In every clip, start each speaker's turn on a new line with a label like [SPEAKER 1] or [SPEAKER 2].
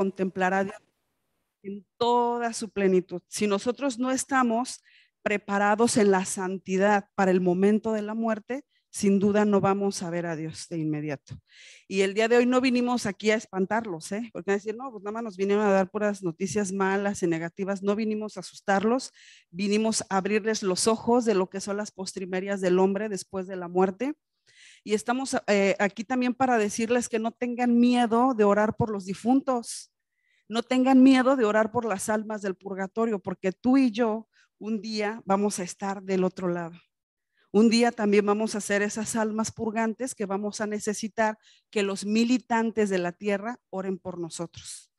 [SPEAKER 1] contemplará a Dios en toda su plenitud. Si nosotros no estamos preparados en la santidad para el momento de la muerte, sin duda no vamos a ver a Dios de inmediato. Y el día de hoy no vinimos aquí a espantarlos, ¿eh? porque van a decir, no, pues nada más nos vinieron a dar puras noticias malas y negativas, no vinimos a asustarlos, vinimos a abrirles los ojos de lo que son las postrimerias del hombre después de la muerte y estamos eh, aquí también para decirles que no tengan miedo de orar por los difuntos, no tengan miedo de orar por las almas del purgatorio, porque tú y yo un día vamos a estar del otro lado. Un día también vamos a hacer esas almas purgantes que vamos a necesitar que los militantes de la tierra oren por nosotros.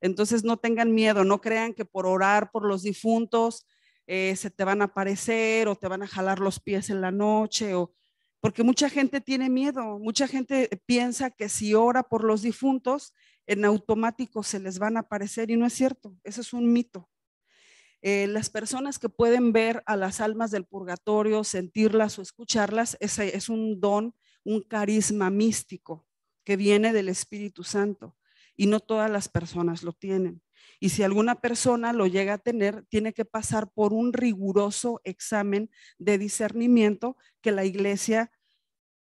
[SPEAKER 1] Entonces no tengan miedo, no crean que por orar por los difuntos eh, se te van a aparecer o te van a jalar los pies en la noche o porque mucha gente tiene miedo, mucha gente piensa que si ora por los difuntos, en automático se les van a aparecer y no es cierto, eso es un mito. Eh, las personas que pueden ver a las almas del purgatorio, sentirlas o escucharlas, es un don, un carisma místico que viene del Espíritu Santo y no todas las personas lo tienen. Y si alguna persona lo llega a tener, tiene que pasar por un riguroso examen de discernimiento que la iglesia,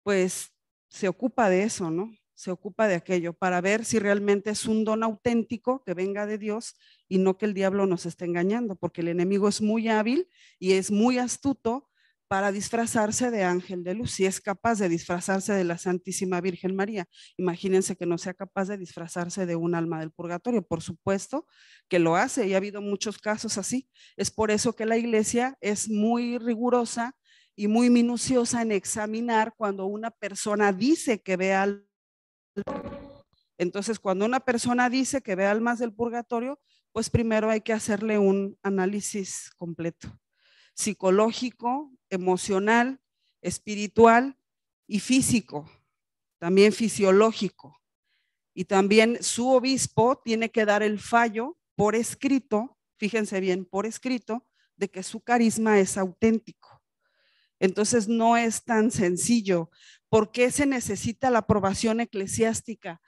[SPEAKER 1] pues, se ocupa de eso, ¿no? Se ocupa de aquello para ver si realmente es un don auténtico que venga de Dios y no que el diablo nos esté engañando, porque el enemigo es muy hábil y es muy astuto para disfrazarse de ángel de luz. Si es capaz de disfrazarse de la Santísima Virgen María, imagínense que no sea capaz de disfrazarse de un alma del purgatorio. Por supuesto que lo hace y ha habido muchos casos así. Es por eso que la iglesia es muy rigurosa y muy minuciosa en examinar cuando una persona dice que ve al... Entonces, cuando una persona dice que ve almas del purgatorio, pues primero hay que hacerle un análisis completo psicológico, emocional, espiritual y físico, también fisiológico. Y también su obispo tiene que dar el fallo por escrito, fíjense bien, por escrito, de que su carisma es auténtico. Entonces no es tan sencillo. ¿Por qué se necesita la aprobación eclesiástica?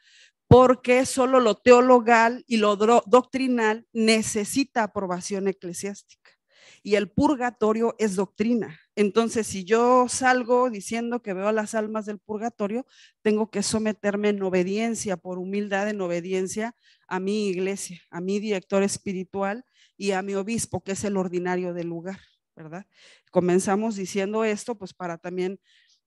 [SPEAKER 1] Porque solo lo teologal y lo doctrinal necesita aprobación eclesiástica y el purgatorio es doctrina. Entonces, si yo salgo diciendo que veo las almas del purgatorio, tengo que someterme en obediencia, por humildad, en obediencia a mi iglesia, a mi director espiritual y a mi obispo, que es el ordinario del lugar, ¿verdad? Comenzamos diciendo esto, pues para también,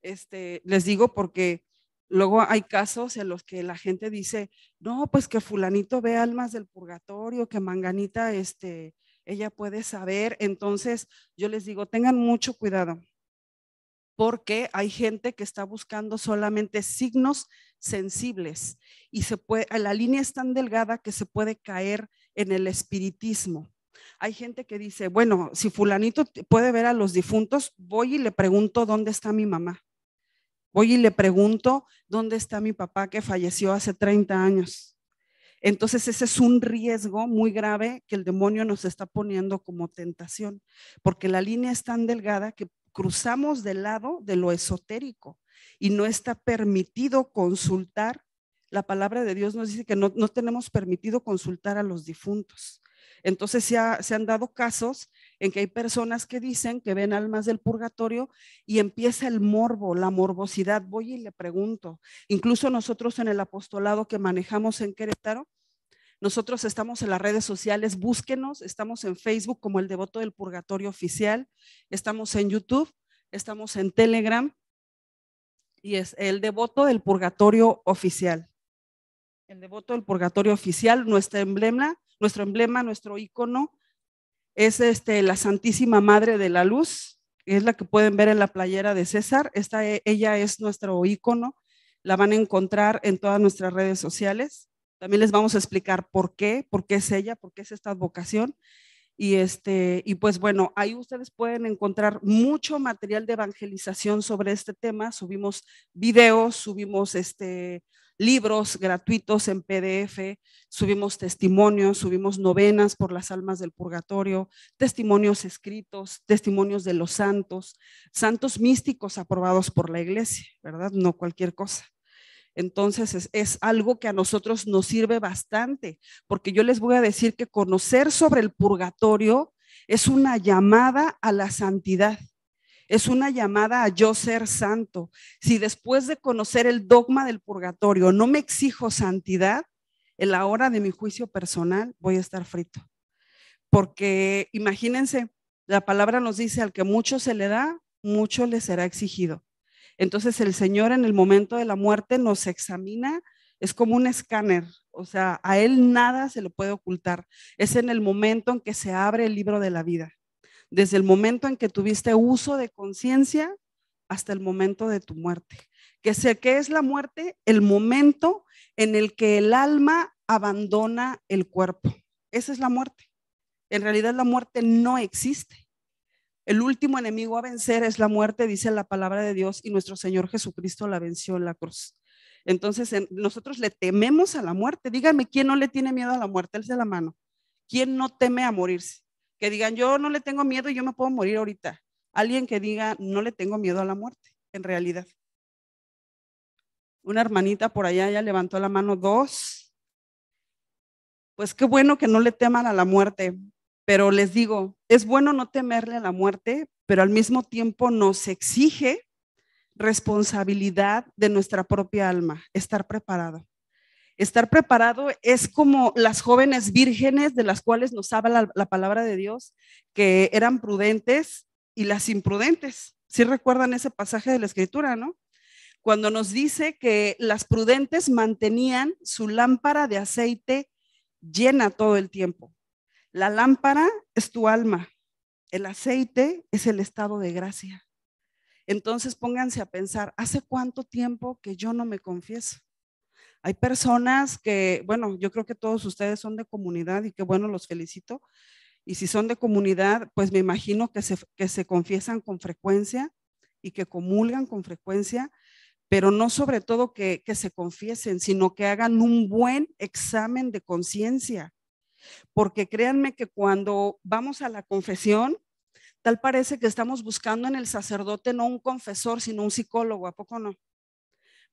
[SPEAKER 1] este, les digo porque luego hay casos en los que la gente dice, no, pues que fulanito ve almas del purgatorio, que manganita, este, ella puede saber. Entonces, yo les digo, tengan mucho cuidado, porque hay gente que está buscando solamente signos sensibles y se la línea es tan delgada que se puede caer en el espiritismo. Hay gente que dice, bueno, si fulanito puede ver a los difuntos, voy y le pregunto dónde está mi mamá. Voy y le pregunto dónde está mi papá que falleció hace 30 años. Entonces ese es un riesgo muy grave que el demonio nos está poniendo como tentación, porque la línea es tan delgada que cruzamos del lado de lo esotérico y no está permitido consultar. La palabra de Dios nos dice que no, tenemos permitido consultar a los difuntos. Entonces se, se, han dado casos en que hay personas que dicen que ven almas del purgatorio y empieza el morbo, la morbosidad. Voy y le pregunto. Incluso nosotros en el apostolado que manejamos en Querétaro, nosotros estamos en las redes sociales, búsquenos, estamos en Facebook como el Devoto del Purgatorio Oficial, estamos en YouTube, estamos en Telegram y es el Devoto del Purgatorio Oficial. El Devoto del Purgatorio Oficial, nuestro emblema, nuestro emblema, nuestro icono es este, la Santísima Madre de la Luz, es la que pueden ver en la playera de César, eh, ella es nuestro icono, la van a encontrar en todas nuestras redes sociales. También les vamos a explicar por qué, por qué es ella, por qué es esta vocación. Y, este, y pues bueno, ahí ustedes pueden encontrar mucho material de evangelización sobre este tema. Subimos videos, subimos este, libros gratuitos en PDF, subimos testimonios, subimos novenas por las almas del purgatorio, testimonios escritos, testimonios de los santos, santos místicos aprobados por la iglesia, ¿verdad? No cualquier cosa. Entonces es, algo que a nosotros nos sirve bastante, porque yo les voy a decir que conocer sobre el purgatorio es una llamada a la santidad, es una llamada a yo ser santo. Si después de conocer el dogma del purgatorio no me exijo santidad, en la hora de mi juicio personal voy a estar frito. Porque imagínense, la palabra nos dice al que mucho se le da, mucho le será exigido. Entonces el Señor en el momento de la muerte nos examina, es como un escáner, o sea, a Él nada se lo puede ocultar. Es en el momento en que se abre el libro de la vida, desde el momento en que tuviste uso de conciencia hasta el momento de tu muerte. Que sé que es la muerte, el momento en el que el alma abandona el cuerpo. Esa es la muerte. En realidad la muerte no existe. El último enemigo a vencer es la muerte, dice la palabra de Dios, y nuestro Señor Jesucristo la venció en la cruz. Entonces, nosotros le tememos a la muerte. Dígame ¿quién no le tiene miedo a la muerte? Él la mano. ¿Quién no teme a morirse? Que digan, yo no le tengo miedo, y yo me puedo morir ahorita. Alguien que diga, no le tengo miedo a la muerte, en realidad. Una hermanita por allá ya levantó la mano, dos. Pues qué bueno que no le teman a la muerte. Pero les digo, es bueno no temerle a la muerte, pero al mismo tiempo nos exige responsabilidad de nuestra propia alma, estar preparado. Estar preparado es como las jóvenes vírgenes de las cuales nos habla la, palabra de Dios, que eran prudentes y las imprudentes. Si recuerdan ese pasaje de la escritura, ¿no? Cuando nos dice que las prudentes mantenían su lámpara de aceite llena todo el tiempo. La lámpara es tu alma, el aceite es el estado de gracia. Entonces pónganse a pensar, ¿hace cuánto tiempo que yo no me confieso? Hay personas que, bueno, yo creo que todos ustedes son de comunidad y que bueno, los felicito. Y si son de comunidad, pues me imagino que se, que se confiesan con frecuencia y que comulgan con frecuencia, pero no sobre todo que se confiesen, sino que hagan un buen examen de conciencia porque créanme que cuando vamos a la confesión, tal parece que estamos buscando en el sacerdote no un confesor, sino un psicólogo, ¿a poco no?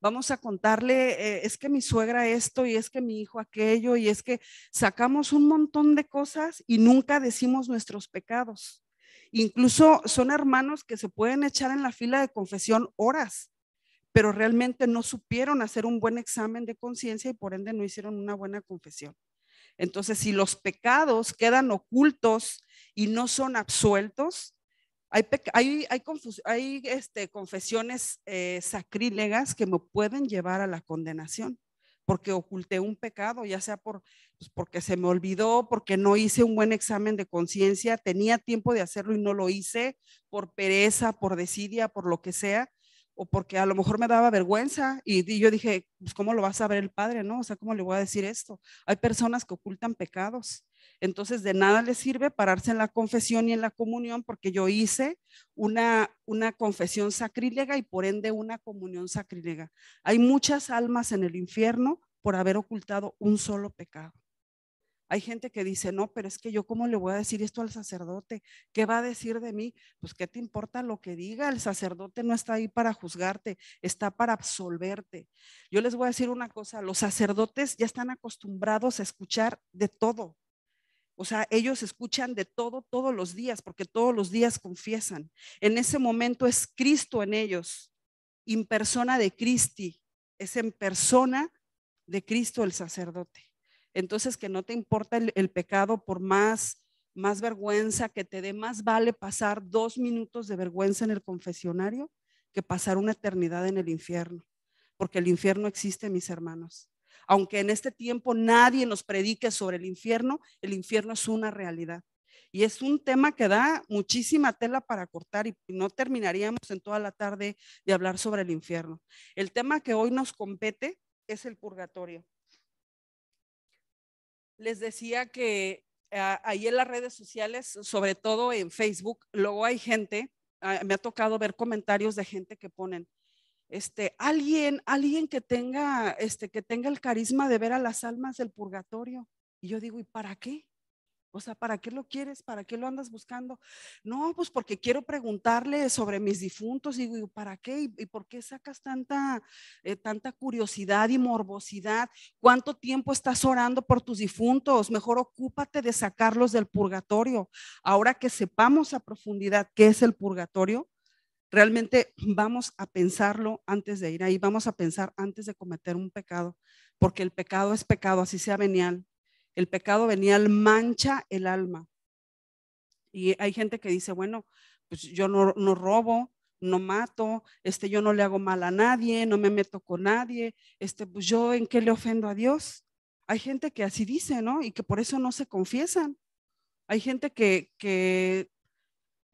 [SPEAKER 1] Vamos a contarle, eh, es que mi suegra esto y es que mi hijo aquello y es que sacamos un montón de cosas y nunca decimos nuestros pecados. Incluso son hermanos que se pueden echar en la fila de confesión horas, pero realmente no supieron hacer un buen examen de conciencia y por ende no hicieron una buena confesión. Entonces, si los pecados quedan ocultos y no son absueltos, hay, este, confesiones eh, sacrílegas que me pueden llevar a la condenación porque oculté un pecado, ya sea por, pues, porque se me olvidó, porque no hice un buen examen de conciencia, tenía tiempo de hacerlo y no lo hice, por pereza, por desidia, por lo que sea o porque a lo mejor me daba vergüenza y, yo dije, pues cómo lo va a saber el padre, ¿no? O sea, ¿cómo le voy a decir esto? Hay personas que ocultan pecados. Entonces, de nada les sirve pararse en la confesión y en la comunión porque yo hice una, una confesión sacrílega y por ende una comunión sacrílega. Hay muchas almas en el infierno por haber ocultado un solo pecado. Hay gente que dice, no, pero es que yo cómo le voy a decir esto al sacerdote, ¿qué va a decir de mí? Pues qué te importa lo que diga, el sacerdote no está ahí para juzgarte, está para absolverte. Yo les voy a decir una cosa, los sacerdotes ya están acostumbrados a escuchar de todo. O sea, ellos escuchan de todo todos los días, porque todos los días confiesan. En ese momento es Cristo en ellos, en persona de Cristi, es en persona de Cristo el sacerdote entonces que no te importa el, pecado por más más vergüenza que te dé, más vale pasar dos minutos de vergüenza en el confesionario que pasar una eternidad en el infierno, porque el infierno existe, mis hermanos. Aunque en este tiempo nadie nos predique sobre el infierno, el infierno es una realidad. Y es un tema que da muchísima tela para cortar y no terminaríamos en toda la tarde de hablar sobre el infierno. El tema que hoy nos compete es el purgatorio les decía que ah, ahí en las redes sociales, sobre todo en Facebook, luego hay gente, ah, me ha tocado ver comentarios de gente que ponen, este, alguien, alguien que tenga, este, que tenga el carisma de ver a las almas del purgatorio. Y yo digo, ¿y para qué? O sea, ¿para qué lo quieres? ¿Para qué lo andas buscando? No, pues porque quiero preguntarle sobre mis difuntos. Y digo, ¿para qué? ¿Y, por qué sacas tanta, eh, tanta curiosidad y morbosidad? ¿Cuánto tiempo estás orando por tus difuntos? Mejor ocúpate de sacarlos del purgatorio. Ahora que sepamos a profundidad qué es el purgatorio, realmente vamos a pensarlo antes de ir ahí, vamos a pensar antes de cometer un pecado, porque el pecado es pecado, así sea venial, el pecado venial mancha el alma. Y hay gente que dice, bueno, pues yo no, robo, no mato, este, yo no le hago mal a nadie, no me meto con nadie, este, pues yo en qué le ofendo a Dios. Hay gente que así dice, ¿no? Y que por eso no se confiesan. Hay gente que,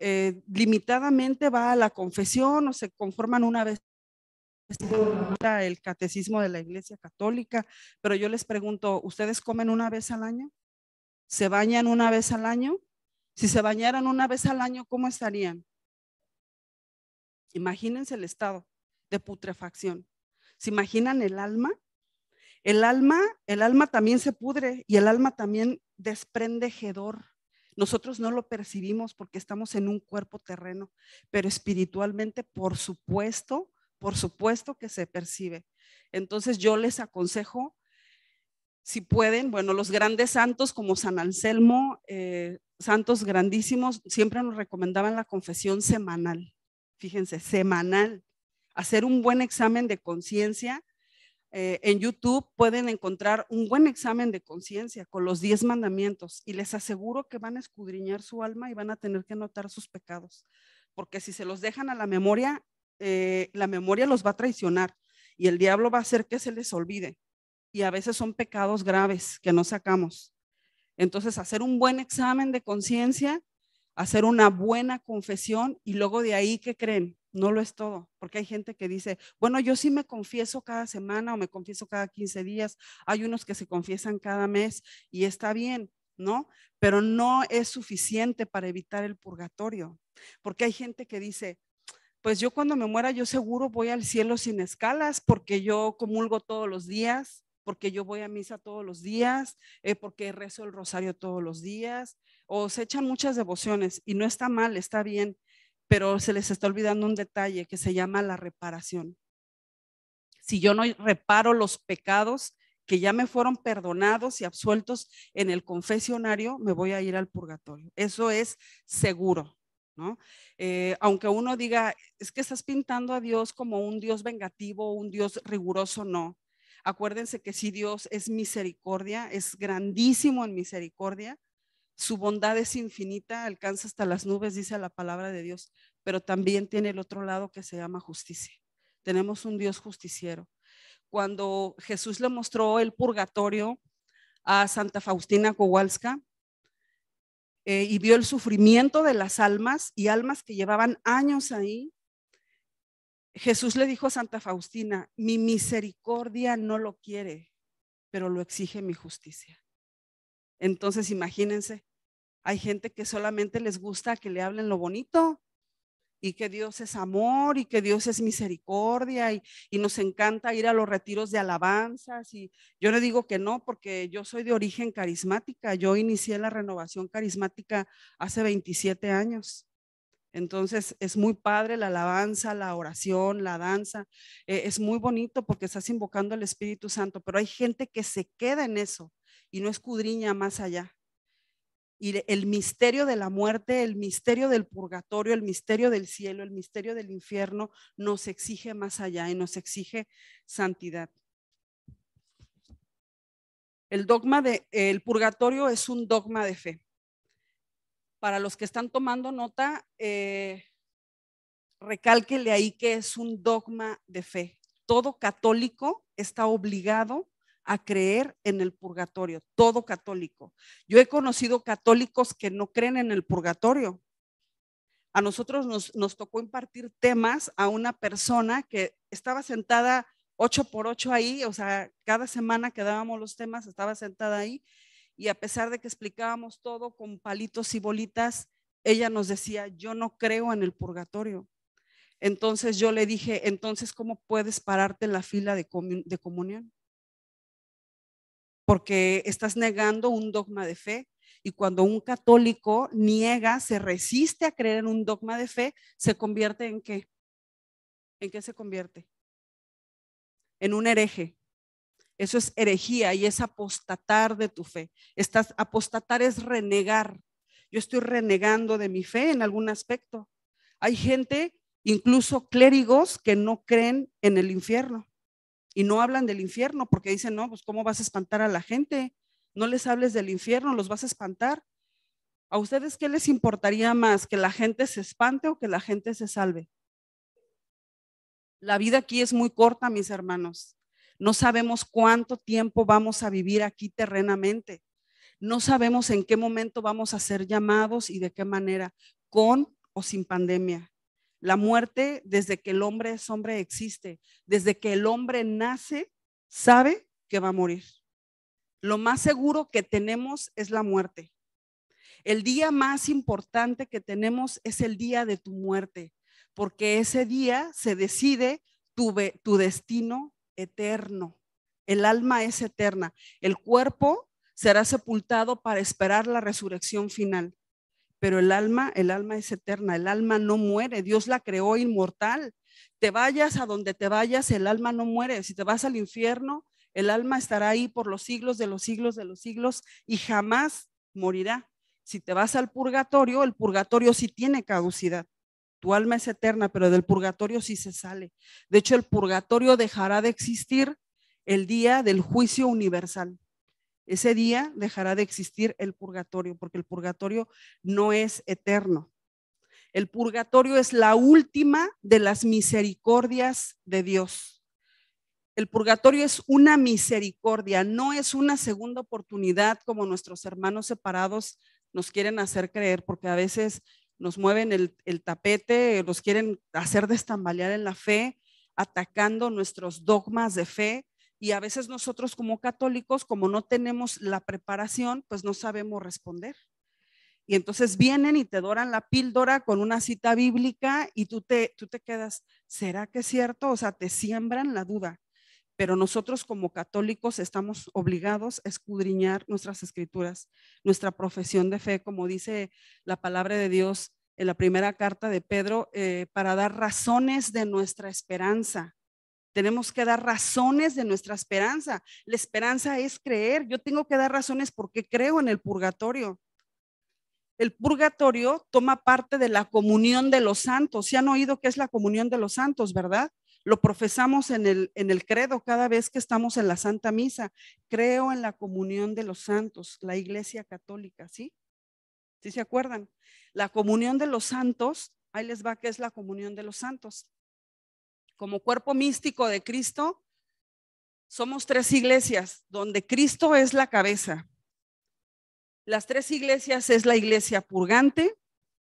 [SPEAKER 1] eh, limitadamente va a la confesión o se conforman una vez el catecismo de la Iglesia Católica, pero yo les pregunto, ¿ustedes comen una vez al año? ¿Se bañan una vez al año? Si se bañaran una vez al año, ¿cómo estarían? Imagínense el estado de putrefacción. ¿Se imaginan el alma? El alma, el alma también se pudre y el alma también desprende hedor. Nosotros no lo percibimos porque estamos en un cuerpo terreno, pero espiritualmente, por supuesto, por supuesto que se percibe. Entonces yo les aconsejo, si pueden, bueno, los grandes santos como San Anselmo, eh, santos grandísimos, siempre nos recomendaban la confesión semanal. Fíjense, semanal. Hacer un buen examen de conciencia. Eh, en YouTube pueden encontrar un buen examen de conciencia con los 10 mandamientos y les aseguro que van a escudriñar su alma y van a tener que notar sus pecados, porque si se los dejan a la memoria, eh, la memoria los va a traicionar y el diablo va a hacer que se les olvide. Y a veces son pecados graves que no sacamos. Entonces, hacer un buen examen de conciencia, hacer una buena confesión y luego de ahí, que creen? No lo es todo, porque hay gente que dice, bueno, yo sí me confieso cada semana o me confieso cada 15 días, hay unos que se confiesan cada mes y está bien, ¿no? Pero no es suficiente para evitar el purgatorio, porque hay gente que dice, pues yo cuando me muera, yo seguro voy al cielo sin escalas porque yo comulgo todos los días, porque yo voy a misa todos los días, eh, porque rezo el rosario todos los días, o se echan muchas devociones y no está mal, está bien, pero se les está olvidando un detalle que se llama la reparación. Si yo no reparo los pecados que ya me fueron perdonados y absueltos en el confesionario, me voy a ir al purgatorio. Eso es seguro. ¿no? Eh, aunque uno diga, es que estás pintando a Dios como un Dios vengativo, un Dios riguroso, no. Acuérdense que si Dios es misericordia, es grandísimo en misericordia, su bondad es infinita, alcanza hasta las nubes, dice la palabra de Dios, pero también tiene el otro lado que se llama justicia. Tenemos un Dios justiciero. Cuando Jesús le mostró el purgatorio a Santa Faustina Kowalska, eh, y vio el sufrimiento de las almas y almas que llevaban años ahí, Jesús le dijo a Santa Faustina, mi misericordia no lo quiere, pero lo exige mi justicia. Entonces, imagínense, hay gente que solamente les gusta que le hablen lo bonito, y que Dios es amor y que Dios es misericordia y, nos encanta ir a los retiros de alabanzas. Y yo le digo que no, porque yo soy de origen carismática. Yo inicié la renovación carismática hace 27 años. Entonces es muy padre la alabanza, la oración, la danza. Eh, es muy bonito porque estás invocando al Espíritu Santo, pero hay gente que se queda en eso y no escudriña más allá y el misterio de la muerte, el misterio del purgatorio, el misterio del cielo, el misterio del infierno nos exige más allá y nos exige santidad. El dogma de el purgatorio es un dogma de fe. Para los que están tomando nota, eh, recálquele ahí que es un dogma de fe. Todo católico está obligado a creer en el purgatorio, todo católico. Yo he conocido católicos que no creen en el purgatorio. A nosotros nos, tocó impartir temas a una persona que estaba sentada ocho por ocho ahí, o sea, cada semana que dábamos los temas estaba sentada ahí y a pesar de que explicábamos todo con palitos y bolitas, ella nos decía, yo no creo en el purgatorio. Entonces yo le dije, entonces, ¿cómo puedes pararte en la fila de comunión? porque estás negando un dogma de fe. Y cuando un católico niega, se resiste a creer en un dogma de fe, se convierte en qué? ¿En qué se convierte? En un hereje. Eso es herejía y es apostatar de tu fe. Estás, apostatar es renegar. Yo estoy renegando de mi fe en algún aspecto. Hay gente, incluso clérigos, que no creen en el infierno y no hablan del infierno porque dicen, no, pues cómo vas a espantar a la gente, no les hables del infierno, los vas a espantar. ¿A ustedes qué les importaría más, que la gente se espante o que la gente se salve? La vida aquí es muy corta, mis hermanos. No sabemos cuánto tiempo vamos a vivir aquí terrenamente. No sabemos en qué momento vamos a ser llamados y de qué manera, con o sin pandemia. La muerte desde que el hombre es hombre existe. Desde que el hombre nace, sabe que va a morir. Lo más seguro que tenemos es la muerte. El día más importante que tenemos es el día de tu muerte, porque ese día se decide tu, destino eterno. El alma es eterna. El cuerpo será sepultado para esperar la resurrección final pero el alma, el alma es eterna, el alma no muere, Dios la creó inmortal. Te vayas a donde te vayas, el alma no muere. Si te vas al infierno, el alma estará ahí por los siglos de los siglos de los siglos y jamás morirá. Si te vas al purgatorio, el purgatorio sí tiene caducidad. Tu alma es eterna, pero del purgatorio sí se sale. De hecho, el purgatorio dejará de existir el día del juicio universal. Ese día dejará de existir el purgatorio, porque el purgatorio no es eterno. El purgatorio es la última de las misericordias de Dios. El purgatorio es una misericordia, no es una segunda oportunidad como nuestros hermanos separados nos quieren hacer creer, porque a veces nos mueven el, tapete, nos quieren hacer destambalear en la fe, atacando nuestros dogmas de fe, y a veces nosotros como católicos, como no tenemos la preparación, pues no sabemos responder. Y entonces vienen y te doran la píldora con una cita bíblica y tú te, tú te quedas, ¿será que es cierto? O sea, te siembran la duda. Pero nosotros como católicos estamos obligados a escudriñar nuestras escrituras, nuestra profesión de fe, como dice la palabra de Dios en la primera carta de Pedro, eh, para dar razones de nuestra esperanza tenemos que dar razones de nuestra esperanza. La esperanza es creer. Yo tengo que dar razones porque creo en el purgatorio. El purgatorio toma parte de la comunión de los santos. Se han oído qué es la comunión de los santos, ¿verdad? Lo profesamos en el, en el credo cada vez que estamos en la Santa Misa. Creo en la comunión de los santos, la Iglesia Católica, ¿sí? ¿Sí se acuerdan? La comunión de los santos, ahí les va qué es la comunión de los santos como cuerpo místico de Cristo, somos tres iglesias donde Cristo es la cabeza. Las tres iglesias es la iglesia purgante,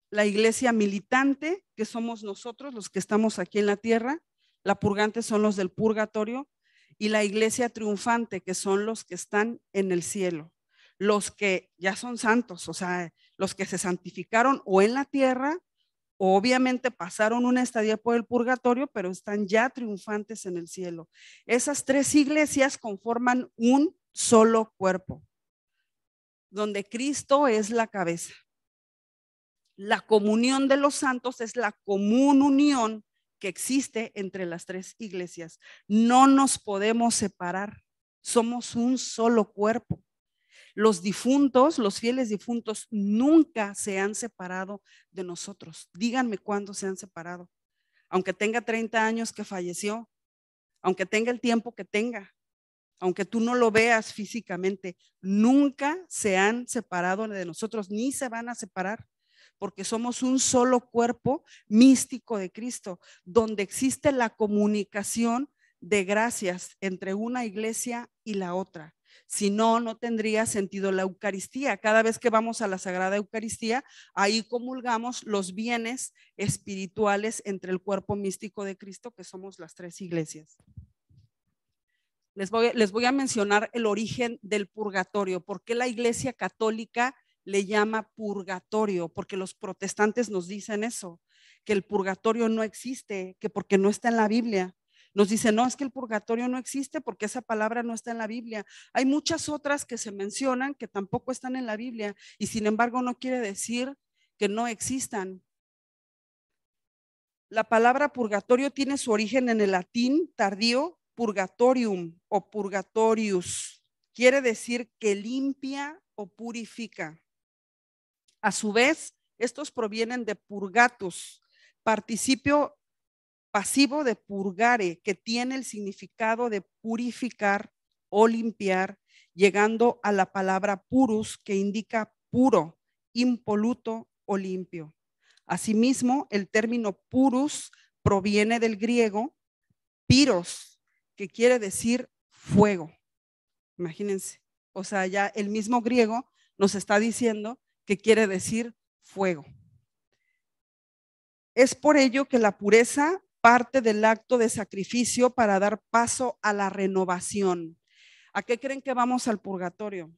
[SPEAKER 1] la iglesia militante, que somos nosotros los que estamos aquí en la tierra, la purgante son los del purgatorio, y la iglesia triunfante, que son los que están en el cielo, los que ya son santos, o sea, los que se santificaron o en la tierra Obviamente pasaron una estadía por el purgatorio, pero están ya triunfantes en el cielo. Esas tres iglesias conforman un solo cuerpo, donde Cristo es la cabeza. La comunión de los santos es la común unión que existe entre las tres iglesias. No nos podemos separar, somos un solo cuerpo. Los difuntos, los fieles difuntos, nunca se han separado de nosotros. Díganme cuándo se han separado. Aunque tenga 30 años que falleció, aunque tenga el tiempo que tenga, aunque tú no lo veas físicamente, nunca se han separado de nosotros, ni se van a separar porque somos un solo cuerpo místico de Cristo, donde existe la comunicación de gracias entre una iglesia y la otra. Si no, no tendría sentido la Eucaristía. Cada vez que vamos a la Sagrada Eucaristía, ahí comulgamos los bienes espirituales entre el cuerpo místico de Cristo, que somos las tres iglesias. Les voy, a mencionar el origen del purgatorio, por qué la Iglesia Católica le llama purgatorio, porque los protestantes nos dicen eso, que el purgatorio no existe, que porque no está en la Biblia. Nos dice, no, es que el purgatorio no existe porque esa palabra no está en la Biblia. Hay muchas otras que se mencionan que tampoco están en la Biblia y sin embargo no quiere decir que no existan. La palabra purgatorio tiene su origen en el latín tardío purgatorium o purgatorius. Quiere decir que limpia o purifica. A su vez, estos provienen de purgatus, participio pasivo de purgare, que tiene el significado de purificar o limpiar, llegando a la palabra purus, que indica puro, impoluto o limpio. Asimismo, el término purus proviene del griego piros, que quiere decir fuego. Imagínense. O sea, ya el mismo griego nos está diciendo que quiere decir fuego. Es por ello que la pureza parte del acto de sacrificio para dar paso a la renovación. ¿A qué creen que vamos al purgatorio?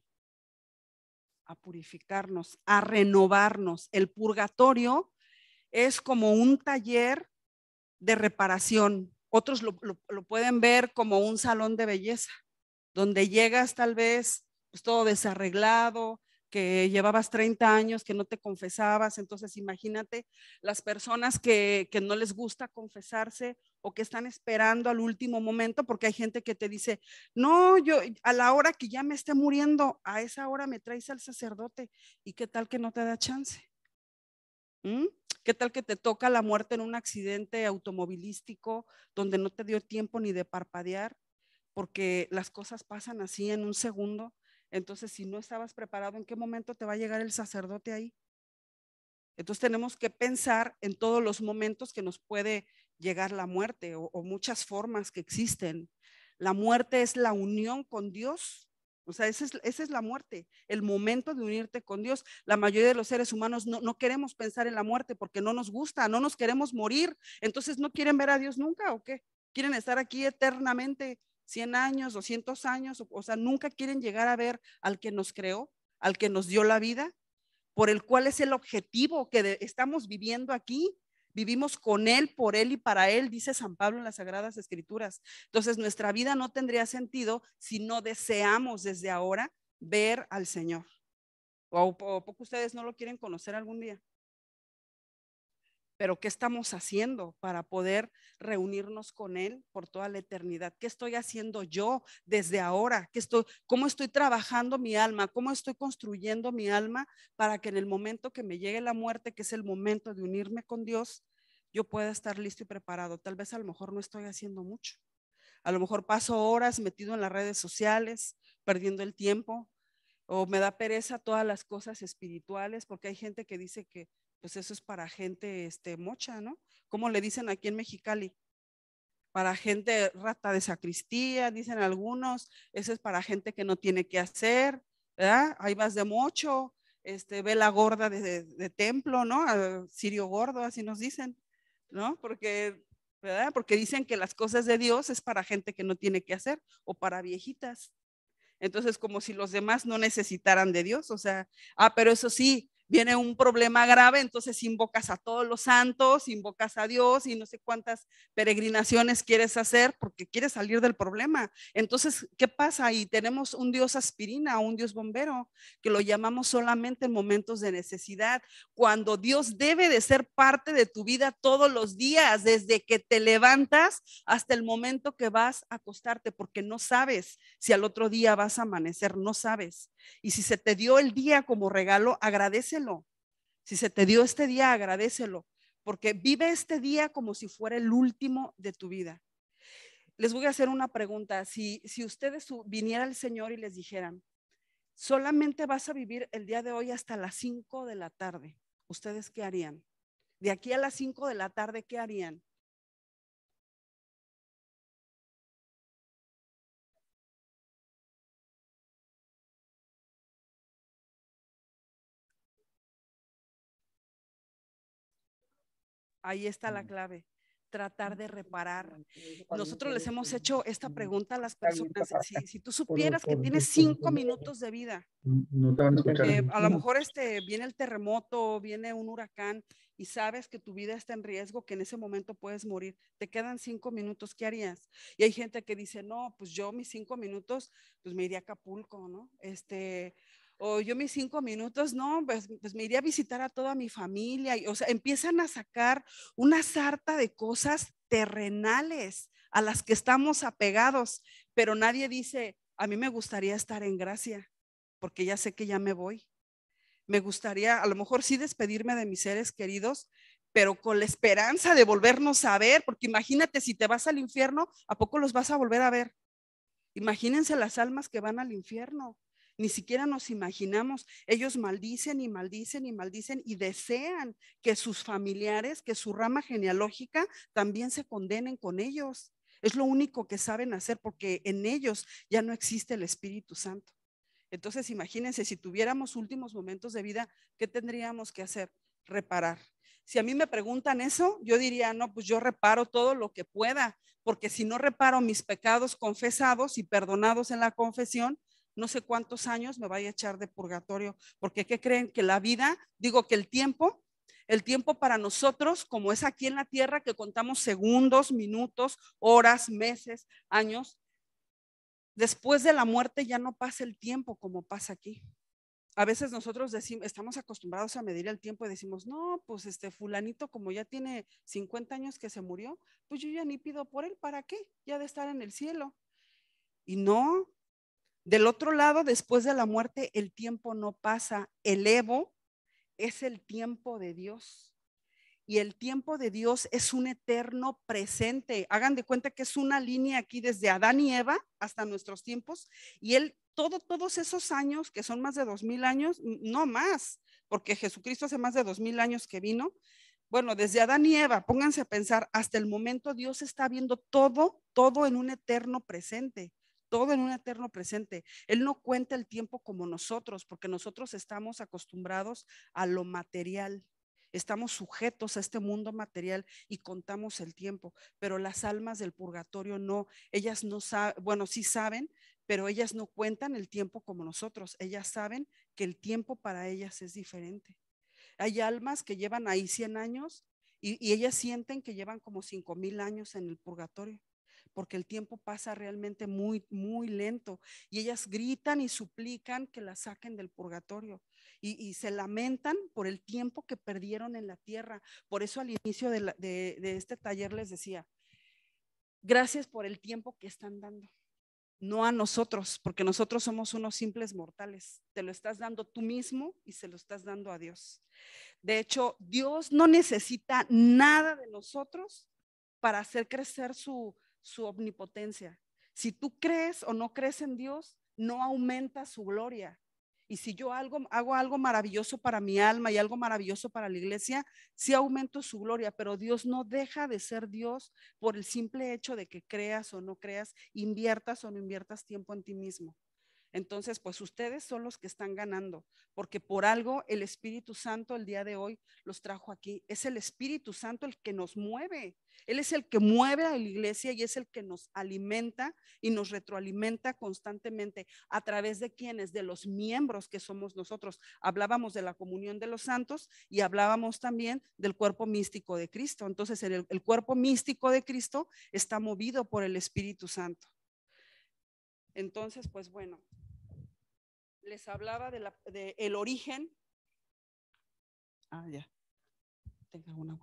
[SPEAKER 1] A purificarnos, a renovarnos. El purgatorio es como un taller de reparación. Otros lo, pueden ver como un salón de belleza, donde llegas tal vez pues, todo desarreglado, que llevabas 30 años, que no te confesabas. Entonces, imagínate las personas que, que no les gusta confesarse o que están esperando al último momento, porque hay gente que te dice, no, yo a la hora que ya me esté muriendo, a esa hora me traes al sacerdote. ¿Y qué tal que no te da chance? ¿Mm? ¿Qué tal que te toca la muerte en un accidente automovilístico donde no te dio tiempo ni de parpadear? Porque las cosas pasan así en un segundo. Entonces, si no estabas preparado, ¿en qué momento te va a llegar el sacerdote ahí? Entonces tenemos que pensar en todos los momentos que nos puede llegar la muerte o, muchas formas que existen. La muerte es la unión con Dios. O sea, esa es, la muerte, el momento de unirte con Dios. La mayoría de los seres humanos no, no, queremos pensar en la muerte porque no nos gusta, no nos queremos morir. Entonces, ¿no quieren ver a Dios nunca o qué? ¿Quieren estar aquí eternamente 100 años, 200 años, o, sea, nunca quieren llegar a ver al que nos creó, al que nos dio la vida, por el cual es el objetivo que estamos viviendo aquí. Vivimos con Él, por Él y para Él, dice San Pablo en las Sagradas Escrituras. Entonces, nuestra vida no tendría sentido si no deseamos desde ahora ver al Señor. o poco ustedes no lo quieren conocer algún día? pero ¿qué estamos haciendo para poder reunirnos con Él por toda la eternidad? ¿Qué estoy haciendo yo desde ahora? ¿Qué estoy, ¿Cómo estoy trabajando mi alma? ¿Cómo estoy construyendo mi alma para que en el momento que me llegue la muerte, que es el momento de unirme con Dios, yo pueda estar listo y preparado? Tal vez a lo mejor no estoy haciendo mucho. A lo mejor paso horas metido en las redes sociales, perdiendo el tiempo, o me da pereza todas las cosas espirituales, porque hay gente que dice que pues eso es para gente este, mocha, ¿no? Como le dicen aquí en Mexicali, para gente rata de sacristía, dicen algunos, eso es para gente que no tiene que hacer, ¿verdad? Ahí vas de mocho, este, vela gorda de, de, templo, ¿no? Ah, sirio gordo, así nos dicen, ¿no? Porque, ¿verdad? Porque dicen que las cosas de Dios es para gente que no tiene que hacer o para viejitas. Entonces, como si los demás no necesitaran de Dios, o sea, ah, pero eso sí, viene un problema grave, entonces invocas a todos los santos, invocas a Dios y no sé cuántas peregrinaciones quieres hacer porque quieres salir del problema. Entonces, ¿qué pasa? Y tenemos un Dios aspirina, un Dios bombero, que lo llamamos solamente en momentos de necesidad, cuando Dios debe de ser parte de tu vida todos los días, desde que te levantas hasta el momento que vas a acostarte, porque no sabes si al otro día vas a amanecer, no sabes. Y si se te dio el día como regalo, agradece si se te dio este día, agradecelo, porque vive este día como si fuera el último de tu vida. Les voy a hacer una pregunta. Si, si ustedes viniera al Señor y les dijeran, solamente vas a vivir el día de hoy hasta las 5 de la tarde, ¿ustedes qué harían? De
[SPEAKER 2] aquí a las 5 de la tarde, ¿qué harían? Ahí está la mm. clave, tratar mm. de reparar. Nosotros les hemos
[SPEAKER 1] hecho esta pregunta a las personas. Si, tú supieras que tienes cinco minutos de vida,
[SPEAKER 2] a lo mejor
[SPEAKER 1] este, viene el terremoto, viene un huracán y sabes que tu vida está en riesgo, que en ese momento puedes morir. Te quedan cinco minutos, ¿qué harías? Y hay gente que dice, no, pues yo mis cinco minutos, pues me iría a Acapulco, ¿no? Este, o yo mis cinco minutos, no, pues, pues, me iría a visitar a toda mi familia. Y, o sea, empiezan a sacar una sarta de cosas terrenales a las que estamos apegados, pero nadie dice, a mí me gustaría estar en gracia, porque ya sé que ya me voy. Me gustaría, a lo mejor sí despedirme de mis seres queridos, pero con la esperanza de volvernos a ver, porque imagínate si te vas al infierno, ¿a poco los vas a volver a ver? Imagínense las almas que van al infierno ni siquiera nos imaginamos. Ellos maldicen y maldicen y maldicen y desean que sus familiares, que su rama genealógica también se condenen con ellos. Es lo único que saben hacer porque en ellos ya no existe el Espíritu Santo. Entonces, imagínense, si tuviéramos últimos momentos de vida, ¿qué tendríamos que hacer? Reparar. Si a mí me preguntan eso, yo diría, no, pues yo reparo todo lo que pueda, porque si no reparo mis pecados confesados y perdonados en la confesión, no sé cuántos años me vaya a echar de purgatorio, porque ¿qué creen que la vida, digo que el tiempo, el tiempo para nosotros, como es aquí en la tierra, que contamos segundos, minutos, horas, meses, años, después de la muerte ya no pasa el tiempo como pasa aquí. A veces nosotros decimos, estamos acostumbrados a medir el tiempo y decimos, no, pues este fulanito como ya tiene 50 años que se murió, pues yo ya ni pido por él, ¿para qué? Ya de estar en el cielo. Y no, del otro lado, después de la muerte, el tiempo no pasa. El Evo es el tiempo de Dios. Y el tiempo de Dios es un eterno presente. Hagan de cuenta que es una línea aquí desde Adán y Eva hasta nuestros tiempos. Y él, todo, todos esos años, que son más de dos mil años, no más, porque Jesucristo hace más de dos mil años que vino. Bueno, desde Adán y Eva, pónganse a pensar, hasta el momento Dios está viendo todo, todo en un eterno presente todo en un eterno presente. Él no cuenta el tiempo como nosotros, porque nosotros estamos acostumbrados a lo material. Estamos sujetos a este mundo material y contamos el tiempo, pero las almas del purgatorio no, ellas no saben, bueno, sí saben, pero ellas no cuentan el tiempo como nosotros, ellas saben que el tiempo para ellas es diferente. Hay almas que llevan ahí 100 años y, ellas sienten que llevan como 5000 mil años en el purgatorio porque el tiempo pasa realmente muy, muy lento y ellas gritan y suplican que la saquen del purgatorio y, se lamentan por el tiempo que perdieron en la tierra. Por eso al inicio de este taller les decía, gracias por el tiempo que están dando no a nosotros, porque nosotros somos unos simples mortales. Te lo estás dando tú mismo y se lo estás dando a Dios. De hecho, Dios no necesita
[SPEAKER 2] nada de
[SPEAKER 1] nosotros para hacer crecer su, su omnipotencia. Si tú crees o no crees en Dios, no aumenta su gloria. Y si yo hago algo maravilloso para mi alma y algo maravilloso para la iglesia, sí aumento su gloria, pero Dios no deja de ser Dios por el simple hecho de que creas o no creas, inviertas o no inviertas tiempo en ti mismo. Entonces, pues ustedes son los que están ganando, porque por algo el Espíritu Santo el día de hoy los trajo aquí. Es el Espíritu Santo el que nos mueve. Él es el que mueve a la iglesia y es el que nos alimenta y nos retroalimenta constantemente. ¿A través de quienes, De los miembros que somos nosotros. Hablábamos de la comunión de los santos y hablábamos también del cuerpo místico de Cristo. Entonces, el, cuerpo místico de Cristo está movido por el Espíritu Santo. Entonces, pues bueno, les hablaba del origen. Ah, ya. una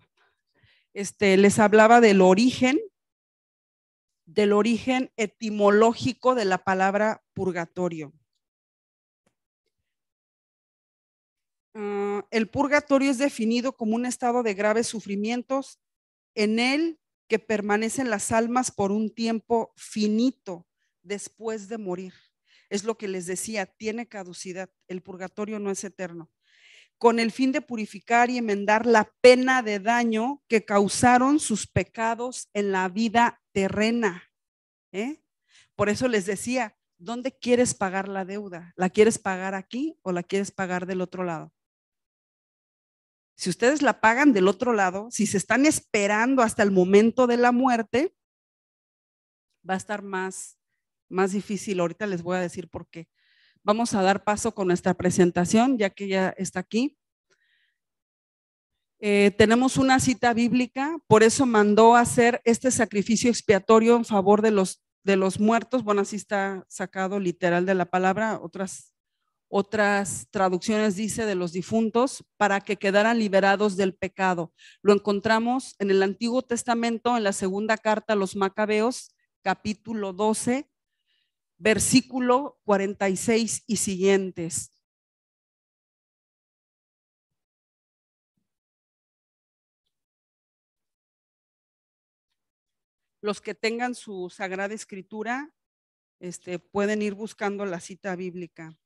[SPEAKER 1] Este, les hablaba del origen, del origen etimológico de la palabra purgatorio. Ah, el purgatorio es definido como un estado de graves sufrimientos en el que permanecen las almas por un tiempo finito después de morir. Es lo que les decía, tiene caducidad. El purgatorio no es eterno. Con el fin de purificar y enmendar la pena de daño que causaron sus pecados en la vida terrena. ¿eh? Por eso les decía, ¿dónde quieres pagar la deuda? ¿La quieres pagar aquí o la quieres pagar del otro lado? Si ustedes la pagan del otro lado, si se están esperando hasta el momento de la muerte, va a estar más más difícil. Ahorita les voy a decir por qué. Vamos a dar paso con nuestra presentación, ya que ya está aquí. Eh, tenemos una cita bíblica, por eso mandó hacer este sacrificio expiatorio en favor de los, de los muertos. Bueno, así está sacado literal de la palabra. Otras, otras traducciones dice de los difuntos, para que quedaran liberados del pecado. Lo encontramos en el Antiguo Testamento, en la segunda carta a los Macabeos, capítulo
[SPEAKER 2] 12, versículo 46 y siguientes. Los que tengan su Sagrada
[SPEAKER 1] Escritura este, pueden ir buscando la cita bíblica.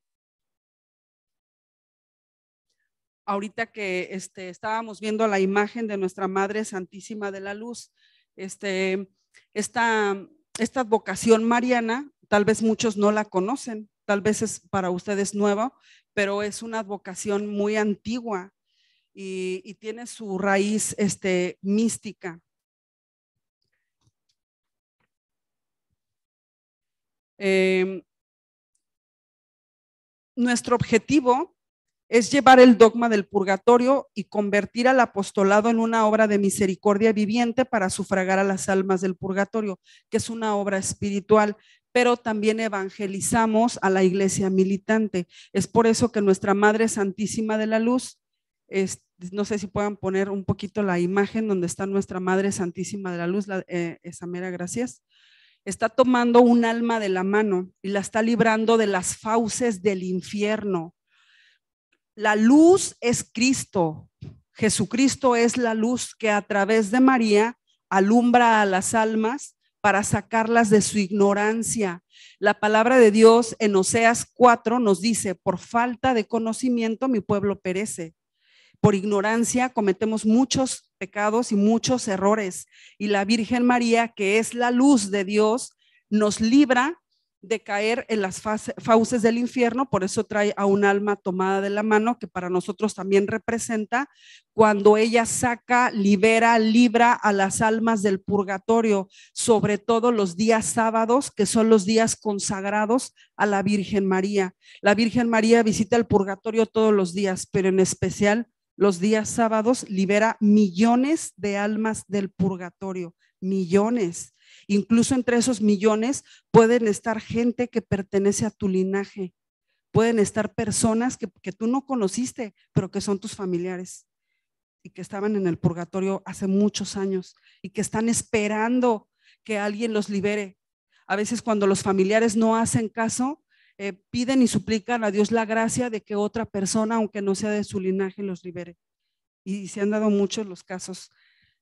[SPEAKER 1] Ahorita que este, estábamos viendo la imagen de nuestra Madre Santísima de la Luz, este, esta, esta vocación mariana Tal vez muchos no la conocen, tal vez es para ustedes nueva, pero es una advocación muy antigua y, tiene su raíz
[SPEAKER 2] este, mística. Em, nuestro
[SPEAKER 1] objetivo es llevar el dogma del purgatorio y convertir al apostolado en una obra de misericordia viviente para sufragar a las almas del purgatorio, que es una obra espiritual pero también evangelizamos a la iglesia militante. Es por eso que nuestra Madre Santísima de la Luz, no sé si puedan poner un poquito la imagen donde está nuestra Madre Santísima de la Luz, eh, esa mera gracias, está tomando un alma de la mano y la está librando de las fauces del infierno. La luz es Cristo. Jesucristo es la luz que a través de María alumbra a las almas para sacarlas de su ignorancia. La palabra de Dios en Oseas 4 nos dice, por falta de conocimiento mi pueblo perece. Por ignorancia cometemos muchos pecados y muchos errores. Y la Virgen María, que es la luz de Dios, nos libra de caer en las fauces del infierno, por eso trae a un alma tomada de la mano, que para nosotros también representa cuando ella saca, libera, libra a las almas del purgatorio, sobre todo los días sábados, que son los días consagrados a la Virgen María. La Virgen María visita el purgatorio todos los días, pero en especial los días sábados libera millones de almas del purgatorio, millones. Incluso entre esos millones pueden estar gente que pertenece a tu linaje, pueden estar personas que, tú no conociste, pero que son tus familiares y que estaban en el purgatorio hace muchos años y que están esperando que alguien los libere. A veces cuando los familiares no hacen caso, eh, piden y suplican a Dios la gracia de que otra persona, aunque no sea de su linaje, los libere. Y se han dado muchos los casos.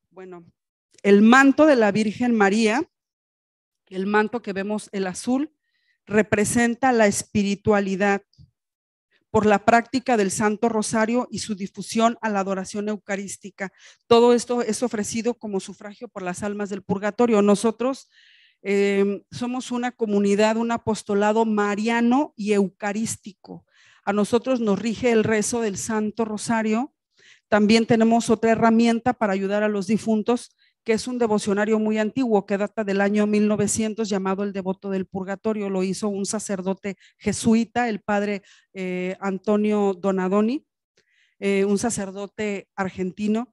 [SPEAKER 1] Bueno, el manto de la Virgen María el manto que vemos, el azul, representa la espiritualidad por la práctica del Santo Rosario y su difusión a la adoración eucarística. Todo esto es ofrecido como sufragio por las almas del purgatorio. Nosotros em, somos una comunidad, un apostolado mariano y eucarístico. A nosotros nos rige el rezo del Santo Rosario. También tenemos otra herramienta para ayudar a los difuntos, que es un devocionario muy antiguo que data del año 1900 llamado El Devoto del Purgatorio. Lo hizo un sacerdote jesuita, el padre eh, Antonio Donadoni, eh, un sacerdote argentino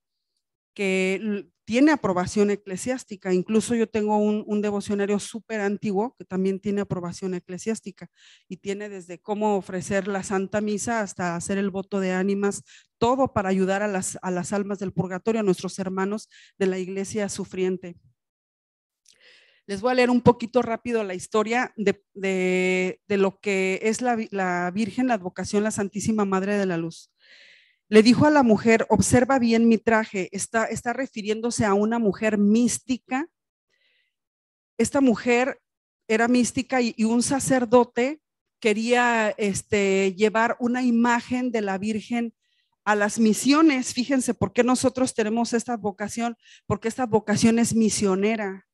[SPEAKER 1] que tiene aprobación eclesiástica. Incluso yo tengo un, devocionario súper antiguo que también tiene aprobación eclesiástica y tiene desde cómo ofrecer la Santa Misa hasta hacer el voto de ánimas, todo para ayudar a las, almas del purgatorio, a nuestros hermanos de la iglesia sufriente. Les voy a leer un poquito rápido la historia de, lo que es la Virgen, la advocación, la Santísima Madre de la Luz. Le dijo a la mujer, observa bien mi traje, está, está refiriéndose a una mujer mística. Esta mujer era mística y, un sacerdote quería este, llevar una imagen de la Virgen a las misiones. Fíjense por qué nosotros tenemos esta vocación, porque esta vocación es misionera,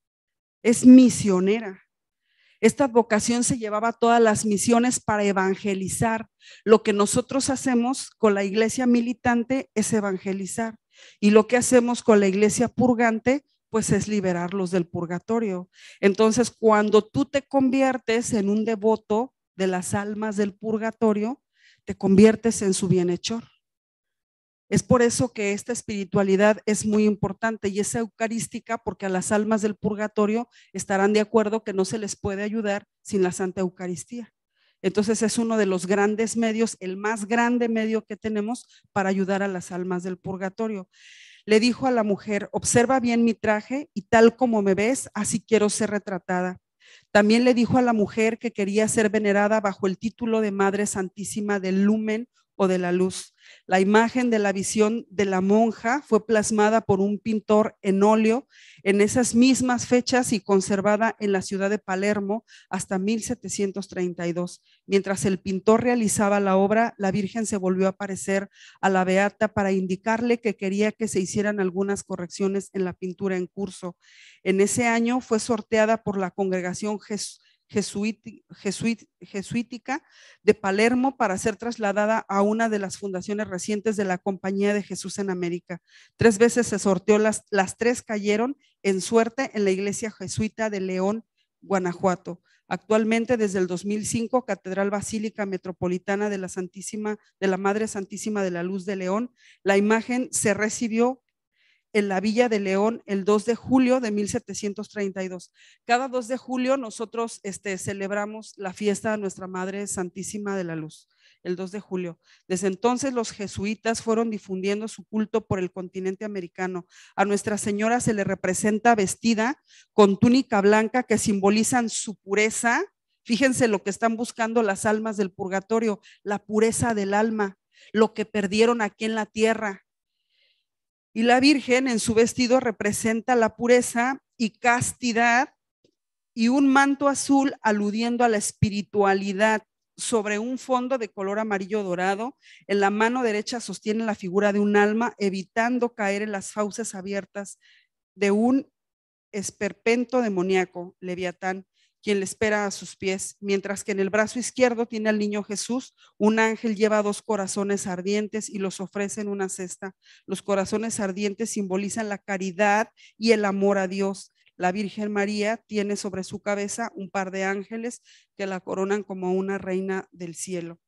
[SPEAKER 1] es misionera. Esta vocación se llevaba a todas las misiones para evangelizar. Lo que nosotros hacemos con la iglesia militante es evangelizar y lo que hacemos con la iglesia purgante pues es liberarlos del purgatorio. Entonces, cuando tú te conviertes en un devoto de las almas del purgatorio, te conviertes en su bienhechor. Es por eso que esta espiritualidad es muy importante y es eucarística porque a las almas del purgatorio estarán de acuerdo que no se les puede ayudar sin la Santa Eucaristía. Entonces es uno de los grandes medios, el más grande medio que tenemos para ayudar a las almas del purgatorio. Le dijo a la mujer, observa bien mi traje y tal como me ves, así quiero ser retratada. También le dijo a la mujer que quería ser venerada bajo el título de Madre Santísima del Lumen o de la Luz. La imagen de la visión de la monja fue plasmada por un pintor en óleo en esas mismas fechas y conservada en la ciudad de Palermo hasta 1732. Mientras el pintor realizaba la obra, la Virgen se volvió a aparecer a la Beata para indicarle que quería que se hicieran algunas correcciones en la pintura en curso. En ese año fue sorteada por la congregación Jesús jesuítica de Palermo para ser trasladada a una de las fundaciones recientes de la Compañía de Jesús en América. Tres veces se sorteó, las, las tres cayeron en suerte en la iglesia jesuita de León, Guanajuato. Actualmente, desde el 2005, Catedral Basílica Metropolitana de la Santísima, de la Madre Santísima de la Luz de León, la imagen se recibió la Villa de León el 2 de julio de 1732. Cada 2 de julio nosotros este, celebramos la fiesta de Nuestra Madre Santísima de la Luz, el 2 de julio. Desde entonces los jesuitas fueron difundiendo su culto por el continente americano. A Nuestra Señora se le representa vestida con túnica blanca que simbolizan su pureza. Fíjense lo que están buscando las almas del purgatorio, la pureza del alma, lo que perdieron aquí en la tierra, y la Virgen en su vestido representa la pureza y castidad y un manto azul aludiendo a la espiritualidad sobre un fondo de color amarillo dorado. En la mano derecha sostiene la figura de un alma, evitando caer en las fauces abiertas de un esperpento demoníaco, Leviatán quien le espera a sus pies, mientras que en el brazo izquierdo tiene al niño Jesús, un ángel lleva dos corazones ardientes y los ofrece en una cesta. Los corazones ardientes simbolizan la caridad y el amor a Dios. La Virgen María tiene sobre su cabeza un par de ángeles que la coronan como una reina del cielo.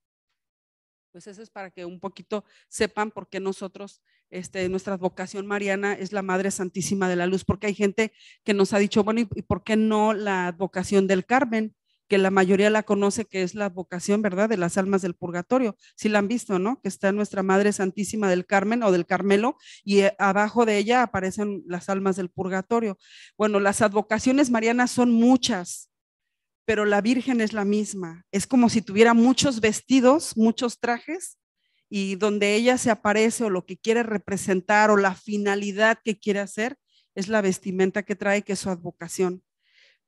[SPEAKER 1] Pues eso es para que un poquito sepan por qué nosotros este, nuestra advocación mariana es la Madre Santísima de la Luz, porque hay gente que nos ha dicho, bueno, ¿y por qué no la advocación del Carmen? Que la mayoría la conoce, que es la advocación, ¿verdad?, de las almas del purgatorio. Si la han visto, ¿no? Que está nuestra Madre Santísima del Carmen o del Carmelo, y eh, abajo de ella aparecen las almas del purgatorio. Bueno, las advocaciones marianas son muchas, pero la Virgen es la misma. Es como si tuviera muchos vestidos, muchos trajes, y donde ella se aparece o lo que quiere representar o la finalidad que quiere hacer es la vestimenta que trae, que es su advocación.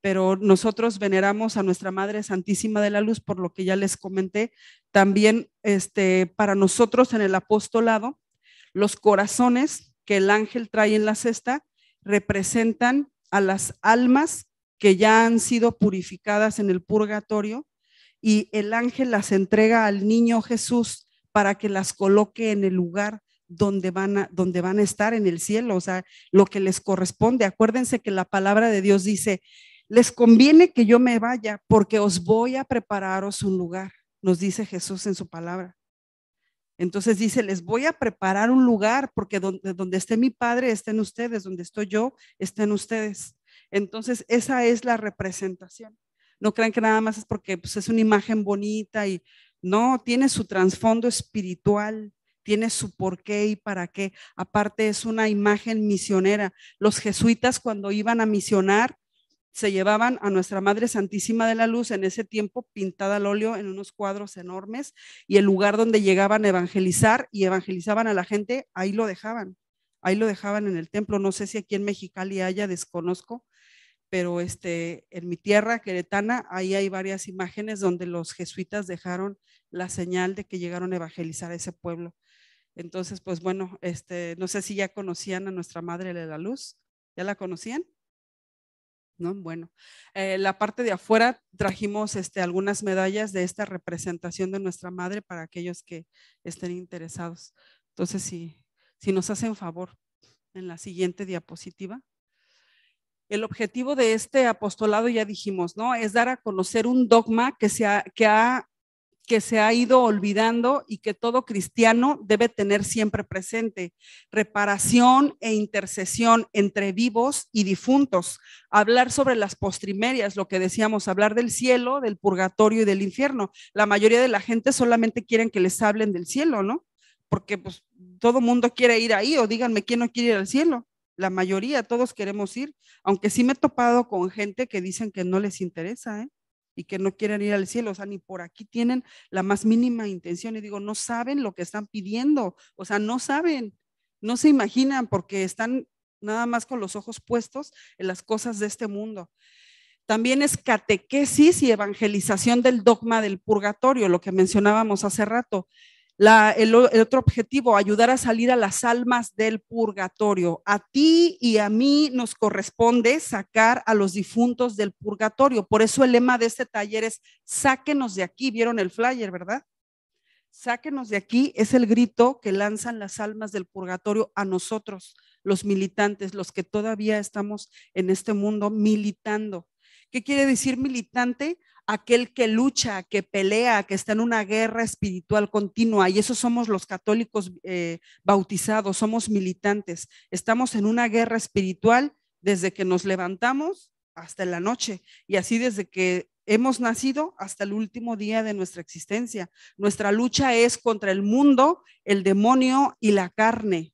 [SPEAKER 1] Pero nosotros veneramos a nuestra Madre Santísima de la Luz, por lo que ya les comenté. También este, para nosotros en el apostolado, los corazones que el ángel trae en la cesta representan a las almas que ya han sido purificadas en el purgatorio y el ángel las entrega al niño Jesús para que las coloque en el lugar donde van, a, donde van a estar en el cielo, o sea, lo que les corresponde. Acuérdense que la palabra de Dios dice, les conviene que yo me vaya porque os voy a prepararos un lugar, nos dice Jesús en su palabra. Entonces dice, les voy a preparar un lugar porque donde, donde esté mi Padre estén ustedes, donde estoy yo estén ustedes. Entonces esa es la representación. No crean que nada más es porque pues, es una imagen bonita y ¿no? Tiene su trasfondo espiritual, tiene su por qué y para qué. Aparte es una imagen misionera. Los jesuitas cuando iban a misionar se llevaban a Nuestra Madre Santísima de la Luz en ese tiempo pintada al óleo en unos cuadros enormes y el lugar donde llegaban a evangelizar y evangelizaban a la gente, ahí lo dejaban. Ahí lo dejaban en el templo. No sé si aquí en Mexicali haya, desconozco, pero este, en mi tierra, Queretana, ahí hay varias imágenes donde los jesuitas dejaron la señal de que llegaron a evangelizar a ese pueblo. Entonces, pues bueno, este, no sé si ya conocían a nuestra Madre de la Luz, ¿ya la conocían? ¿No? Bueno, en eh, la parte de afuera trajimos este, algunas medallas de esta representación de nuestra Madre para aquellos que estén interesados. Entonces, si, si nos hacen favor en la siguiente diapositiva el objetivo de este apostolado, ya dijimos, ¿no? Es dar a conocer un dogma que se ha, que ha, que se ha ido olvidando y que todo cristiano debe tener siempre presente. Reparación e intercesión entre vivos y difuntos. Hablar sobre las postrimerias, lo que decíamos, hablar del cielo, del purgatorio y del infierno. La mayoría de la gente solamente quieren que les hablen del cielo, ¿no? Porque pues todo mundo quiere ir ahí o díganme quién no quiere ir al cielo la mayoría, todos queremos ir, aunque sí me he topado con gente que dicen que no les interesa ¿eh? y que no quieren ir al cielo, o sea, ni por aquí tienen la más mínima intención y digo, no saben lo que están pidiendo, o sea, no saben, no se imaginan porque están nada más con los ojos puestos en las cosas de este mundo. También es catequesis y evangelización del dogma del purgatorio, lo que mencionábamos hace rato el, el, otro objetivo, ayudar a salir a las almas del purgatorio. A ti y a mí nos corresponde sacar a los difuntos del purgatorio. Por eso el lema de este taller es, sáquenos de aquí. Vieron el flyer, ¿verdad? Sáquenos de aquí es el grito que lanzan las almas del purgatorio a nosotros, los militantes, los que todavía estamos en este mundo militando. ¿Qué quiere decir militante? aquel que lucha, que pelea, que está en una guerra espiritual continua. Y eso somos los católicos eh, bautizados, somos militantes. Estamos en una guerra espiritual desde que nos levantamos hasta la noche y así desde que hemos nacido hasta el último día de nuestra existencia. Nuestra lucha es contra el mundo, el demonio y la carne.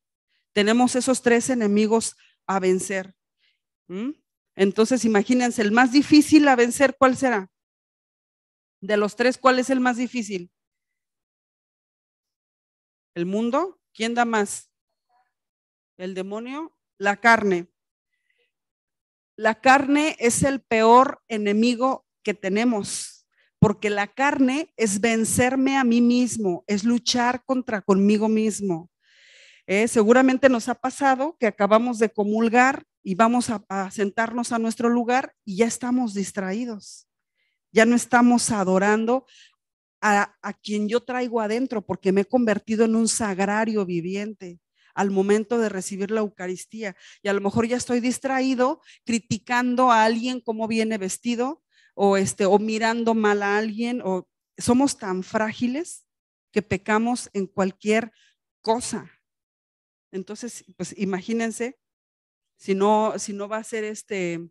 [SPEAKER 1] Tenemos esos tres enemigos a vencer. ¿Mm? Entonces, imagínense, el más difícil a vencer, ¿cuál será?
[SPEAKER 2] De los tres, ¿cuál es el más difícil? ¿El mundo? ¿Quién da más? ¿El demonio? La
[SPEAKER 1] carne. La carne es el peor enemigo que tenemos, porque la carne es vencerme a mí mismo, es luchar contra conmigo mismo. Eh, seguramente nos ha pasado que acabamos de comulgar y vamos a sentarnos a nuestro lugar y ya estamos distraídos. Ya no estamos adorando a, quien yo traigo adentro, porque me he convertido en un sagrario viviente al momento de recibir la Eucaristía. Y a lo mejor ya estoy distraído criticando a alguien cómo viene vestido o, este, o mirando mal a alguien. O somos tan frágiles que pecamos en cualquier cosa. Entonces, pues imagínense si no, si no va a ser este,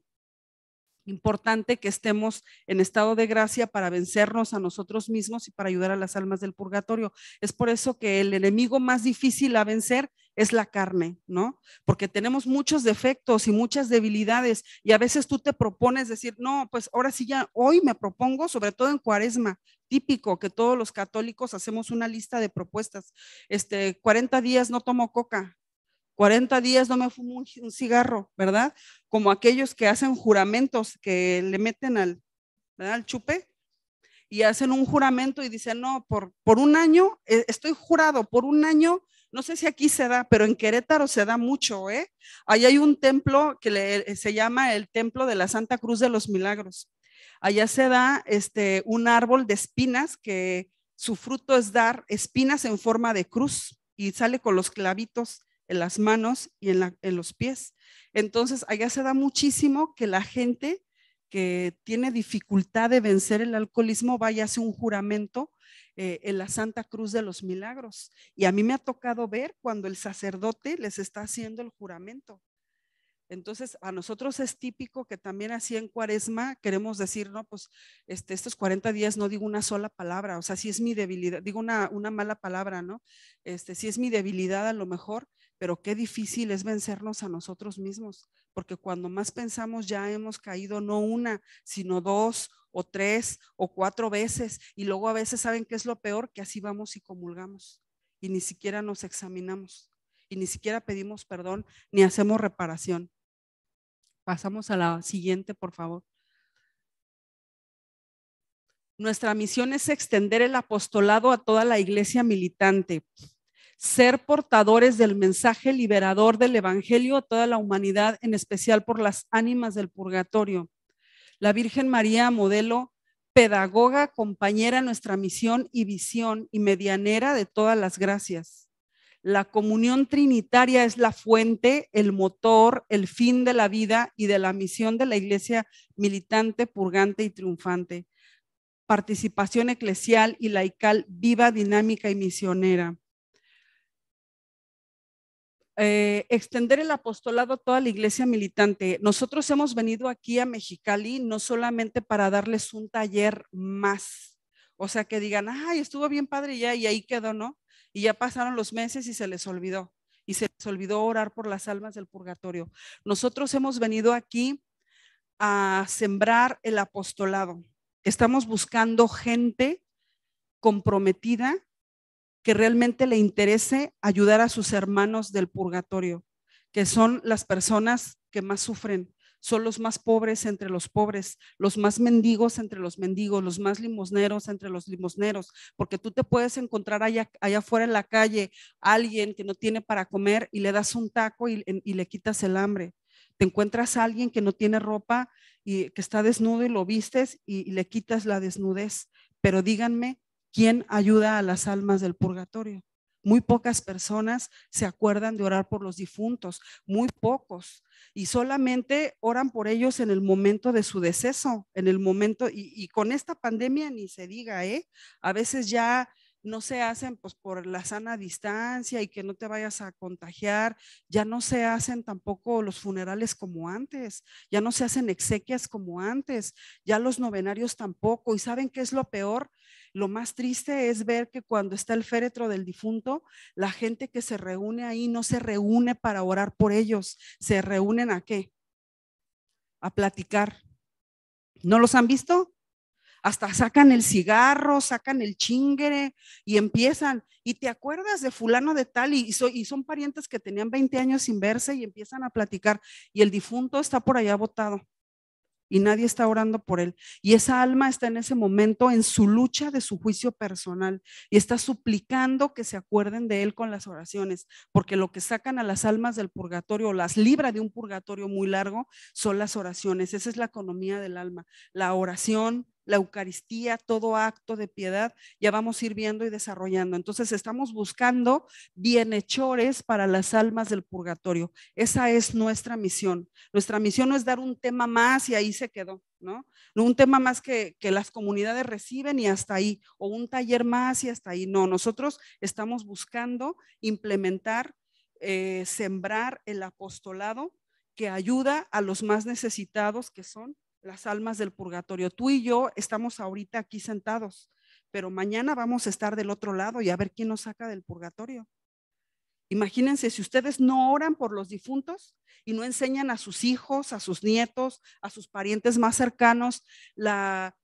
[SPEAKER 1] importante que estemos en estado de gracia para vencernos a nosotros mismos y para ayudar a las almas del purgatorio. Es por eso que el enemigo más difícil a vencer es la carne, ¿no? Porque tenemos muchos defectos y muchas debilidades y a veces tú te propones decir, no, pues ahora sí ya, hoy me propongo, sobre todo en cuaresma, típico que todos los católicos hacemos una lista de propuestas, este, 40 días no tomo coca, 40 días no me fumo un, cigarro, ¿verdad? Como aquellos que hacen juramentos que le meten al, al chupe y hacen un juramento y dicen, no, por, por un año, e, estoy jurado, por un año, no sé si aquí se da, pero en Querétaro se da mucho, ¿eh? Ahí hay un templo que eh, se llama el Templo de la Santa Cruz de los Milagros. Allá se da este, un árbol de espinas que su fruto es dar espinas en forma de cruz y sale con los clavitos en las manos y en, los pies. Entonces, allá se da muchísimo que la gente que tiene dificultad de vencer el alcoholismo vaya a hacer un juramento eh, en la Santa Cruz de los Milagros. Y a mí me ha tocado ver cuando el sacerdote les está haciendo el juramento. Entonces, a nosotros es típico que también así en cuaresma queremos decir, no, pues este, estos 40 días no digo una sola palabra, o sea, si es mi debilidad, digo una, una mala palabra, ¿no? Este, si es mi debilidad a lo mejor, pero qué difícil es vencernos a nosotros mismos, porque cuando más pensamos ya hemos caído no una, sino dos o tres o cuatro veces, y luego a veces saben que es lo peor, que así vamos y comulgamos, y ni siquiera nos examinamos, y ni siquiera pedimos perdón, ni hacemos reparación. Pasamos a la siguiente, por favor. Nuestra misión es extender el apostolado a toda la iglesia militante ser portadores del mensaje liberador del Evangelio a toda la humanidad, en especial por las ánimas del purgatorio. La Virgen María, modelo, pedagoga, compañera nuestra misión y visión y medianera de todas las gracias. La comunión trinitaria es la fuente, el motor, el fin de la vida y de la misión de la Iglesia militante, purgante y triunfante. Participación eclesial y laical viva, dinámica y misionera. Eh, extender el apostolado a toda la iglesia militante. Nosotros hemos venido aquí a Mexicali no solamente para darles un taller más, o sea, que digan, ay, estuvo bien padre ya y ahí quedó, ¿no? Y ya pasaron los meses y se les olvidó, y se les olvidó orar por las almas del purgatorio. Nosotros hemos venido aquí a sembrar el apostolado. Estamos buscando gente comprometida que realmente le interese ayudar a sus hermanos del purgatorio, que son las personas que más sufren, son los más pobres entre los pobres, los más mendigos entre los mendigos, los más limosneros entre los limosneros, porque tú te puedes encontrar allá, allá afuera en la calle a alguien que no tiene para comer y le das un taco y, le quitas el hambre. Te encuentras a alguien que no tiene ropa y que está desnudo y lo vistes y le quitas la desnudez. Pero díganme ¿Quién ayuda a las almas del purgatorio? Muy pocas personas se acuerdan de orar por los difuntos, muy pocos, y solamente oran por ellos en el momento de su deceso, en el momento, y, con esta pandemia ni se diga, ¿eh? A veces ya no se hacen pues por la sana distancia y que no te vayas a contagiar, ya no se hacen tampoco los funerales como antes, ya no se hacen exequias como antes, ya los novenarios tampoco, y ¿saben qué es lo peor? Lo más triste es ver que cuando está el féretro del difunto, la gente que se reúne ahí no se reúne para orar por ellos, se reúnen a qué? A platicar. ¿No los han visto? Hasta sacan el cigarro, sacan el chingere y empiezan. Y te acuerdas de fulano de tal y, y son parientes que tenían 20 años sin verse y empiezan a platicar y el difunto está por allá botado y nadie está orando por él. Y esa alma está en ese momento en su lucha de su juicio personal y está suplicando que se acuerden de él con las oraciones, porque lo que sacan a las almas del purgatorio o las libra de un purgatorio muy largo son las oraciones. Esa es la economía del alma, la oración, la Eucaristía, todo acto de piedad, ya vamos ir viendo y desarrollando. Entonces estamos buscando bienhechores para las almas del purgatorio. Esa es nuestra misión. Nuestra misión no es dar un tema más y ahí se quedó, ¿no? Un tema más que, las comunidades reciben y hasta ahí, o un taller más y hasta ahí. No, nosotros estamos buscando implementar, eh, sembrar el apostolado que ayuda a los más necesitados que son las almas del purgatorio. Tú y yo estamos ahorita aquí sentados, pero mañana vamos a estar del otro lado y a ver quién nos saca del purgatorio. Imagínense si ustedes no oran por los difuntos y no enseñan a sus hijos, a sus nietos, a sus parientes más cercanos la,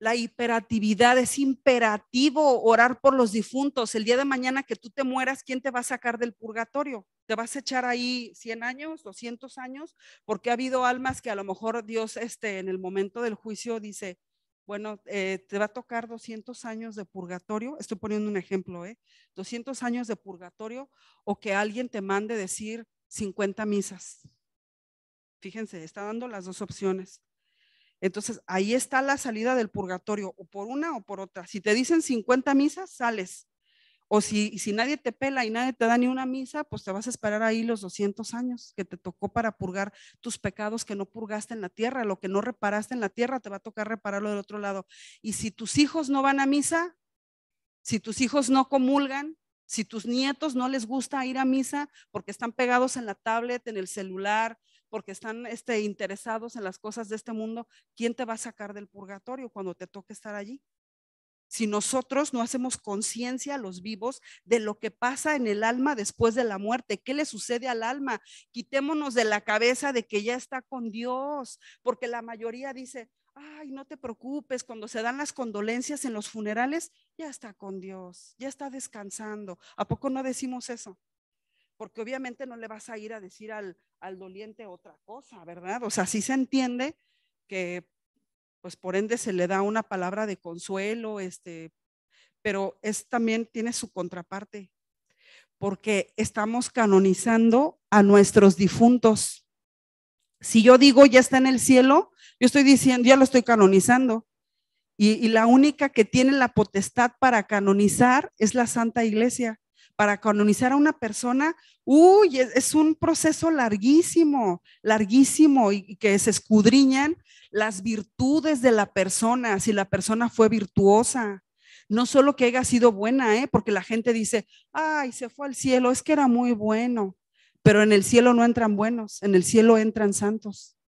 [SPEAKER 1] la hiperactividad, es imperativo orar por los difuntos. El día de mañana que tú te mueras, ¿quién te va a sacar del purgatorio? ¿Te vas a echar ahí 100 años, 200 años? Porque ha habido almas que a lo mejor Dios este, en el momento del juicio dice, bueno, eh, te va a tocar 200 años de purgatorio, estoy poniendo un ejemplo, ¿eh? 200 años de purgatorio o que alguien te mande decir 50 misas. Fíjense, está dando las dos opciones. Entonces, ahí está la salida del purgatorio, o por una o por otra. Si te dicen 50 misas, sales. O si, si nadie te pela y nadie te da ni una misa, pues te vas a esperar ahí los 200 años que te tocó para purgar tus pecados que no purgaste en la tierra, lo que no reparaste en la tierra, te va a tocar repararlo del otro lado. Y si tus hijos no van a misa, si tus hijos no comulgan, si tus nietos no les gusta ir a misa porque están pegados en la tablet, en el celular, porque están este, interesados en las cosas de este mundo, ¿quién te va a sacar del purgatorio cuando te toque estar allí? Si nosotros no hacemos conciencia a los vivos de lo que pasa en el alma después de la muerte, ¿qué le sucede al alma? Quitémonos de la cabeza de que ya está con Dios, porque la mayoría dice, ay, no te preocupes, cuando se dan las condolencias en los funerales, ya está con Dios, ya está descansando. ¿A poco no decimos eso? porque obviamente no le vas a ir a decir al, doliente otra cosa, ¿verdad? O sea, sí se entiende que pues por ende se le da una palabra de consuelo, este, pero es también tiene su contraparte, porque estamos canonizando a nuestros difuntos. Si yo digo ya está en el cielo, yo estoy diciendo, ya lo estoy canonizando. Y, y la única que tiene la potestad para canonizar es la Santa Iglesia para canonizar a una persona, uy, es, un proceso larguísimo, larguísimo y, que se escudriñan las virtudes de la persona, si la persona fue virtuosa. No solo que haya sido buena, ¿eh? porque la gente dice, ay, se fue al cielo, es que era muy bueno, pero en el cielo no entran buenos, en el cielo entran santos.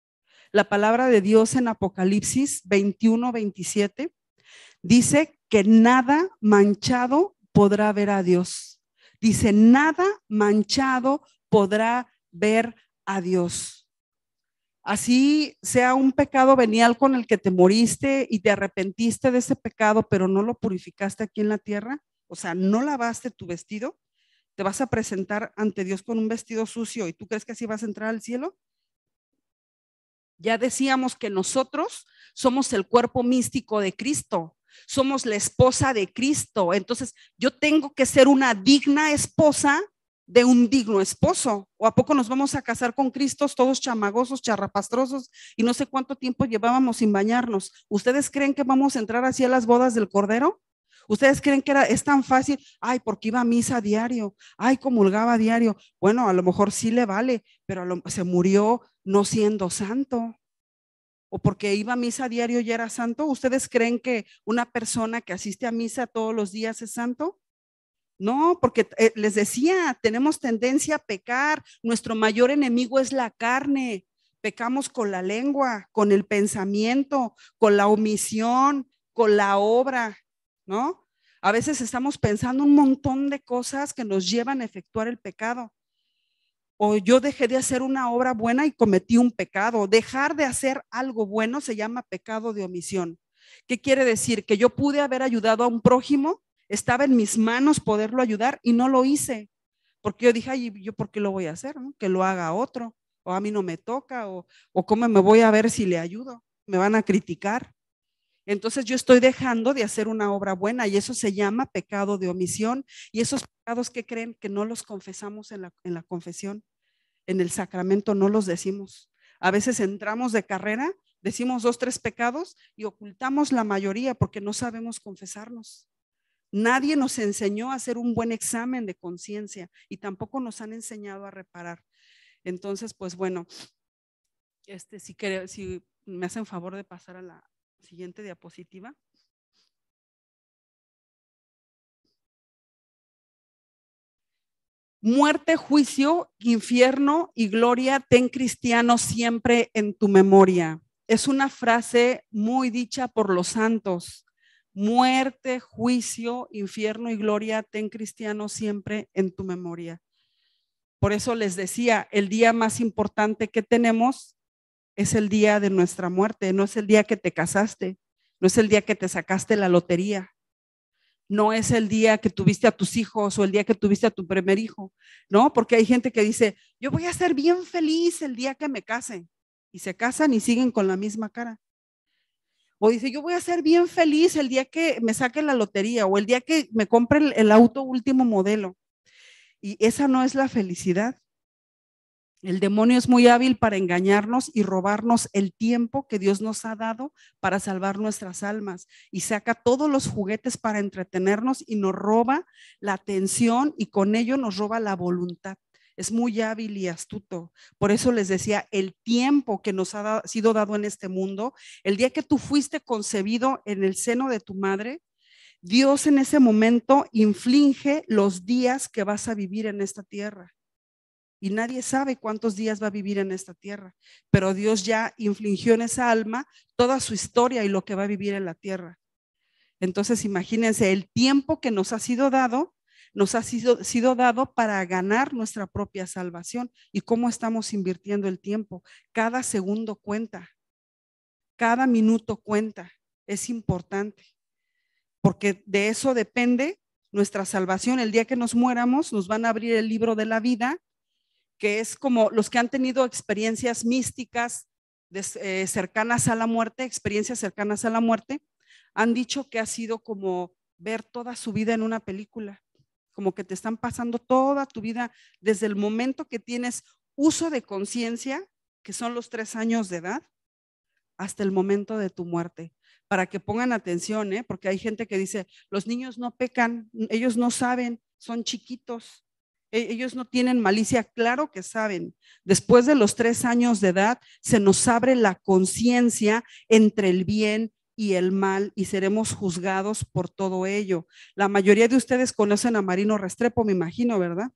[SPEAKER 1] La palabra de Dios en Apocalipsis 21, 27 dice que nada manchado podrá ver a Dios. Dice, nada manchado podrá ver a Dios. Así sea un pecado venial con el que te moriste y te arrepentiste de ese pecado, pero no lo purificaste aquí en la tierra, o sea, no lavaste tu vestido, te vas a presentar ante Dios con un vestido sucio y tú crees que así vas a entrar al cielo. Ya decíamos que nosotros somos el cuerpo místico de Cristo, somos la esposa de Cristo. Entonces, yo tengo que ser una digna esposa de un digno esposo. ¿O a poco nos vamos a casar con Cristo todos chamagosos, charrapastrosos y no sé cuánto tiempo llevábamos sin bañarnos? ¿Ustedes creen que vamos a entrar así a las bodas del Cordero? ¿Ustedes creen que era, es tan fácil? Ay, porque iba a misa diario, ay, comulgaba diario. Bueno, a lo mejor sí le vale, pero se murió no siendo santo o porque iba a misa a diario y era santo? ¿Ustedes creen que una persona que asiste a misa todos los días es santo? No, porque eh, les decía, tenemos tendencia a pecar. Nuestro mayor enemigo es la carne. Pecamos con la lengua, con el pensamiento, con la omisión, con la obra, ¿no? A veces estamos pensando un montón de cosas que nos llevan a efectuar el pecado o yo dejé de hacer una obra buena y cometí un pecado. Dejar de hacer algo bueno se llama pecado de omisión. ¿Qué quiere decir? Que yo pude haber ayudado a un prójimo, estaba en mis manos poderlo ayudar y no lo hice. Porque yo dije, ay, ¿yo por qué lo voy a hacer? Que lo haga otro, o a mí no me toca, o, o cómo me voy a ver si le ayudo, me van a criticar entonces yo estoy dejando de hacer una obra buena y eso se llama pecado de omisión y esos pecados que creen que no los confesamos en la, confesión, en el sacramento no los decimos. A veces entramos de carrera, decimos dos, tres pecados y ocultamos la mayoría porque no sabemos confesarnos. Nadie nos enseñó a hacer un buen examen de conciencia y tampoco nos han enseñado a reparar. Entonces, pues bueno,
[SPEAKER 2] este, si, si me hacen favor de pasar a la, Siguiente diapositiva. Muerte, juicio, infierno y gloria, ten
[SPEAKER 1] cristiano siempre en tu memoria. Es una frase muy dicha por los santos. Muerte, juicio, infierno y gloria, ten cristiano siempre en tu memoria. Por eso les decía, el día más importante que tenemos es el día de nuestra muerte, no es el día que te casaste, no es el día que te sacaste la lotería, no es el día que tuviste a tus hijos o el día que tuviste a tu primer hijo, ¿no? Porque hay gente que dice, yo voy a ser bien feliz el día que me case. Y se casan y siguen con la misma cara. O dice, yo voy a ser bien feliz el día que me saque la lotería o el día que me compre el, el auto último modelo. Y esa no es la felicidad. El demonio es muy hábil para engañarnos y robarnos el tiempo que Dios nos ha dado para salvar nuestras almas y saca todos los juguetes para entretenernos y nos roba la atención y con ello nos roba la voluntad. Es muy hábil y astuto. Por eso les decía, el tiempo que nos ha sido dado en este mundo, el día que tú fuiste concebido en el seno de tu madre, Dios en ese momento inflige los días que vas a vivir en esta tierra y nadie sabe cuántos días va a vivir en esta tierra, pero Dios ya infligió en esa alma toda su historia y lo que va a vivir en la tierra. Entonces, imagínense, el tiempo que nos ha sido dado, nos ha sido, sido dado para ganar nuestra propia salvación y cómo estamos invirtiendo el tiempo. Cada segundo cuenta, cada minuto cuenta, es importante, porque de eso depende nuestra salvación. El día que nos muéramos, nos van a abrir el libro de la vida que es como los que han tenido experiencias místicas eh, cercanas a la muerte, experiencias cercanas a la muerte, han dicho que ha sido como ver toda su vida en una película, como que te están pasando toda tu vida desde el momento que tienes uso de conciencia, que son los tres años de edad, hasta el momento de tu muerte. Para que pongan atención, ¿eh? porque hay gente que dice, los niños no pecan, ellos no saben, son chiquitos. E-, ellos no tienen malicia, claro que saben. Después de los tres años de edad se nos abre la conciencia entre el bien y el mal y seremos juzgados por todo ello. La mayoría de ustedes conocen a Marino Restrepo, me imagino, ¿verdad?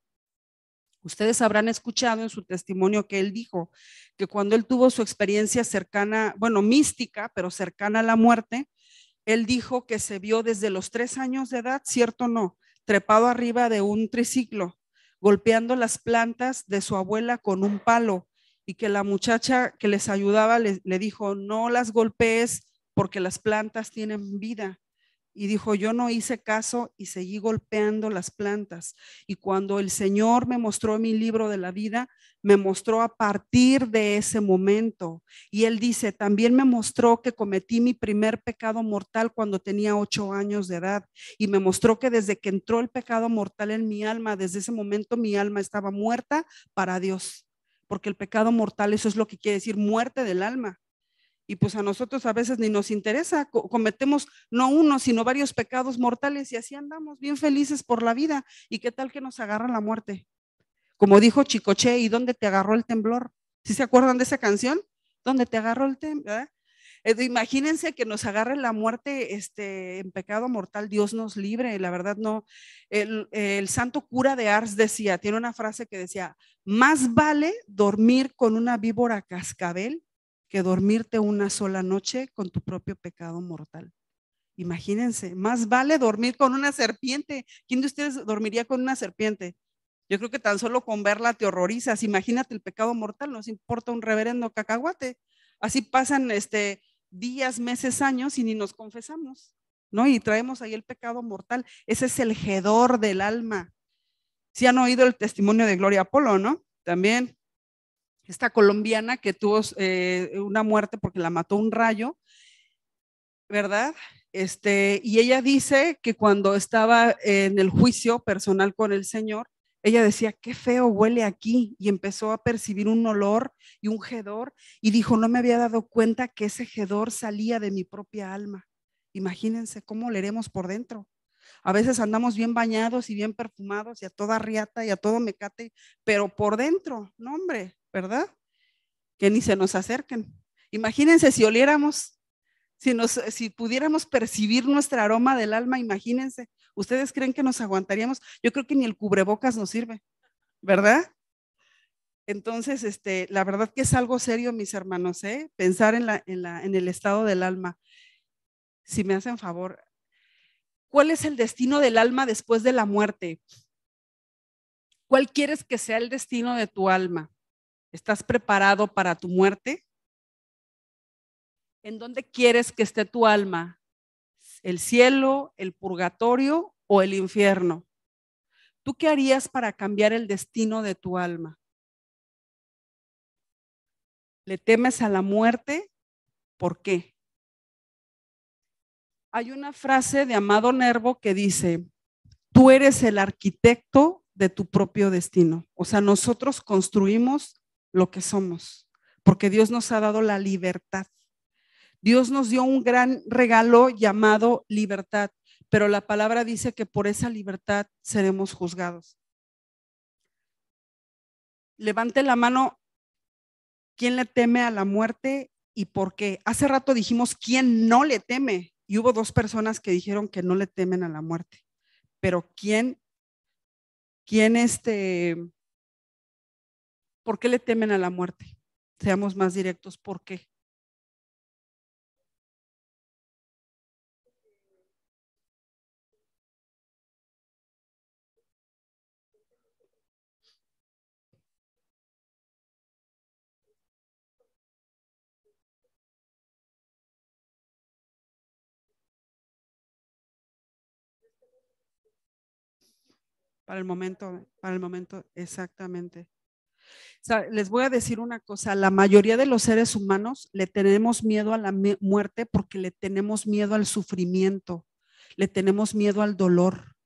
[SPEAKER 1] Ustedes habrán escuchado en su testimonio que él dijo que cuando él tuvo su experiencia cercana, bueno, mística, pero cercana a la muerte, él dijo que se vio desde los tres años de edad, ¿cierto o no? Trepado arriba de un triciclo golpeando las plantas de su abuela con un palo y que la muchacha que les ayudaba le, dijo, no las golpees porque las plantas tienen vida. Y dijo, yo no hice caso y seguí golpeando las plantas. Y cuando el Señor me mostró mi libro de la vida, me mostró a partir de ese momento. Y él dice, también me mostró que cometí mi primer pecado mortal cuando tenía ocho años de edad. Y me mostró que desde que entró el pecado mortal en mi alma, desde ese momento mi alma estaba muerta para Dios. Porque el pecado mortal, eso es lo que quiere decir muerte del alma y pues a nosotros a veces ni nos interesa, cometemos no uno, sino varios pecados mortales y así andamos bien felices por la vida. ¿Y qué tal que nos agarra la muerte? Como dijo Chicoche, ¿y dónde te agarró el temblor? ¿Sí se acuerdan de esa canción? ¿Dónde te agarró el temblor? Eh, imagínense que nos agarre la muerte este, en pecado mortal, Dios nos libre, la verdad no. el santo cura de Ars decía, tiene una frase que decía, más vale dormir con una víbora cascabel que dormirte una sola noche con tu propio pecado mortal. Imagínense, más vale dormir con una serpiente. ¿Quién de ustedes dormiría con una serpiente? Yo creo que tan solo con verla te horrorizas. Imagínate el pecado mortal, nos importa un reverendo cacahuate. Así pasan este, días, meses, años y ni nos confesamos, ¿no? Y traemos ahí el pecado mortal. Ese es el hedor del alma. Si han oído el testimonio de Gloria Apolo, ¿no? También esta colombiana que tuvo eh, una muerte porque la mató un rayo, ¿verdad? Este, y ella dice que cuando estaba en el juicio personal con el Señor, ella decía, qué feo huele aquí, y empezó a percibir un olor y un hedor, y dijo, no me había dado cuenta que ese hedor salía de mi propia alma. Imagínense cómo leeremos por dentro. A veces andamos bien bañados y bien perfumados y a toda riata y a todo mecate, pero por dentro, no hombre, ¿verdad? Que ni se nos acerquen. Imagínense si oliéramos, si, si pudiéramos percibir nuestro aroma del alma, imagínense. ¿Ustedes creen que nos aguantaríamos? Yo creo que ni el cubrebocas nos sirve, ¿verdad? Entonces, este, la verdad que es algo serio, mis hermanos, ¿eh? pensar en el estado del alma. Si me hacen favor, ¿cuál es el destino del alma después de la muerte? ¿Cuál quieres que sea el destino de tu alma? ¿Estás preparado para tu muerte? ¿En dónde quieres que esté tu alma? ¿El cielo, el purgatorio o el infierno? ¿Tú
[SPEAKER 2] qué harías para cambiar el destino de tu alma? ¿Le temes a la muerte? ¿Por qué?
[SPEAKER 1] Hay una frase de Amado Nervo que dice, tú eres el arquitecto de tu propio destino. O sea, nosotros construimos lo que somos, porque Dios nos ha dado la libertad. Dios nos dio un gran regalo llamado libertad, pero la palabra dice que por esa libertad seremos juzgados. Levante la mano, ¿quién le teme a la muerte y por qué? Hace rato dijimos, ¿quién no le teme? Y hubo dos personas que dijeron que no le temen a la muerte, pero ¿quién,
[SPEAKER 2] quién este, ¿Por qué le temen a la muerte? Seamos más directos, ¿por qué? Para el
[SPEAKER 1] momento, para el momento, exactamente
[SPEAKER 2] les voy a decir una cosa, la mayoría
[SPEAKER 1] de los seres humanos le tenemos miedo a la muerte porque le tenemos miedo al sufrimiento, le tenemos miedo al dolor.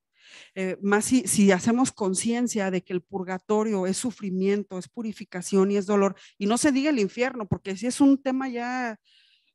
[SPEAKER 1] Eh, más si hacemos conciencia de que el purgatorio es sufrimiento, es purificación y es dolor, y no se diga el infierno, porque si es un tema ya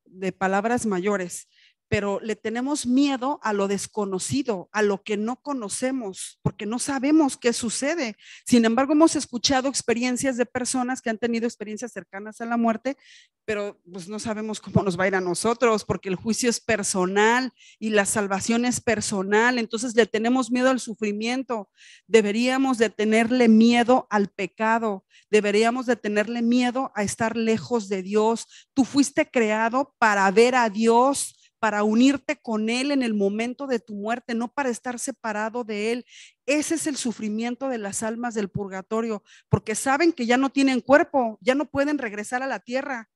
[SPEAKER 1] de palabras mayores, pero le tenemos miedo a lo desconocido, a lo que no conocemos, porque no sabemos qué sucede. Sin embargo, hemos escuchado experiencias de personas que han tenido experiencias cercanas a la muerte, pero pues no sabemos cómo nos va a ir a nosotros, porque el juicio es personal y la salvación es personal, entonces le tenemos miedo al sufrimiento, deberíamos de tenerle miedo al pecado, deberíamos de tenerle miedo a estar lejos de Dios. Tú fuiste creado para ver a Dios para unirte con Él en el momento de tu muerte, no para estar separado de Él. Ese es el sufrimiento de las almas del purgatorio, porque saben que ya no tienen cuerpo, ya no pueden regresar a la tierra,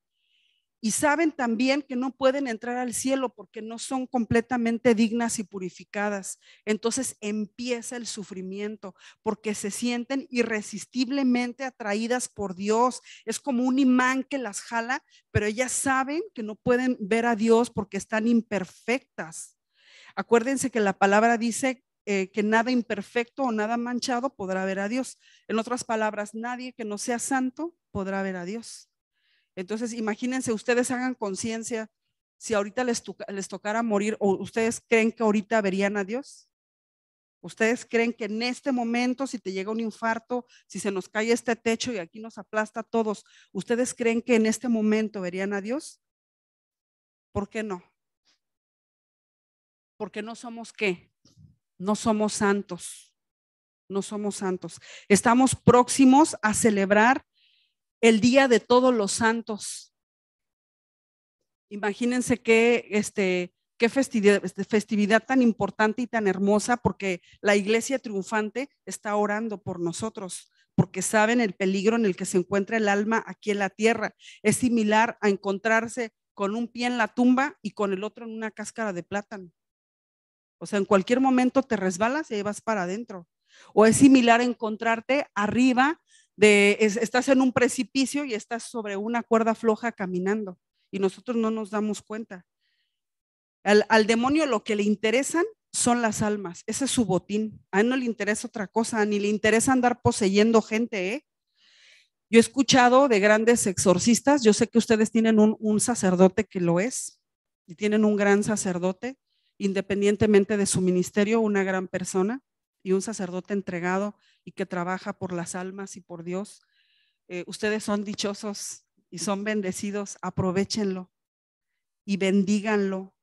[SPEAKER 1] y saben también que no pueden entrar al cielo porque no son completamente dignas y purificadas. Entonces empieza el sufrimiento porque se sienten irresistiblemente atraídas por Dios. Es como un imán que las jala, pero ellas saben que no pueden ver a Dios porque están imperfectas. Acuérdense que la palabra dice eh, que nada imperfecto o nada manchado podrá ver a Dios. En otras palabras, nadie que no sea santo podrá ver a Dios. Entonces, imagínense, ustedes hagan conciencia si ahorita les, les tocara morir o ustedes creen que ahorita verían a Dios. ¿Ustedes creen que en este momento, si te llega un infarto, si se nos cae este techo y aquí nos aplasta a todos, ¿ustedes creen que en este momento verían a Dios? ¿Por qué no? Porque no somos qué? No somos santos. No somos santos. Estamos próximos a celebrar el día de todos los santos. Imagínense qué, este, qué festividad, este, festividad tan importante y tan hermosa, porque la iglesia triunfante está orando por nosotros, porque saben el peligro en el que se encuentra el alma aquí en la tierra. Es similar a encontrarse con un pie en la tumba y con el otro en una cáscara de plátano. O sea, en cualquier momento te resbalas y vas para adentro. O es similar a encontrarte arriba estás en un precipicio y estás sobre una cuerda floja caminando y nosotros no nos damos cuenta. Al, demonio lo que le interesan son las almas, ese es su botín. A él no le interesa otra cosa, ni le interesa andar poseyendo gente. ¿eh? Yo he escuchado de grandes exorcistas, yo sé que ustedes tienen un, un sacerdote que lo es, y tienen un gran sacerdote, independientemente de su ministerio, una gran persona y un sacerdote entregado y que trabaja por las almas y por Dios. Eh, ustedes son dichosos y son bendecidos, aprovechenlo y bendíganlo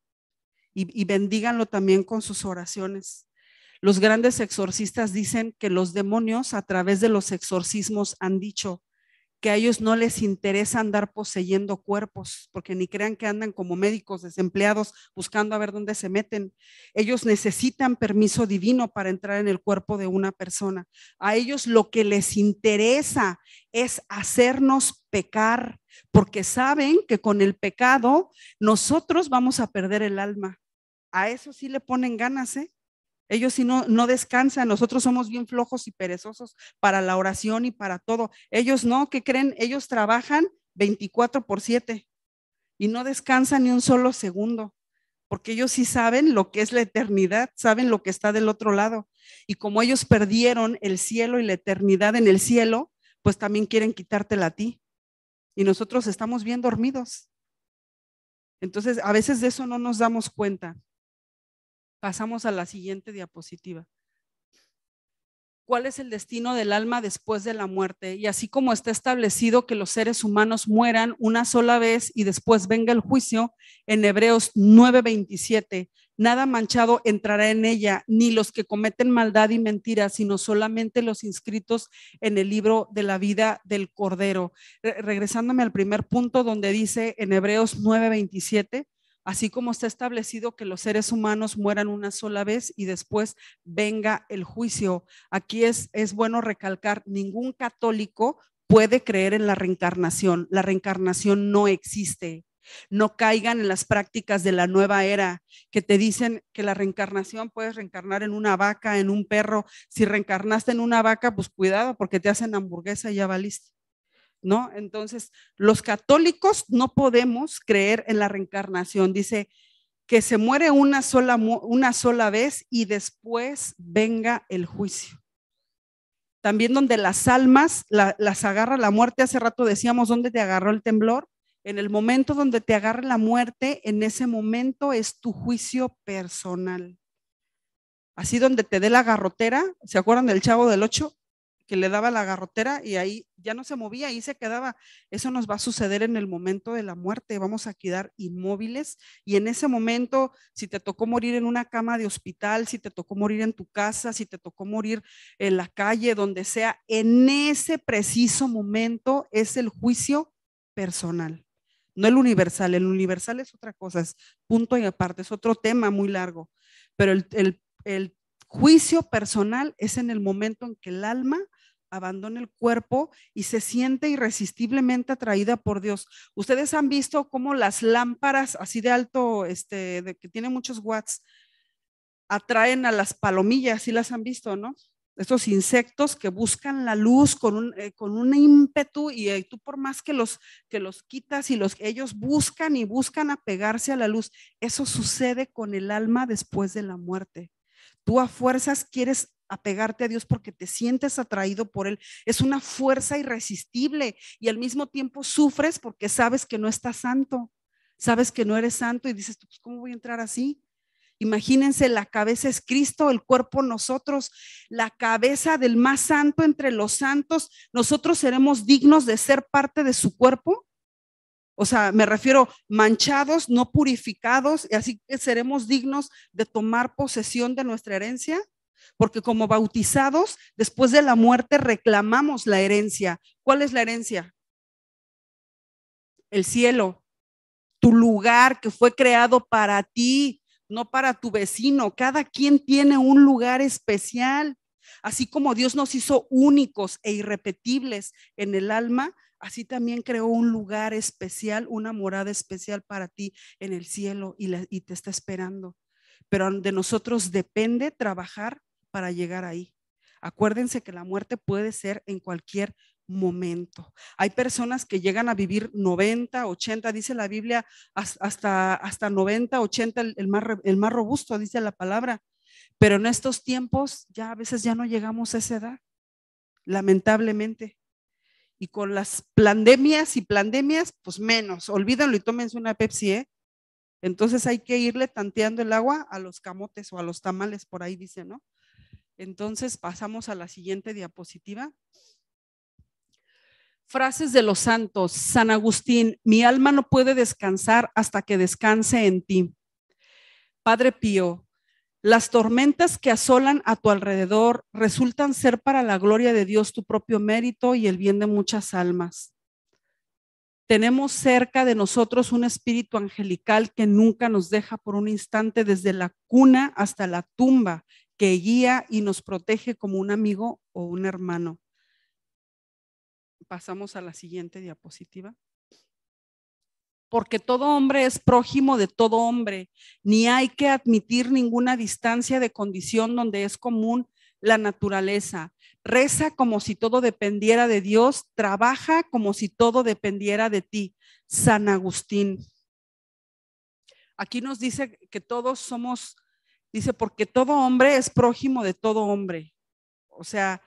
[SPEAKER 1] y, y bendíganlo también con sus oraciones. Los grandes exorcistas dicen que los demonios a través de los exorcismos han dicho, que a ellos no les interesa andar poseyendo cuerpos, porque ni crean que andan como médicos desempleados buscando a ver dónde se meten. Ellos necesitan permiso divino para entrar en el cuerpo de una persona. A ellos lo que les interesa es hacernos pecar, porque saben que con el pecado nosotros vamos a perder el alma. A eso sí le ponen ganas, ¿eh? Ellos sí no, no descansan, nosotros somos bien flojos y perezosos para la oración y para todo. Ellos no, ¿qué creen? Ellos trabajan 24 por 7 y no descansan ni un solo segundo, porque ellos sí saben lo que es la eternidad, saben lo que está del otro lado. Y como ellos perdieron el cielo y la eternidad en el cielo, pues también quieren quitártela a ti. Y nosotros estamos bien dormidos. Entonces, a veces de eso no nos damos cuenta. Pasamos a la siguiente diapositiva. ¿Cuál es el destino del alma después de la muerte? Y así como está establecido que los seres humanos mueran una sola vez y después venga el juicio, en Hebreos 9:27, nada manchado entrará en ella, ni los que cometen maldad y mentira, sino solamente los inscritos en el libro de la vida del Cordero. regresándome al primer punto donde dice en Hebreos 9:27 así como está establecido que los seres humanos mueran una sola vez y después venga el juicio. Aquí es, es bueno recalcar, ningún católico puede creer en la reencarnación. La reencarnación no existe. No caigan en las prácticas de la nueva era que te dicen que la reencarnación puedes reencarnar en una vaca, en un perro. Si reencarnaste en una vaca, pues cuidado porque te hacen hamburguesa y ya valiste. ¿no? Entonces, los católicos no podemos creer en la reencarnación. Dice que se muere una sola, una sola vez y después venga el juicio. También donde las almas las agarra la muerte. Hace rato decíamos dónde te agarró el temblor. En el momento donde te agarre la muerte, en ese momento es tu juicio personal. Así donde te dé la garrotera, ¿se acuerdan del chavo del 8? que le daba la garrotera y ahí ya no se movía, y se quedaba. Eso nos va a suceder en el momento de la muerte, vamos a quedar inmóviles y en ese momento, si te tocó morir en una cama de hospital, si te tocó morir en tu casa, si te tocó morir en la calle, donde sea, en ese preciso momento es el juicio personal. No el universal, el universal es otra cosa, es punto y aparte, es otro tema muy largo, pero el, el juicio personal es en el momento en que el alma abandona el cuerpo y se siente irresistiblemente atraída por Dios. Ustedes han visto cómo las lámparas así de alto, este, de que tiene muchos watts, atraen a las palomillas, sí las han visto, ¿no? Estos insectos que buscan la luz con un, eh, con un ímpetu y eh, tú por más que los, que los quitas y los, ellos buscan y buscan apegarse a la luz. Eso sucede con el alma después de la muerte. Tú a fuerzas quieres apegarte a Dios porque te sientes atraído por Él. Es una fuerza irresistible y al mismo tiempo sufres porque sabes que no estás santo, sabes que no eres santo y dices, pues, ¿cómo voy a entrar así? Imagínense, la cabeza es Cristo, el cuerpo nosotros, la cabeza del más santo entre los santos. ¿Nosotros seremos dignos de ser parte de su cuerpo? O sea, me refiero manchados, no purificados, y así que seremos dignos de tomar posesión de nuestra herencia porque como bautizados, después de la muerte reclamamos la herencia. ¿Cuál es la herencia? El cielo, tu lugar que fue creado para ti, no para tu vecino. Cada quien tiene un lugar especial. Así como Dios nos hizo únicos e irrepetibles en el alma, así también creó un lugar especial, una morada especial para ti en el cielo y, te está esperando. Pero de nosotros depende trabajar para llegar ahí. Acuérdense que la muerte puede ser en cualquier momento. Hay personas que llegan a vivir 90, 80, dice la Biblia, hasta, hasta 90, 80, el, más, el más robusto, dice la palabra. Pero en estos tiempos ya a veces ya no llegamos a esa edad, lamentablemente. Y con las pandemias y pandemias, pues menos. Olvídenlo y tómense una Pepsi, ¿eh? Entonces hay que irle tanteando el agua a los camotes o a los tamales, por ahí dice, ¿no? Entonces pasamos a la siguiente diapositiva. Frases de los santos. San Agustín, mi alma no puede descansar hasta que descanse en ti. Padre Pío, las tormentas que asolan a tu alrededor resultan ser para la gloria de Dios tu propio mérito y el bien de muchas almas. Tenemos cerca de nosotros un espíritu angelical que nunca nos deja por un instante desde la cuna hasta la tumba que guía y nos protege como un amigo o un hermano. Pasamos a la siguiente diapositiva. Porque todo hombre es prójimo de todo hombre, ni hay que admitir ninguna distancia de condición donde es común la naturaleza. Reza como si todo dependiera de Dios, trabaja como si todo dependiera de ti. San Agustín. Aquí nos dice que todos somos Dice, porque todo hombre es prójimo de todo hombre. O sea,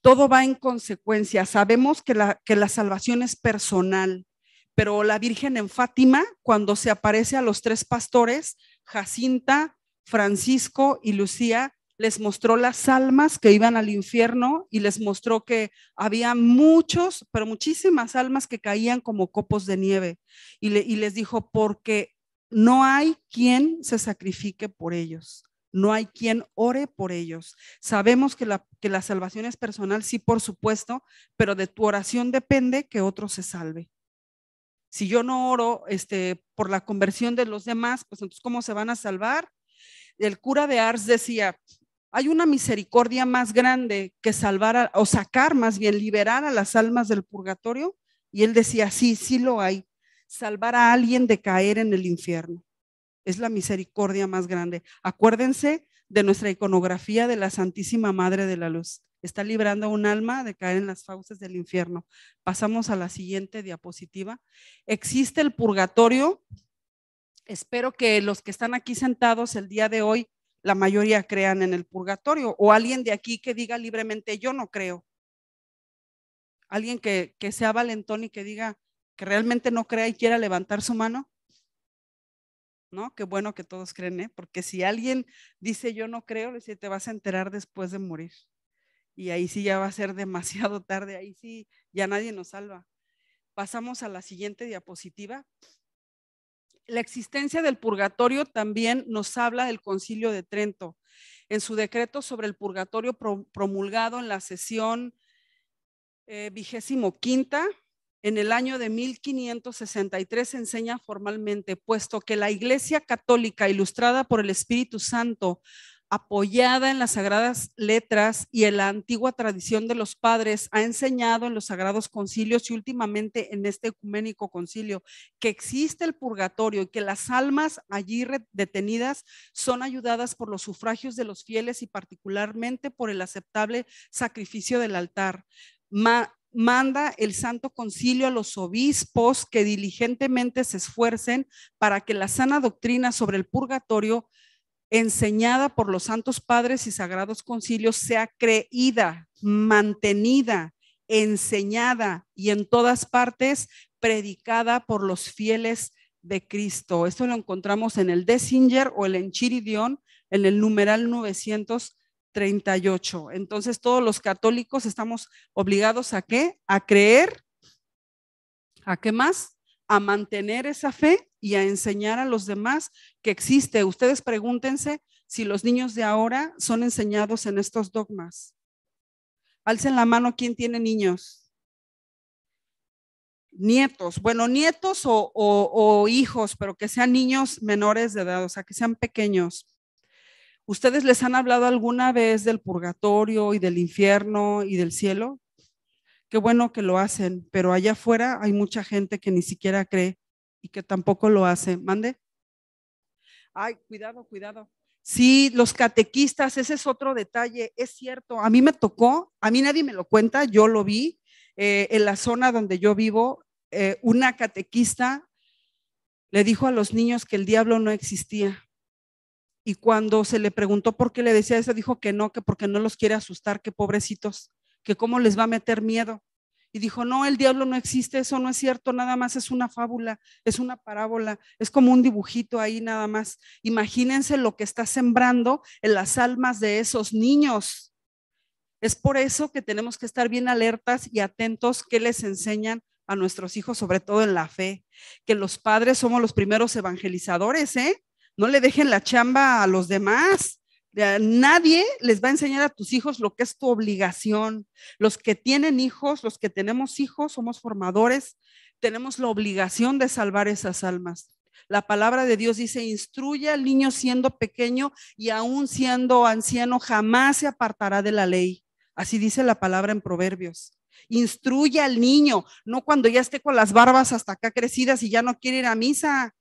[SPEAKER 1] todo va en consecuencia. Sabemos que la, que la salvación es personal, pero la Virgen en Fátima, cuando se aparece a los tres pastores, Jacinta, Francisco y Lucía, les mostró las almas que iban al infierno y les mostró que había muchos, pero muchísimas almas que caían como copos de nieve. Y, y les dijo, porque no hay quien se sacrifique por ellos. No hay quien ore por ellos. Sabemos que la, salvación es personal, sí, por supuesto, pero de tu oración depende que otro se salve. Si yo no oro este, por la conversión de los demás, pues entonces, ¿cómo se van a salvar? El cura de Ars decía, hay una misericordia más grande que salvar o sacar más bien, liberar a las almas del purgatorio. Y él decía, sí, sí lo hay, salvar a alguien de caer en el infierno. Es la misericordia más grande. Acuérdense de nuestra iconografía de la Santísima Madre de la Luz. Está librando a un alma de caer en las fauces del infierno. Pasamos a la siguiente diapositiva. Existe el purgatorio. Espero que los que están aquí sentados el día de hoy, la mayoría crean en el purgatorio o alguien de aquí que diga libremente, yo no creo. Alguien que, que sea valentón y que diga, que realmente no crea y quiera levantar su mano? ¿No? Qué bueno que todos creen, ¿eh? Porque si alguien dice yo no creo, le te vas a enterar después de morir. Y ahí sí ya va a ser demasiado tarde, ahí sí ya nadie nos salva. Pasamos a la siguiente diapositiva. La existencia del purgatorio también nos habla del Concilio de Trento. En su decreto sobre el purgatorio promulgado en la sesión eh, vigésimo quinta en el año de 1563 enseña formalmente, puesto que la Iglesia Católica, ilustrada por el Espíritu Santo, apoyada en las sagradas letras y en la antigua tradición de los padres, ha enseñado en los sagrados concilios y últimamente en este ecuménico concilio que existe el purgatorio y que las almas allí detenidas son ayudadas por los sufragios de los fieles y particularmente por el aceptable sacrificio del altar manda el Santo Concilio a los obispos que diligentemente se esfuercen para que la sana doctrina sobre el purgatorio enseñada por los santos padres y sagrados concilios sea creída, mantenida, enseñada y en todas partes predicada por los fieles de Cristo. Esto lo encontramos en el Desinger o el Enchiridion en el numeral 900 38. Entonces todos los católicos estamos obligados a qué? A creer. ¿A qué más? A mantener esa fe y a enseñar a los demás que existe. Ustedes pregúntense si los niños de ahora son enseñados en estos dogmas. Alcen la mano quien tiene niños. Nietos, bueno, nietos o, o hijos, pero que sean niños menores de edad, o sea, que sean pequeños. ¿Ustedes les han hablado alguna vez del purgatorio y del infierno y del cielo? Qué bueno que lo hacen, pero allá afuera hay mucha gente que ni siquiera cree y que tampoco lo hace. Mande. Ay, cuidado, cuidado. Sí, los catequistas, ese es otro detalle, es cierto. A mí me tocó, a mí nadie me lo cuenta, yo lo vi eh, en la zona donde yo vivo, eh, una catequista le dijo a los niños que el diablo no existía. Y cuando se le preguntó por qué le decía eso, dijo que no, que porque no los quiere asustar, que pobrecitos, que cómo les va a meter miedo. Y dijo, no, el diablo no existe, eso no es cierto, nada más es una fábula, es una parábola, es como un dibujito ahí nada más. Imagínense lo que está sembrando en las almas de esos niños. Es por eso que tenemos que estar bien alertas y atentos que les enseñan a nuestros hijos, sobre todo en la fe, que los padres somos los primeros evangelizadores, ¿eh? no le dejen la chamba a los demás. Nadie les va a enseñar a tus hijos lo que es tu obligación. Los que tienen hijos, los que tenemos hijos, somos formadores, tenemos la obligación de salvar esas almas. La palabra de Dios dice, instruye al niño siendo pequeño y aún siendo anciano, jamás se apartará de la ley. Así dice la palabra en Proverbios. Instruye al niño, no cuando ya esté con las barbas hasta acá crecidas y ya no quiere ir a misa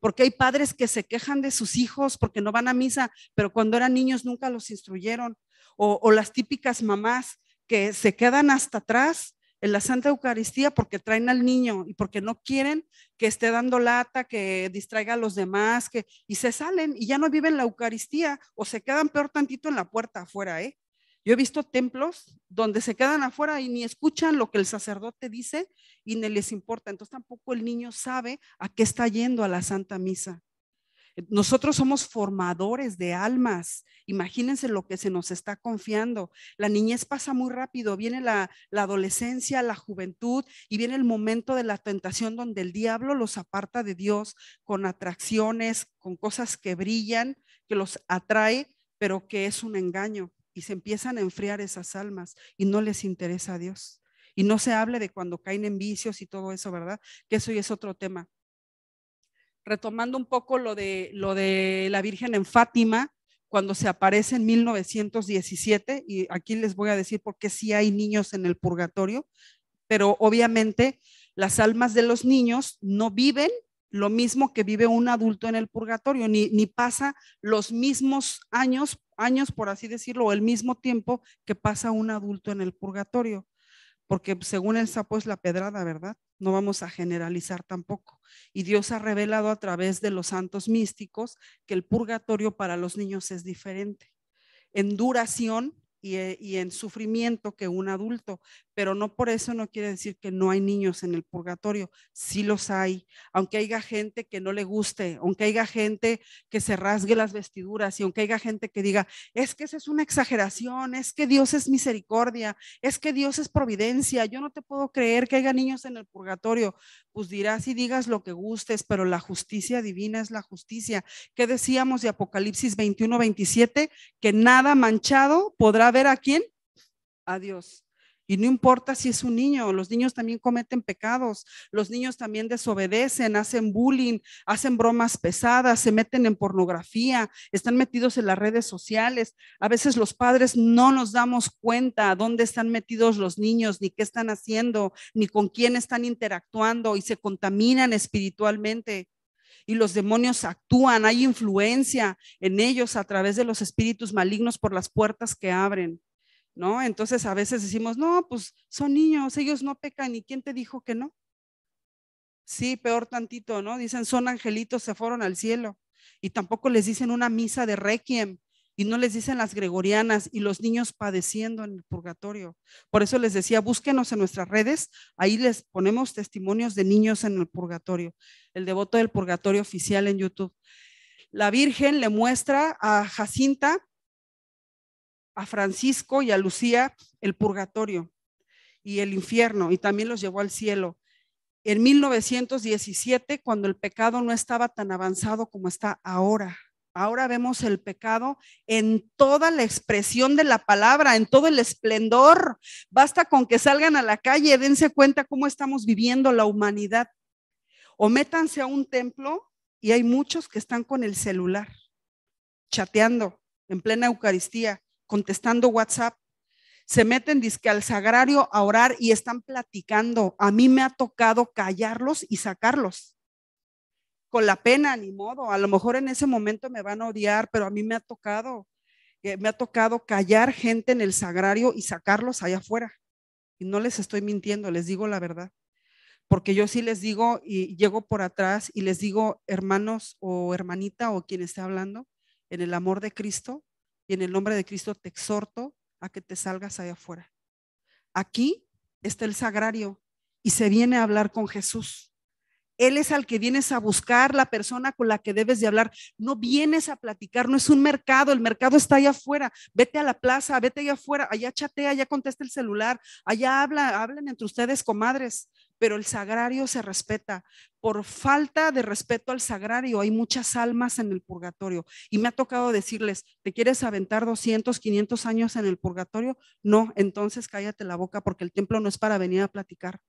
[SPEAKER 1] porque hay padres que se quejan de sus hijos porque no van a misa, pero cuando eran niños nunca los instruyeron, o, las típicas mamás que se quedan hasta atrás en la Santa Eucaristía porque traen al niño y porque no quieren que esté dando lata, que distraiga a los demás, que y se salen y ya no viven la Eucaristía o se quedan peor tantito en la puerta afuera, ¿eh? Yo he visto templos donde se quedan afuera y ni escuchan lo que el sacerdote dice y ni les importa. Entonces tampoco el niño sabe a qué está yendo a la Santa Misa. Nosotros somos formadores de almas. Imagínense lo que se nos está confiando. La niñez pasa muy rápido. Viene la, la adolescencia, la juventud y viene el momento de la tentación donde el diablo los aparta de Dios con atracciones, con cosas que brillan, que los atrae, pero que es un engaño y se empiezan a enfriar esas almas y no les interesa a Dios. Y no se hable de cuando caen en vicios y todo eso, ¿verdad? Que eso ya es otro tema. Retomando un poco lo de, lo de la Virgen en Fátima, cuando se aparece en 1917, y aquí les voy a decir por qué sí hay niños en el purgatorio, pero obviamente las almas de los niños no viven lo mismo que vive un adulto en el purgatorio, ni, ni pasa los mismos años años, por así decirlo, o el mismo tiempo que pasa un adulto en el purgatorio, porque pues, según el sapo es la pedrada, ¿verdad? No vamos a generalizar tampoco. Y Dios ha revelado a través de los santos místicos que el purgatorio para los niños es diferente en duración y, eh, y en sufrimiento que un adulto, pero no por eso no quiere decir que no hay niños en el purgatorio, sí los hay, aunque haya gente que no le guste, aunque haya gente que se rasgue las vestiduras y aunque haya gente que diga, es que esa es una exageración, es que Dios es misericordia, es que Dios es providencia, yo no te puedo creer que haya niños en el purgatorio, pues dirás y digas lo que gustes, pero la justicia divina es la justicia. ¿Qué decíamos de Apocalipsis 21, 27? Que nada manchado podrá ver a quién? A Dios. Y no importa si es un niño, los niños también cometen pecados, los niños también desobedecen, hacen bullying, hacen bromas pesadas, se meten en pornografía, están metidos en las redes sociales. A veces los padres no nos damos cuenta dónde están metidos los niños, ni qué están haciendo, ni con quién están interactuando y se contaminan espiritualmente y los demonios actúan, hay influencia en ellos a través de los espíritus malignos por las puertas que abren. ¿no? Entonces a veces decimos, no, pues son niños, ellos no pecan, ¿y quién te dijo que no? Sí, peor tantito, ¿no? Dicen, son angelitos, se fueron al cielo. Y tampoco les dicen una misa de requiem, y no les dicen las gregorianas y los niños padeciendo en el purgatorio. Por eso les decía, búsquenos en nuestras redes, ahí les ponemos testimonios de niños en el purgatorio, el devoto del purgatorio oficial en YouTube. La Virgen le muestra a Jacinta a Francisco y a Lucía el purgatorio y el infierno y también los llevó al cielo. En 1917, cuando el pecado no estaba tan avanzado como está ahora. Ahora vemos el pecado en toda la expresión de la palabra, en todo el esplendor. Basta con que salgan a la calle, dense cuenta cómo estamos viviendo la humanidad. O métanse a un templo y hay muchos que están con el celular, chateando en plena Eucaristía contestando WhatsApp, se meten disque al sagrario a orar y están platicando. A mí me ha tocado callarlos y sacarlos. Con la pena, ni modo. A lo mejor en ese momento me van a odiar, pero a mí me ha tocado, eh, me ha tocado callar gente en el sagrario y sacarlos allá afuera. Y no les estoy mintiendo, les digo la verdad. Porque yo sí les digo y llego por atrás y les digo, hermanos o hermanita o quien esté hablando, en el amor de Cristo, y en el nombre de Cristo te exhorto a que te salgas allá afuera. Aquí está el sagrario y se viene a hablar con Jesús. Él es al que vienes a buscar, la persona con la que debes de hablar. No vienes a platicar, no es un mercado, el mercado está allá afuera. Vete a la plaza, vete allá afuera, allá chatea, allá contesta el celular, allá habla, hablen entre ustedes, comadres pero el sagrario se respeta. Por falta de respeto al sagrario, hay muchas almas en el purgatorio. Y me ha tocado decirles, ¿te quieres aventar 200, 500 años en el purgatorio? No, entonces cállate la boca porque el templo no es para venir a platicar.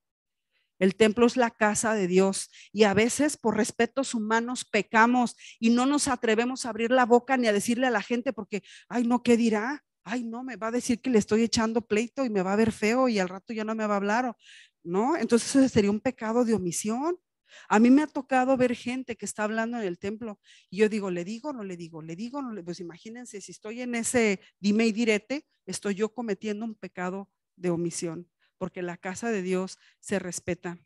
[SPEAKER 1] El templo es la casa de Dios y a veces por respetos humanos pecamos y no nos atrevemos a abrir la boca ni a decirle a la gente porque, ay, no, ¿qué dirá? ay, no, me va a decir que le estoy echando pleito y me va a ver feo y al rato ya no me va a hablar. ¿no? Entonces sería un pecado de omisión. A mí me ha tocado ver gente que está hablando en el templo y yo digo, le digo, no le digo, le digo, no le Pues imagínense, si estoy en ese dime y direte, estoy yo cometiendo un pecado
[SPEAKER 2] de omisión, porque la casa de Dios se respeta.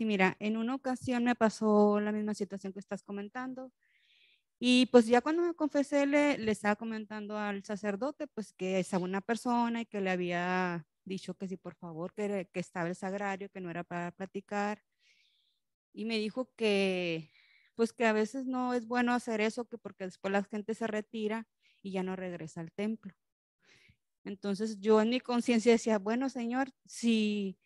[SPEAKER 2] Sí, mira, en una ocasión me pasó la misma situación que estás comentando.
[SPEAKER 1] Y pues ya cuando me confesé, le, le estaba comentando al sacerdote, pues que a una persona y que le había dicho que sí, por favor, que, que estaba el sagrario, que no era para platicar. Y me dijo que, pues que a veces no es bueno hacer eso, que porque después la gente se retira y ya no regresa al templo. Entonces yo en mi conciencia decía, bueno, señor, si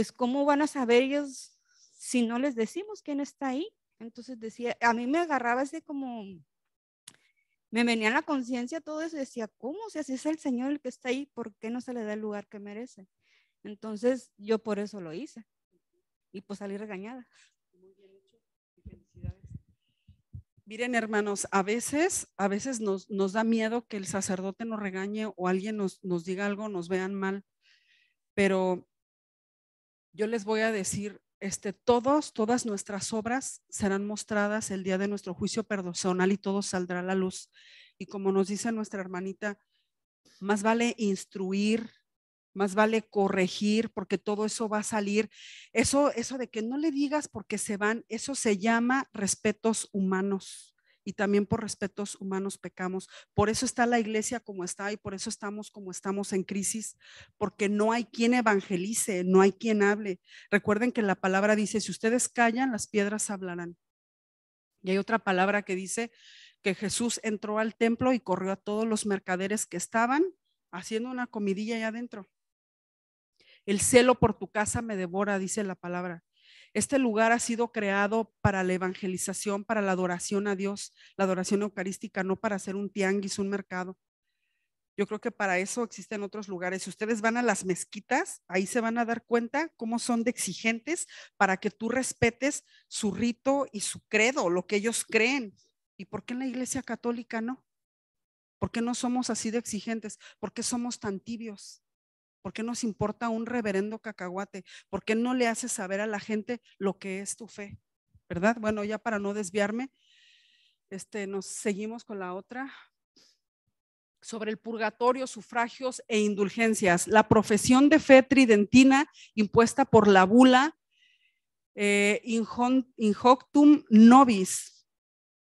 [SPEAKER 1] pues ¿cómo van a saber ellos si no les decimos quién está ahí? Entonces decía, a mí me agarraba ese como, me venía en la conciencia todo eso, decía, ¿cómo? se hace? si es el Señor el que está ahí, ¿por qué no se le da el lugar que merece? Entonces yo por eso lo hice y pues salí regañada. Miren, hermanos, a veces, a veces nos, nos, da miedo que el sacerdote nos regañe o alguien nos, nos diga algo, nos vean mal, pero yo les voy a decir, este, todos, todas nuestras obras serán mostradas el día de nuestro juicio personal y todo saldrá a la luz. Y como nos dice nuestra hermanita, más vale instruir, más vale corregir, porque todo eso va a salir. Eso, eso de que no le digas porque se van, eso se llama respetos humanos y también por respetos humanos pecamos. Por eso está la iglesia como está y por eso estamos como estamos en crisis, porque no hay quien evangelice, no hay quien hable. Recuerden que la palabra dice, si ustedes callan, las piedras hablarán. Y hay otra palabra que dice que Jesús entró al templo y corrió a todos los mercaderes que estaban haciendo una comidilla allá adentro. El celo por tu casa me devora, dice la palabra. Este lugar ha sido creado para la evangelización, para la adoración a Dios, la adoración eucarística, no para ser un tianguis, un mercado. Yo creo que para eso existen otros lugares. Si ustedes van a las mezquitas, ahí se van a dar cuenta cómo son de exigentes para que tú respetes su rito y su credo, lo que ellos creen. ¿Y por qué en la Iglesia Católica no? ¿Por qué no somos así de exigentes? ¿Por qué somos tan tibios? ¿Por qué nos importa un reverendo cacahuate? ¿Por qué no le haces saber a la gente lo que es tu fe? ¿Verdad? Bueno, ya para no desviarme, este, nos seguimos con la otra. Sobre el purgatorio, sufragios e indulgencias. La profesión de fe tridentina impuesta por la bula eh, Novis Nobis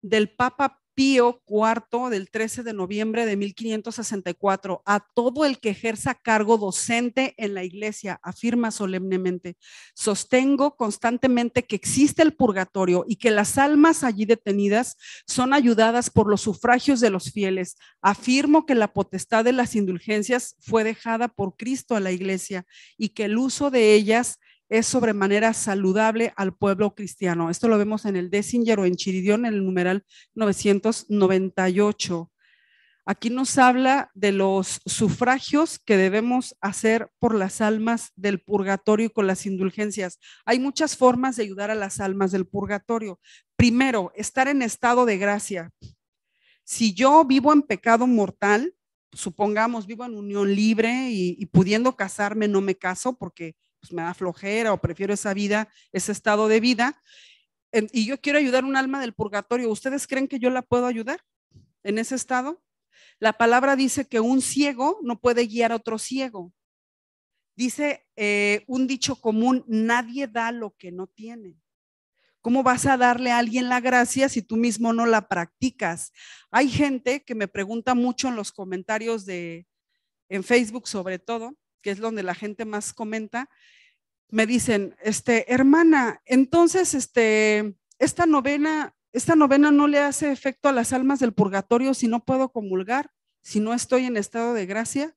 [SPEAKER 1] del Papa Pío IV del 13 de noviembre de 1564, a todo el que ejerza cargo docente en la iglesia, afirma solemnemente, sostengo constantemente que existe el purgatorio y que las almas allí detenidas son ayudadas por los sufragios de los fieles. Afirmo que la potestad de las indulgencias fue dejada por Cristo a la iglesia y que el uso de ellas es sobremanera saludable al pueblo cristiano. Esto lo vemos en el Dessinger o en Chiridión, en el numeral 998. Aquí nos habla de los sufragios que debemos hacer por las almas del purgatorio y con las indulgencias. Hay muchas formas de ayudar a las almas del purgatorio. Primero, estar en estado de gracia. Si yo vivo en pecado mortal, supongamos vivo en unión libre y, y pudiendo casarme, no me caso porque pues, me da flojera o prefiero esa vida, ese estado de vida, y yo quiero ayudar a un alma del purgatorio, ¿ustedes creen que yo la puedo ayudar en ese estado? La palabra dice que un ciego no puede guiar a otro ciego. Dice eh, un dicho común, nadie da lo que no tiene. ¿Cómo vas a darle a alguien la gracia si tú mismo no la practicas? Hay gente que me pregunta mucho en los comentarios de, en Facebook sobre todo, que es donde la gente más comenta, me dicen, este, hermana, entonces, este, esta novena, esta novena no le hace efecto a las almas del purgatorio si no puedo comulgar, si no estoy en estado de gracia.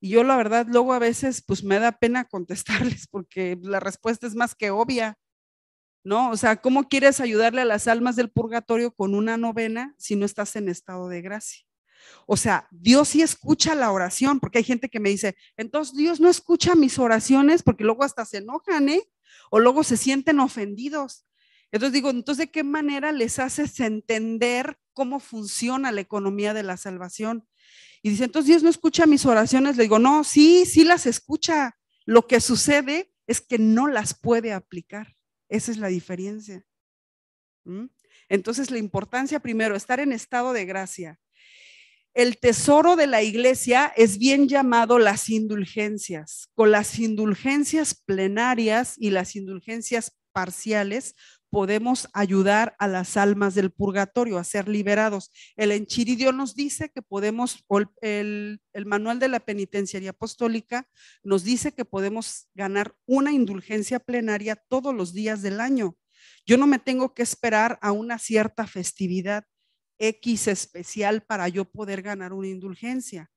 [SPEAKER 1] Y yo la verdad luego a veces pues me da pena contestarles porque la respuesta es más que obvia. ¿no? O sea, ¿cómo quieres ayudarle a las almas del purgatorio con una novena si no estás en estado de gracia? O sea, Dios sí escucha la oración, porque hay gente que me dice, entonces Dios no escucha mis oraciones porque luego hasta se enojan, ¿eh? O luego se sienten ofendidos. Entonces digo, entonces, ¿de qué manera les haces entender cómo funciona la economía de la salvación? Y dice, entonces Dios no escucha mis oraciones. Le digo, no, sí, sí las escucha. Lo que sucede es que no las puede aplicar. Esa es la diferencia. ¿Mm? Entonces, la importancia primero, estar en estado de gracia el tesoro de la iglesia es bien llamado las indulgencias. Con las indulgencias plenarias y las indulgencias parciales podemos ayudar a las almas del purgatorio a ser liberados. El Enchiridio nos dice que podemos, el, el manual de la penitenciaría apostólica nos dice que podemos ganar una indulgencia plenaria todos los días del año. Yo no me tengo que esperar a una cierta festividad X especial para yo poder ganar una indulgencia.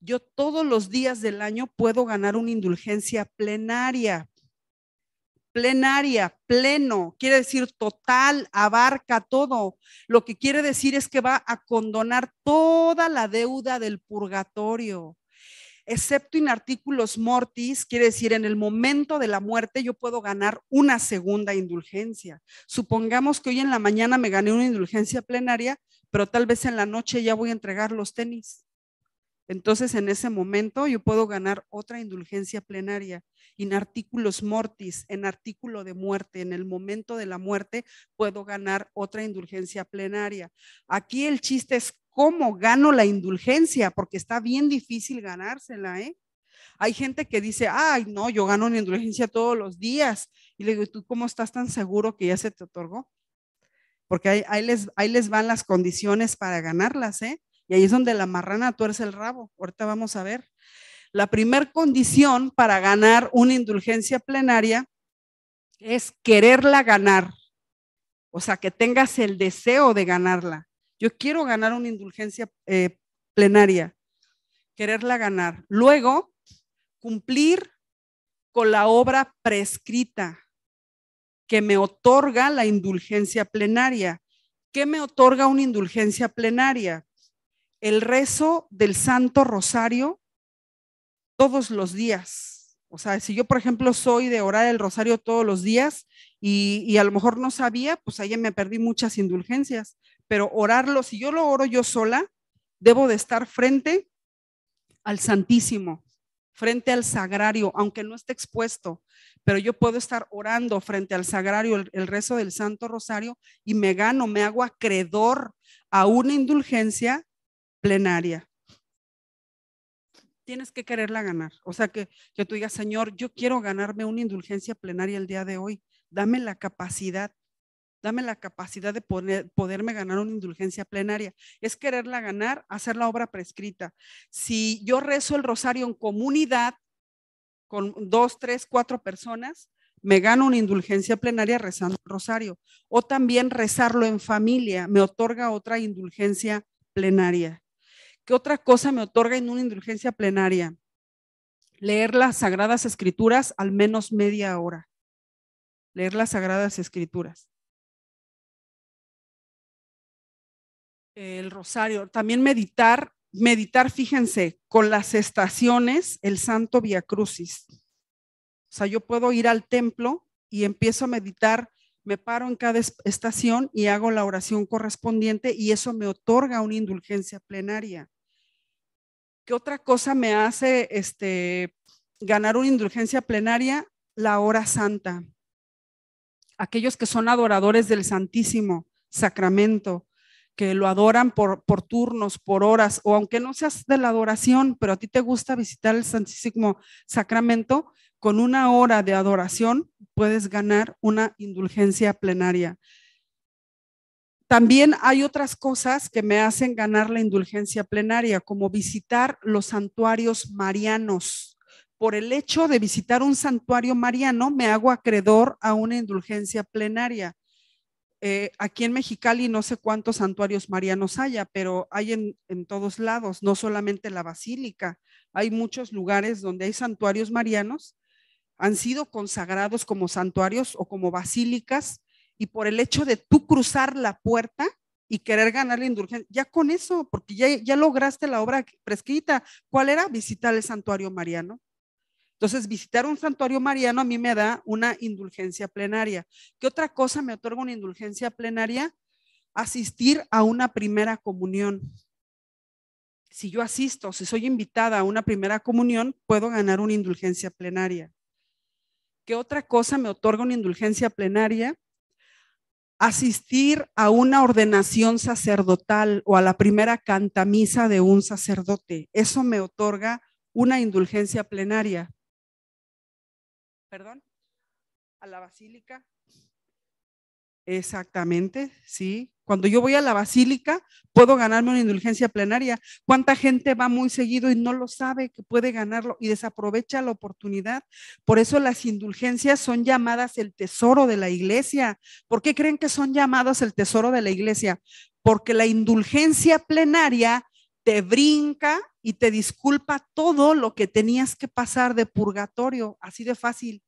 [SPEAKER 1] Yo todos los días del año puedo ganar una indulgencia plenaria. Plenaria, pleno, quiere decir total, abarca todo. Lo que quiere decir es que va a condonar toda la deuda del purgatorio excepto en artículos mortis, quiere decir en el momento de la muerte yo puedo ganar una segunda indulgencia. Supongamos que hoy en la mañana me gané una indulgencia plenaria, pero tal vez en la noche ya voy a entregar los tenis. Entonces, en ese momento yo puedo ganar otra indulgencia plenaria, en artículos mortis, en artículo de muerte, en el momento de la muerte puedo ganar otra indulgencia plenaria. Aquí el chiste es cómo gano la indulgencia, porque está bien difícil ganársela, ¿eh? Hay gente que dice, ay, no, yo gano una indulgencia todos los días. Y le digo, ¿tú cómo estás tan seguro que ya se te otorgó? porque ahí, les, van las condiciones para ganarlas, ¿eh? Y ahí es donde la marrana tuerce el rabo. Ahorita vamos a ver. La primer condición para ganar una indulgencia plenaria es quererla ganar. O sea, que tengas el deseo de ganarla. Yo quiero ganar una indulgencia eh, plenaria, quererla ganar. Luego, cumplir con la obra prescrita que me otorga la indulgencia plenaria. ¿Qué me otorga una indulgencia plenaria? El rezo del Santo Rosario todos los días. O sea, si yo, por ejemplo, soy de orar el rosario todos los días y, a lo mejor no sabía, pues ahí me perdí muchas indulgencias. Pero orarlo, si yo lo oro yo sola, debo de estar frente al Santísimo, frente al sagrario, aunque no esté expuesto, pero yo puedo estar orando frente al sagrario el, rezo del Santo Rosario y me gano, me hago acreedor a una indulgencia plenaria. Tienes que quererla ganar. O sea, que, yo tú digas, Señor, yo quiero ganarme una indulgencia plenaria el día de hoy. Dame la capacidad dame la capacidad de poderme ganar una indulgencia plenaria. Es quererla ganar, hacer la obra prescrita. Si yo rezo el rosario en comunidad, con dos, tres, cuatro personas, me gano una indulgencia plenaria rezando el rosario. O también rezarlo en familia me otorga otra indulgencia plenaria. ¿Qué otra cosa me otorga en una indulgencia
[SPEAKER 2] plenaria? Leer las Sagradas Escrituras al menos media hora. Leer las Sagradas Escrituras. El rosario. También meditar meditar, fíjense, con
[SPEAKER 1] las estaciones, el Santo viacrucis. Crucis. O sea, yo puedo ir al templo y empiezo a meditar, me paro en cada estación y hago la oración correspondiente y eso me otorga una indulgencia plenaria. ¿Qué otra cosa me hace este, ganar una indulgencia plenaria? La hora santa. Aquellos que son adoradores del Santísimo Sacramento, que lo adoran por, por turnos, por horas, o aunque no seas de la adoración, pero a ti te gusta visitar el Santísimo Sacramento, con una hora de adoración puedes ganar una indulgencia plenaria. También hay otras cosas que me hacen ganar la indulgencia plenaria, como visitar los santuarios marianos. Por el hecho de visitar un santuario mariano, me hago acreedor a una indulgencia plenaria. Eh, aquí en Mexicali no sé cuántos santuarios marianos haya, pero hay en, todos lados, no solamente la basílica, hay muchos lugares donde hay santuarios marianos, han sido consagrados como santuarios o como basílicas, y por el hecho de tú cruzar la puerta y querer ganar la indulgencia, ya con eso, porque ya lograste la obra prescrita, ¿cuál era? Visitar el santuario mariano. Entonces, visitar un santuario mariano a mí me da una indulgencia plenaria. ¿Qué otra cosa me otorga una indulgencia plenaria? Asistir a una primera comunión. Si yo asisto, si soy invitada a una primera comunión, puedo ganar una indulgencia plenaria. ¿Qué otra cosa me otorga una indulgencia plenaria? Asistir a una ordenación sacerdotal o a la primera cantamisa de un sacerdote. Eso me otorga una indulgencia plenaria perdón, a la basílica. Exactamente, sí. Cuando yo voy a la basílica, puedo ganarme una indulgencia plenaria. ¿Cuánta gente va muy seguido y no lo sabe que puede ganarlo y desaprovecha la oportunidad? Por eso las indulgencias son llamadas el tesoro de la iglesia. ¿Por qué creen que son llamadas el tesoro de la iglesia? Porque la indulgencia plenaria te brinca y te disculpa todo lo que tenías que pasar de purgatorio, así de fácil.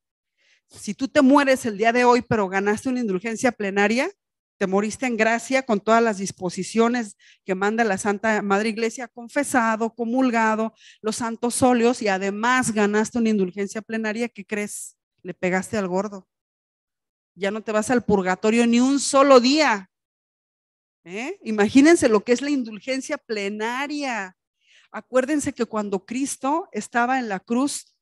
[SPEAKER 1] Si tú te mueres el día de hoy, pero ganaste una indulgencia plenaria, te moriste en gracia con todas las disposiciones que manda la Santa Madre Iglesia, confesado, comulgado, los santos óleos y además ganaste una indulgencia plenaria, ¿qué crees? Le pegaste al gordo. Ya no te vas al purgatorio ni un solo día. ¿Eh? Imagínense lo que es la indulgencia plenaria. Acuérdense que cuando Cristo estaba en la cruz,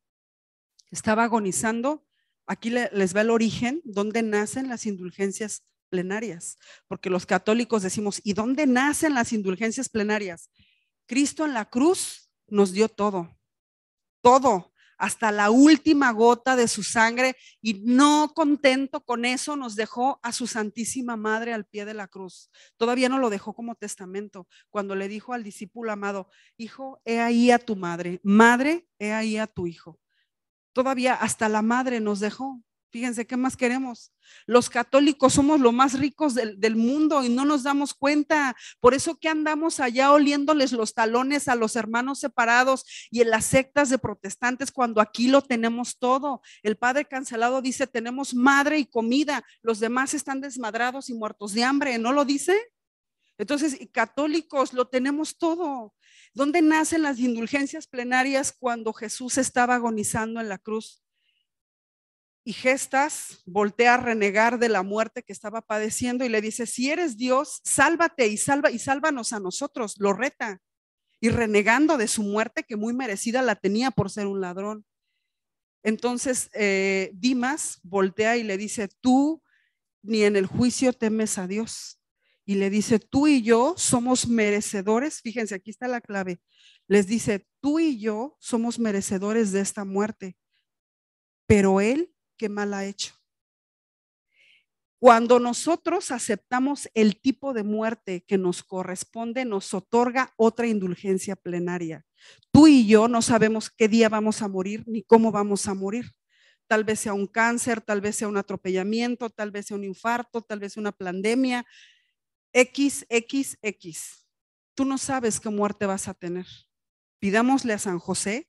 [SPEAKER 1] estaba agonizando, aquí les va el origen, donde nacen las indulgencias plenarias, porque los católicos decimos, ¿y dónde nacen las indulgencias plenarias? Cristo en la cruz nos dio todo, todo hasta la última gota de su sangre y no contento con eso nos dejó a su Santísima Madre al pie de la cruz. Todavía no lo dejó como testamento cuando le dijo al discípulo amado, hijo, he ahí a tu madre, madre, he ahí a tu hijo. Todavía hasta la madre nos dejó Fíjense qué más queremos. Los católicos somos los más ricos del, mundo y no nos damos cuenta. Por eso que andamos allá oliéndoles los talones a los hermanos separados y en las sectas de protestantes cuando aquí lo tenemos todo. El padre cancelado dice, tenemos madre y comida. Los demás están desmadrados y muertos de hambre. ¿No lo dice? Entonces, católicos, lo tenemos todo. ¿Dónde nacen las indulgencias plenarias cuando Jesús estaba agonizando en la cruz? y Gestas voltea a renegar de la muerte que estaba padeciendo y le dice, si eres Dios, sálvate y salva y sálvanos a nosotros, lo reta. Y renegando de su muerte que muy merecida la tenía por ser un ladrón. Entonces eh, Dimas voltea y le dice, tú ni en el juicio temes a Dios. Y le dice, tú y yo somos merecedores, fíjense, aquí está la clave, les dice, tú y yo somos merecedores de esta muerte, pero Él qué mal ha hecho. Cuando nosotros aceptamos el tipo de muerte que nos corresponde, nos otorga otra indulgencia plenaria. Tú y yo no sabemos qué día vamos a morir ni cómo vamos a morir. Tal vez sea un cáncer, tal vez sea un atropellamiento, tal vez sea un infarto, tal vez una pandemia. X, X, X. Tú no sabes qué muerte vas a tener. Pidámosle a San José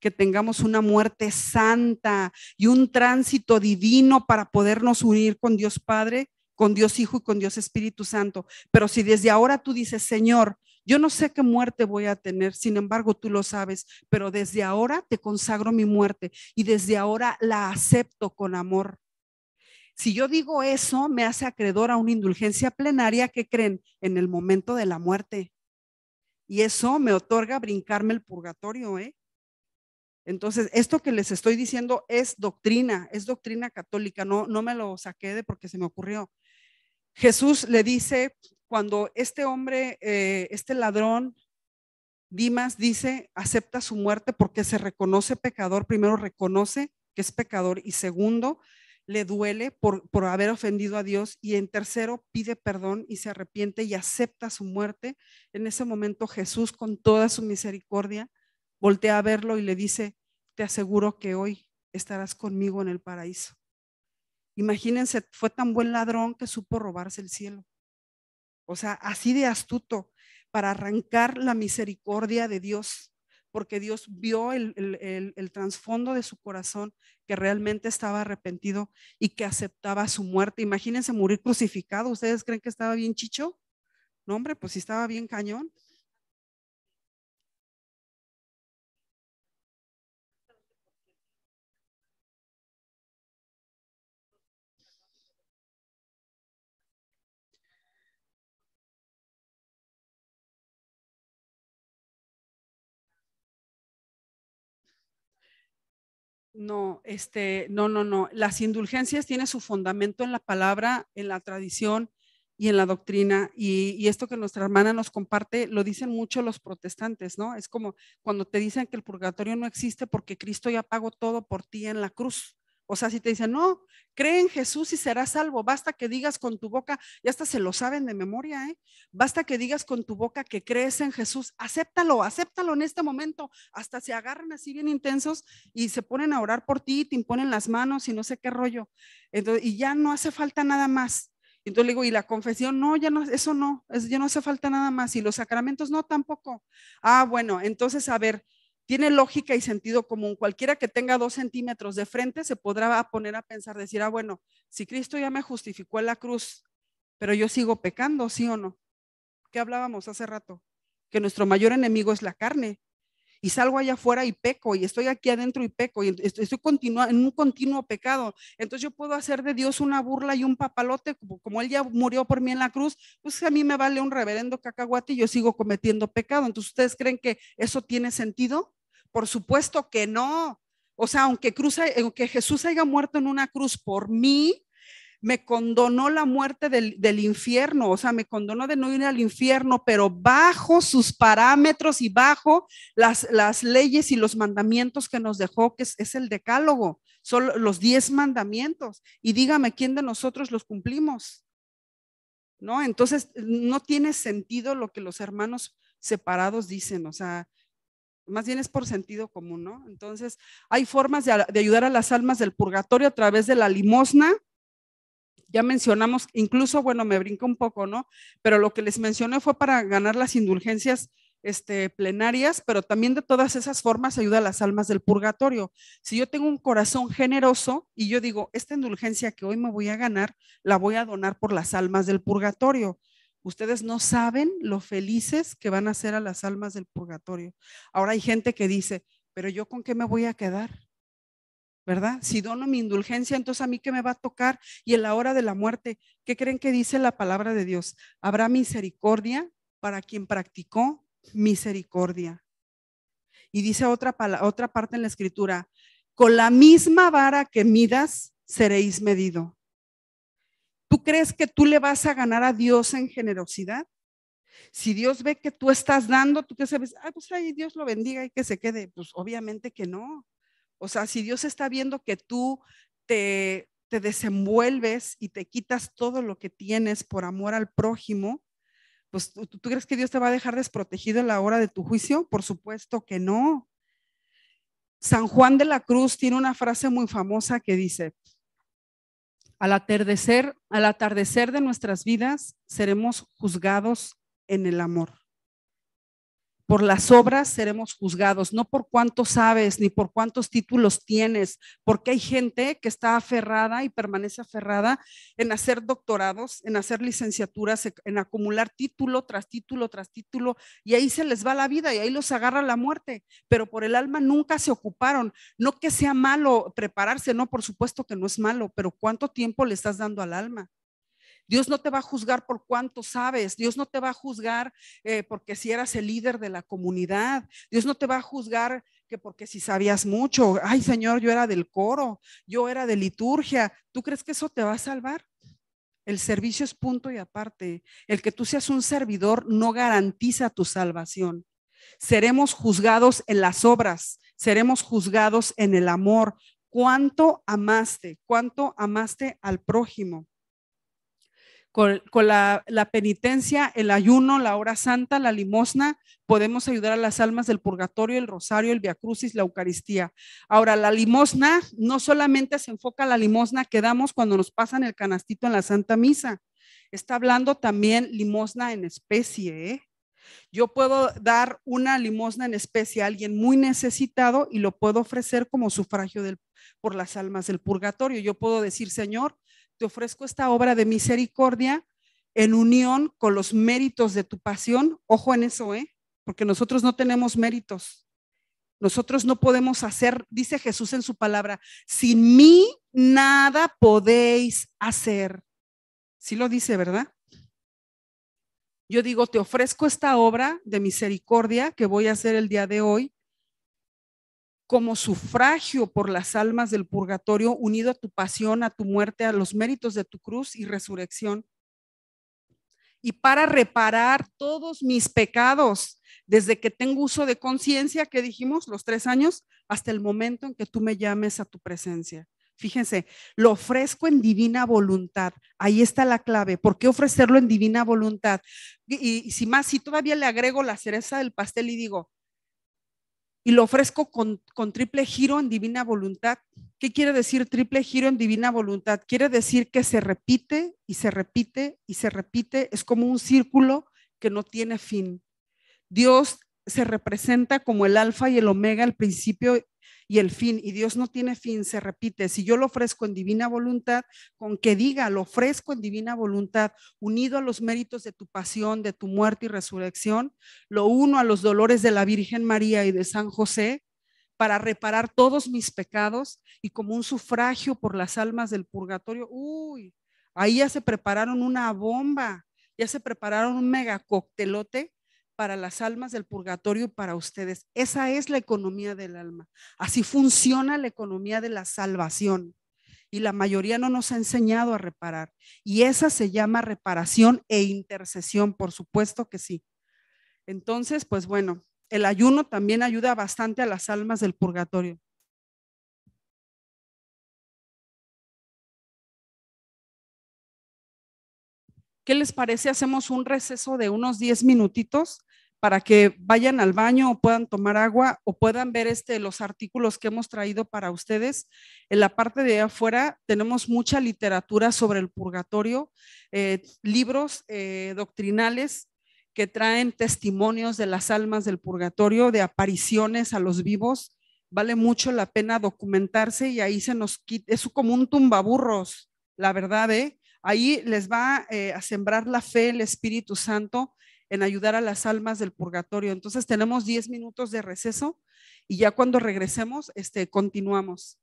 [SPEAKER 1] que tengamos una muerte santa y un tránsito divino para podernos unir con Dios Padre, con Dios Hijo y con Dios Espíritu Santo. Pero si desde ahora tú dices, Señor, yo no sé qué muerte voy a tener, sin embargo tú lo sabes, pero desde ahora te consagro mi muerte y desde ahora la acepto con amor. Si yo digo eso, me hace acreedor a una indulgencia plenaria que creen en el momento de la muerte. Y eso me otorga brincarme el purgatorio, ¿eh? Entonces, esto que les estoy diciendo es doctrina, es doctrina católica, no, no me lo saqué de porque se me ocurrió. Jesús le dice, cuando este hombre, eh, este ladrón, Dimas dice, acepta su muerte porque se reconoce pecador, primero reconoce que es pecador y segundo, le duele por, por haber ofendido a Dios y en tercero pide perdón y se arrepiente y acepta su muerte. En ese momento Jesús con toda su misericordia voltea a verlo y le dice, te aseguro que hoy estarás conmigo en el paraíso. Imagínense, fue tan buen ladrón que supo robarse el cielo. O sea, así de astuto para arrancar la misericordia de Dios, porque Dios vio el, trasfondo de su corazón, que realmente estaba arrepentido y que aceptaba su muerte. Imagínense morir crucificado. ¿Ustedes creen que estaba bien chicho?
[SPEAKER 2] No, hombre, pues sí estaba bien cañón. No, este, no, no, no. Las indulgencias
[SPEAKER 1] tienen su fundamento en la palabra, en la tradición y en la doctrina. Y, y, esto que nuestra hermana nos comparte lo dicen mucho los protestantes, ¿no? Es como cuando te dicen que el purgatorio no existe porque Cristo ya pagó todo por ti en la cruz. O sea, si te dicen, no, cree en Jesús y serás salvo, basta que digas con tu boca, ya hasta se lo saben de memoria, ¿eh? basta que digas con tu boca que crees en Jesús, acéptalo, acéptalo en este momento, hasta se agarran así bien intensos y se ponen a orar por ti, te imponen las manos y no sé qué rollo. y ya no hace falta nada más. Entonces le digo, y la confesión, no, ya no, eso no, ya no hace falta nada más. Y los sacramentos, no, tampoco. Ah, bueno, entonces, a ver, tiene lógica y sentido común. Cualquiera que tenga dos centímetros de frente se podrá poner a pensar, decir, ah, bueno, si Cristo ya me justificó en la cruz, pero yo sigo pecando, ¿sí o no? ¿Qué hablábamos hace rato? Que nuestro mayor enemigo es la carne. Y salgo allá afuera y peco, y estoy aquí adentro y peco, y estoy, en un continuo pecado. Entonces yo puedo hacer de Dios una burla y un papalote, como, como Él ya murió por mí en la cruz, pues a mí me vale un reverendo cacahuate y yo sigo cometiendo pecado. Entonces, ¿ustedes creen que eso tiene sentido? Por supuesto que no. O sea, aunque, cruza, Jesús haya muerto en una cruz por mí, me condonó la muerte del, infierno, o sea, me condonó de no ir al infierno, pero bajo sus parámetros y bajo las, leyes y los mandamientos que nos dejó, que es, el decálogo, son los diez mandamientos. Y dígame, ¿quién de nosotros los cumplimos? ¿No? Entonces, no tiene sentido lo que los hermanos separados dicen, o sea, más bien es por sentido común, ¿no? Entonces, hay formas de, ayudar a las almas del purgatorio a través de la limosna. Ya mencionamos, incluso, bueno, me brinco un poco, ¿no? Pero lo que les mencioné fue para ganar las indulgencias este, plenarias, pero también de todas esas formas ayuda a las almas del purgatorio. Si yo tengo un corazón generoso y yo digo, esta indulgencia que hoy me voy a ganar, la voy a donar por las almas del purgatorio. Ustedes no saben lo felices que van a ser a las almas del purgatorio. Ahora hay gente que dice, pero yo con qué me voy a quedar, ¿verdad? Si dono mi indulgencia, entonces a mí qué me va a tocar y en la hora de la muerte, ¿qué creen que dice la palabra de Dios? Habrá misericordia para quien practicó misericordia. Y dice otra, otra parte en la escritura, con la misma vara que midas seréis medido. ¿Tú crees que tú le vas a ganar a Dios en generosidad? Si Dios ve que tú estás dando, tú que sabes, ah, pues ahí Dios lo bendiga y que se quede. Pues obviamente que no. O sea, si Dios está viendo que tú te, desenvuelves y te quitas todo lo que tienes por amor al prójimo, pues ¿tú, crees que Dios te va a dejar desprotegido en la hora de tu juicio? Por supuesto que no. San Juan de la Cruz tiene una frase muy famosa que dice, al atardecer, al atardecer de nuestras vidas, seremos juzgados en el amor por las obras seremos juzgados, no por cuánto sabes ni por cuántos títulos tienes, porque hay gente que está aferrada y permanece aferrada en hacer doctorados, en hacer licenciaturas, e, en acumular título tras título tras título, y ahí se les va la vida y ahí los agarra la muerte, pero por el alma nunca se ocuparon. No que sea malo prepararse, no, por supuesto que no es malo, pero ¿cuánto tiempo le estás dando al alma? Dios no te va a juzgar por cuánto sabes. Dios no te va a juzgar eh, porque si eras el líder de la comunidad. Dios no te va a juzgar que porque si sabías mucho. Ay, Señor, yo era del coro, yo era de liturgia. ¿Tú crees que eso te va a salvar? El servicio es punto y aparte. El que tú seas un servidor no garantiza tu salvación. Seremos juzgados en las obras, seremos juzgados en el amor. ¿Cuánto amaste? ¿Cuánto amaste al prójimo? con, la, penitencia, el ayuno, la hora santa, la limosna, podemos ayudar a las almas del purgatorio, el rosario, el viacrucis, la Eucaristía. Ahora, la limosna no solamente se enfoca a la limosna que damos cuando nos pasan el canastito en la Santa Misa, está hablando también limosna en especie, ¿eh? Yo puedo dar una limosna en especie a alguien muy necesitado y lo puedo ofrecer como sufragio por las almas del purgatorio. Yo puedo decir, Señor, te ofrezco esta obra de misericordia en unión con los méritos de tu pasión. Ojo en eso, ¿eh? Porque nosotros no tenemos méritos. Nosotros no podemos hacer, dice Jesús en su palabra, sin mí nada podéis hacer. Sí lo dice, ¿verdad? Yo digo, te ofrezco esta obra de misericordia que voy a hacer el día de hoy como sufragio por las almas del purgatorio, unido a tu pasión, a tu muerte, a los méritos de tu cruz y resurrección. Y para reparar todos mis pecados, desde que tengo uso de conciencia, que dijimos los tres años, hasta el momento en que tú me llames a tu presencia. Fíjense, lo ofrezco en divina voluntad. Ahí está la clave. ¿Por qué ofrecerlo en divina voluntad? Y, y si más, si todavía le agrego la cereza del pastel y digo, y lo ofrezco con, triple giro en divina voluntad. ¿Qué quiere decir triple giro en divina voluntad? Quiere decir que se repite y se repite y se repite. Es como un círculo que no tiene fin. Dios se representa como el alfa y el omega, el principio y el fin. Y Dios no tiene fin, se repite. Si yo lo ofrezco en divina voluntad, con que diga, lo ofrezco en divina voluntad, unido a los méritos de tu pasión, de tu muerte y resurrección, lo uno a los dolores de la Virgen María y de San José, para reparar todos mis pecados y como un sufragio por las almas del purgatorio. Uy, ahí ya se prepararon una bomba, ya se prepararon un mega coctelote para las almas del purgatorio y para ustedes. Esa es la economía del alma. Así funciona la economía de la salvación. Y la mayoría no nos ha enseñado a reparar. Y esa se llama reparación e intercesión, por supuesto que sí. Entonces, pues bueno, el ayuno también ayuda bastante a las
[SPEAKER 2] almas del purgatorio. ¿Qué les parece? Hacemos un receso de
[SPEAKER 1] unos 10 minutitos para que vayan al baño o puedan tomar agua o puedan ver este, los artículos que hemos traído para ustedes. En la parte de afuera tenemos mucha literatura sobre el purgatorio, eh, libros eh, doctrinales que traen testimonios de las almas del purgatorio, de apariciones a los vivos. Vale mucho la pena documentarse y ahí se nos quita, es como un tumbaburros, la verdad, ¿eh? Ahí les va eh, a sembrar la fe, el Espíritu Santo en ayudar a las almas del purgatorio. Entonces tenemos 10 minutos de receso y ya
[SPEAKER 2] cuando regresemos, este, continuamos.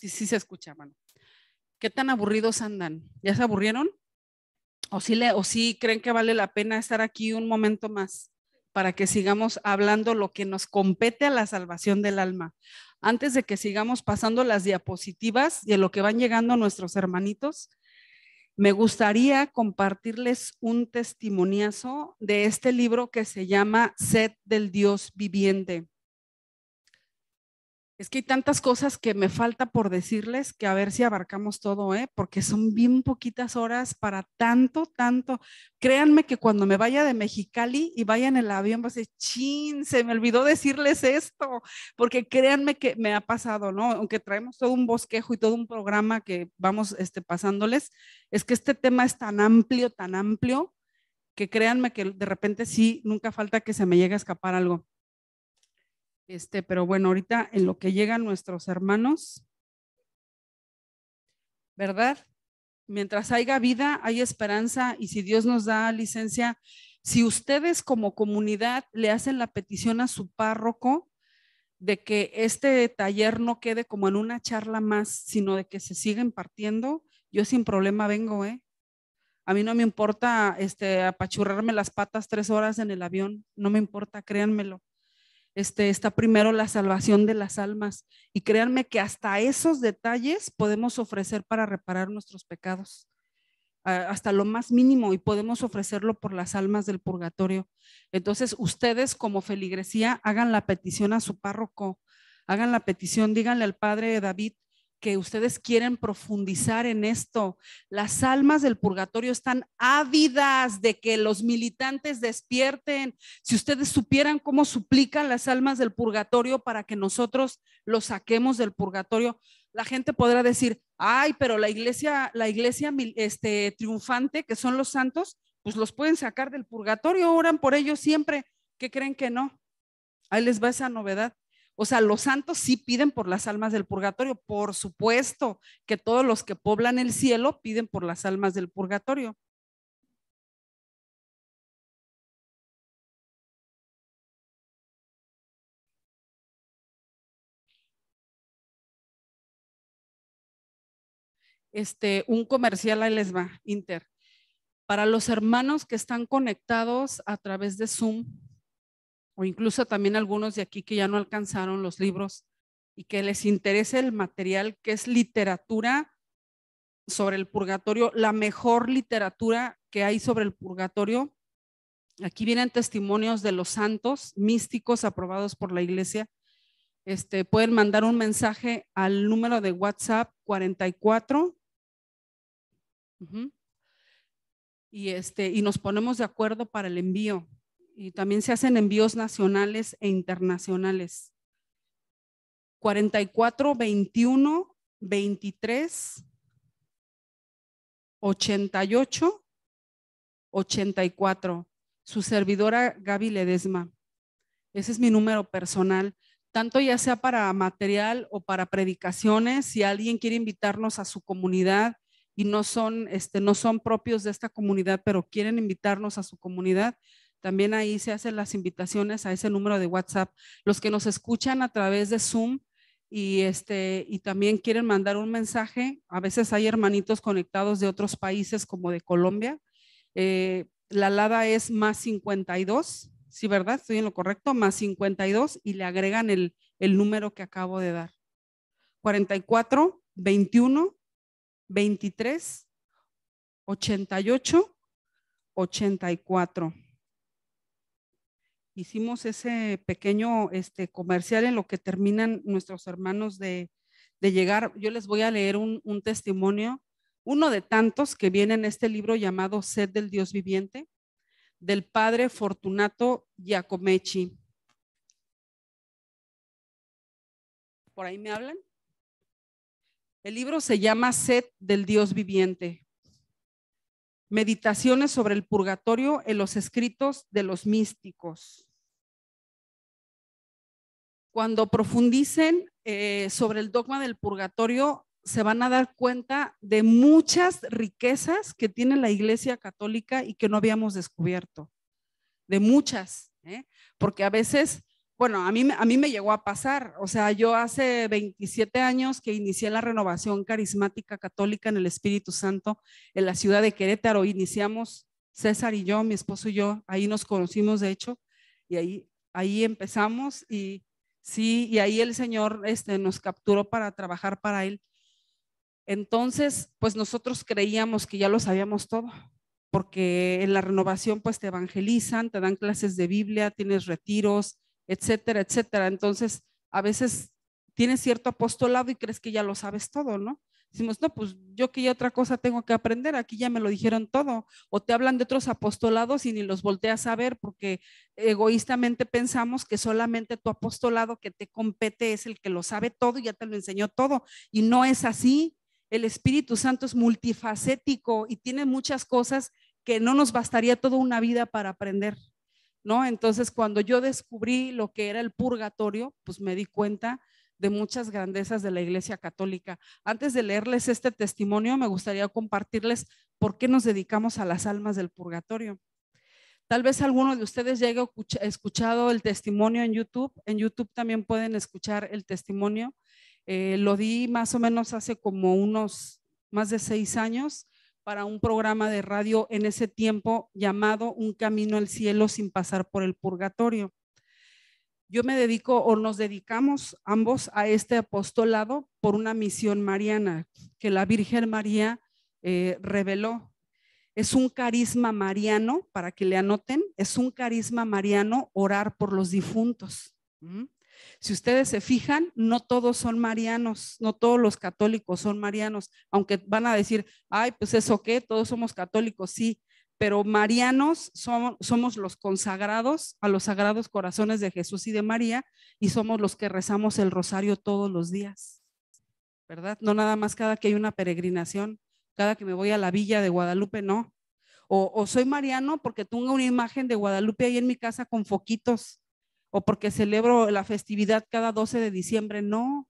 [SPEAKER 2] Sí, sí se escuchaban ¿Qué tan aburridos andan? ¿Ya se aburrieron? ¿O
[SPEAKER 1] sí, le, ¿O sí creen que vale la pena estar aquí un momento más para que sigamos hablando lo que nos compete a la salvación del alma? Antes de que sigamos pasando las diapositivas y de lo que van llegando nuestros hermanitos, me gustaría compartirles un testimoniazo de este libro que se llama Sed del Dios Viviente. Es que hay tantas cosas que me falta por decirles que a ver si abarcamos todo, ¿eh? porque son bien poquitas horas para tanto, tanto. Créanme que cuando me vaya de Mexicali y vaya en el avión, va a ser chin, se me olvidó decirles esto, porque créanme que me ha pasado, ¿no? Aunque traemos todo un bosquejo y todo un programa que vamos este, pasándoles, es que este tema es tan amplio, tan amplio, que créanme que de repente sí, nunca falta que se me llegue a escapar algo. Este, pero bueno, ahorita en lo que llegan nuestros hermanos, ¿verdad? Mientras haya vida, hay esperanza y si Dios nos da licencia, si ustedes como comunidad le hacen la petición a su párroco de que este taller no quede como en una charla más, sino de que se siga partiendo, yo sin problema vengo, ¿eh? A mí no me importa este, apachurrarme las patas tres horas en el avión, no me importa, créanmelo. Este, está primero la salvación de las almas. Y créanme que hasta esos detalles podemos ofrecer para reparar nuestros pecados, hasta lo más mínimo, y podemos ofrecerlo por las almas del purgatorio. Entonces, ustedes como feligresía, hagan la petición a su párroco, hagan la petición, díganle al Padre David, que ustedes quieren profundizar en esto. Las almas del purgatorio están ávidas de que los militantes despierten. Si ustedes supieran cómo suplican las almas del purgatorio para que nosotros los saquemos del purgatorio, la gente podrá decir, ay, pero la iglesia, la iglesia este, triunfante, que son los santos, pues los pueden sacar del purgatorio, oran por ellos siempre. ¿Qué creen que no? Ahí les va esa novedad. O sea, los santos sí piden por las almas del purgatorio. Por
[SPEAKER 2] supuesto que todos los que poblan el cielo piden por las almas del purgatorio. Este, un comercial ahí les va, Inter. Para
[SPEAKER 1] los hermanos que están conectados a través de Zoom, o incluso también algunos de aquí que ya no alcanzaron los libros y que les interese el material que es literatura sobre el purgatorio, la mejor literatura que hay sobre el purgatorio. Aquí vienen testimonios de los santos místicos aprobados por la iglesia. Este, pueden mandar un mensaje al número de WhatsApp 44. y, este, y nos ponemos de acuerdo para el envío y también se hacen envíos nacionales e internacionales. 44, 21, 23, 88, 84. Su servidora Gaby Ledesma. Ese es mi número personal, tanto ya sea para material o para predicaciones. Si alguien quiere invitarnos a su comunidad y no son, este, no son propios de esta comunidad, pero quieren invitarnos a su comunidad, también ahí se hacen las invitaciones a ese número de WhatsApp. Los que nos escuchan a través de Zoom y, este, y también quieren mandar un mensaje, a veces hay hermanitos conectados de otros países como de Colombia. Eh, la alada es más 52, ¿sí verdad? Estoy en lo correcto, más 52 y le agregan el, el número que acabo de dar. 44, 21, 23, 88, 84 hicimos ese pequeño este, comercial en lo que terminan nuestros hermanos de, llegar. Yo les voy a leer un, un, testimonio, uno de tantos que viene en este libro llamado Sed del Dios Viviente, del padre Fortunato Giacomechi.
[SPEAKER 2] ¿Por ahí me hablan? El libro se llama Sed del Dios Viviente meditaciones
[SPEAKER 1] sobre el purgatorio en los escritos de los místicos. Cuando profundicen eh, sobre el dogma del purgatorio, se van a dar cuenta de muchas riquezas que tiene la Iglesia Católica y que no habíamos descubierto, de muchas, ¿eh? porque a veces bueno, a mí, a mí me llegó a pasar, o sea, yo hace 27 años que inicié la renovación carismática católica en el Espíritu Santo en la ciudad de Querétaro, iniciamos César y yo, mi esposo y yo, ahí nos conocimos de hecho, y ahí, ahí empezamos y sí, y ahí el Señor este, nos capturó para trabajar para Él. Entonces, pues nosotros creíamos que ya lo sabíamos todo, porque en la renovación pues te evangelizan, te dan clases de Biblia, tienes retiros, etcétera, etcétera. Entonces, a veces tienes cierto apostolado y crees que ya lo sabes todo, ¿no? Decimos, no, pues yo que otra cosa tengo que aprender, aquí ya me lo dijeron todo. O te hablan de otros apostolados y ni los volteas a ver porque egoístamente pensamos que solamente tu apostolado que te compete es el que lo sabe todo y ya te lo enseñó todo. Y no es así. El Espíritu Santo es multifacético y tiene muchas cosas que no nos bastaría toda una vida para aprender. ¿no? Entonces, cuando yo descubrí lo que era el purgatorio, pues me di cuenta de muchas grandezas de la Iglesia Católica. Antes de leerles este testimonio, me gustaría compartirles por qué nos dedicamos a las almas del purgatorio. Tal vez alguno de ustedes haya escuchado el testimonio en YouTube. En YouTube también pueden escuchar el testimonio. Eh, lo di más o menos hace como unos más de seis años para un programa de radio en ese tiempo llamado Un Camino al Cielo sin pasar por el purgatorio. Yo me dedico o nos dedicamos ambos a este apostolado por una misión mariana que la Virgen María eh, reveló. Es un carisma mariano, para que le anoten, es un carisma mariano orar por los difuntos. ¿Mm? Si ustedes se fijan, no todos son marianos, no todos los católicos son marianos, aunque van a decir, ay, pues eso qué, todos somos católicos, sí, pero marianos somos, los consagrados a los sagrados corazones de Jesús y de María y somos los que rezamos el rosario todos los días, ¿verdad? No nada más cada que hay una peregrinación, cada que me voy a la villa de Guadalupe, no. O, o soy mariano porque tengo una imagen de Guadalupe ahí en mi casa con foquitos o porque celebro la festividad cada 12 de diciembre. No,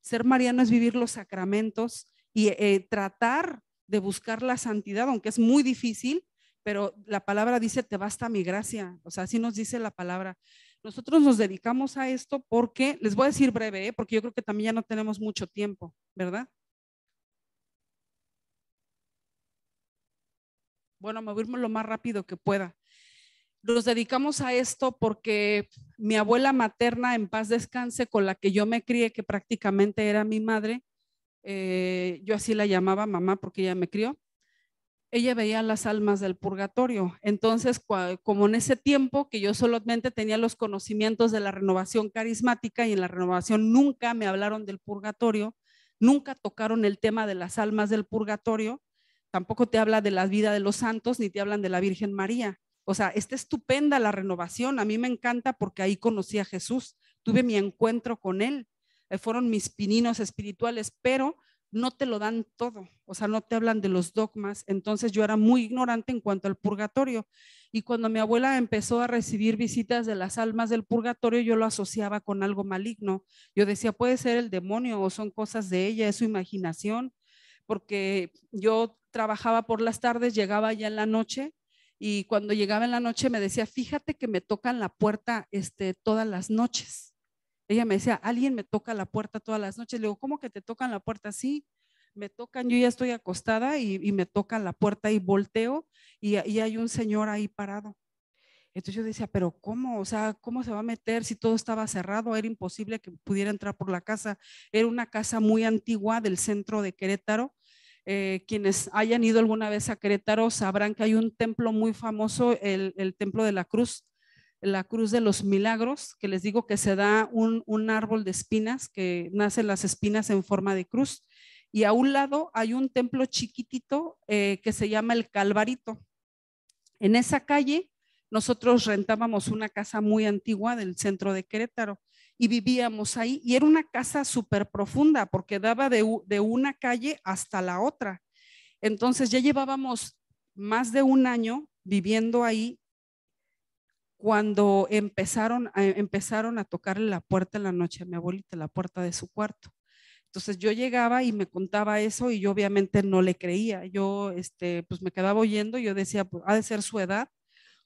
[SPEAKER 1] ser mariano es vivir los sacramentos y eh, tratar de buscar la santidad, aunque es muy difícil, pero la palabra dice, te basta mi gracia. O sea, así nos dice la palabra. Nosotros nos dedicamos a esto porque, les voy a decir breve, ¿eh? porque yo creo que también ya no tenemos mucho tiempo, ¿verdad? Bueno, moverme lo más rápido que pueda nos dedicamos a esto porque mi abuela materna, en paz descanse, con la que yo me crié, que prácticamente era mi madre, eh, yo así la llamaba mamá porque ella me crió, ella veía las almas del purgatorio. Entonces, como en ese tiempo que yo solamente tenía los conocimientos de la renovación carismática y en la renovación nunca me hablaron del purgatorio, nunca tocaron el tema de las almas del purgatorio, tampoco te habla de la vida de los santos ni te hablan de la Virgen María. O sea, está estupenda la renovación. A mí me encanta porque ahí conocí a Jesús, tuve mi encuentro con Él. Eh, fueron mis pininos espirituales, pero no te lo dan todo, o sea, no te hablan de los dogmas. Entonces yo era muy ignorante en cuanto al purgatorio. Y cuando mi abuela empezó a recibir visitas de las almas del purgatorio, yo lo asociaba con algo maligno. Yo decía, puede ser el demonio o son cosas de ella, es su imaginación, porque yo trabajaba por las tardes, llegaba ya en la noche y cuando llegaba en la noche me decía, fíjate que me tocan la puerta este, todas las noches. Ella me decía, alguien me toca la puerta todas las noches. Le digo, ¿cómo que te tocan la puerta? así? me tocan, yo ya estoy acostada y, me tocan la puerta y volteo y, y, hay un señor ahí parado. Entonces yo decía, pero ¿cómo? O sea, ¿cómo se va a meter si todo estaba cerrado? Era imposible que pudiera entrar por la casa. Era una casa muy antigua del centro de Querétaro eh, quienes hayan ido alguna vez a Querétaro sabrán que hay un templo muy famoso, el, Templo de la Cruz, la Cruz de los Milagros, que les digo que se da un, árbol de espinas, que nacen las espinas en forma de cruz. Y a un lado hay un templo chiquitito eh, que se llama el Calvarito. En esa calle nosotros rentábamos una casa muy antigua del centro de Querétaro y vivíamos ahí. Y era una casa súper profunda porque daba de, una calle hasta la otra. Entonces ya llevábamos más de un año viviendo ahí cuando empezaron, a, empezaron a tocarle la puerta en la noche a mi abuelita, la puerta de su cuarto. Entonces yo llegaba y me contaba eso y yo obviamente no le creía. Yo este, pues me quedaba oyendo y yo decía, pues, ha de ser su edad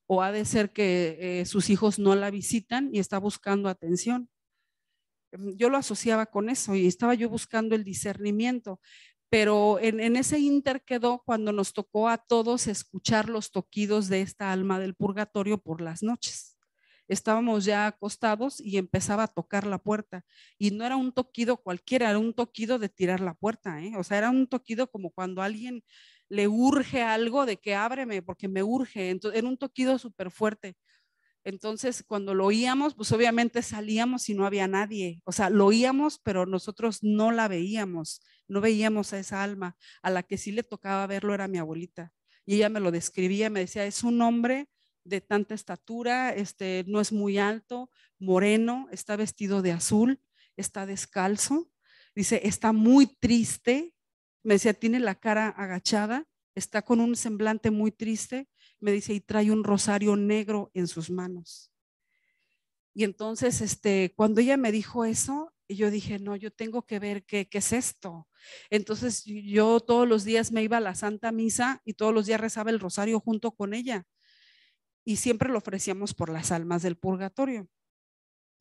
[SPEAKER 1] o ha de ser que eh, sus hijos no la visitan y está buscando atención. Mm, yo lo asociaba con eso y estaba yo buscando el discernimiento. Pero en, ese inter quedó cuando nos tocó a todos escuchar los toquidos de esta alma del purgatorio por las noches. Estábamos ya acostados y empezaba a tocar la puerta. Y no era un toquido cualquiera, era un toquido de tirar la puerta. ¿eh? O sea, era un toquido como cuando alguien le urge algo de que ábreme porque me urge. Entonces, era un toquido súper fuerte. Entonces, cuando lo oíamos, pues obviamente salíamos y no había nadie. O sea, lo oíamos, pero nosotros no la veíamos, no veíamos a esa alma. A la que sí le tocaba verlo era mi abuelita. Y ella me lo describía, me decía, es un hombre de tanta estatura, este, no es muy alto, moreno, está vestido de azul, está descalzo. Dice, está muy triste. Me decía, tiene la cara agachada, está con un semblante muy triste me dice, y trae un rosario negro en sus manos. Y entonces, este, cuando ella me dijo eso, yo dije, no, yo tengo que ver qué, qué es esto. Entonces yo todos los días me iba a la Santa Misa y todos los días rezaba el rosario junto con ella. Y siempre lo ofrecíamos por las almas del purgatorio.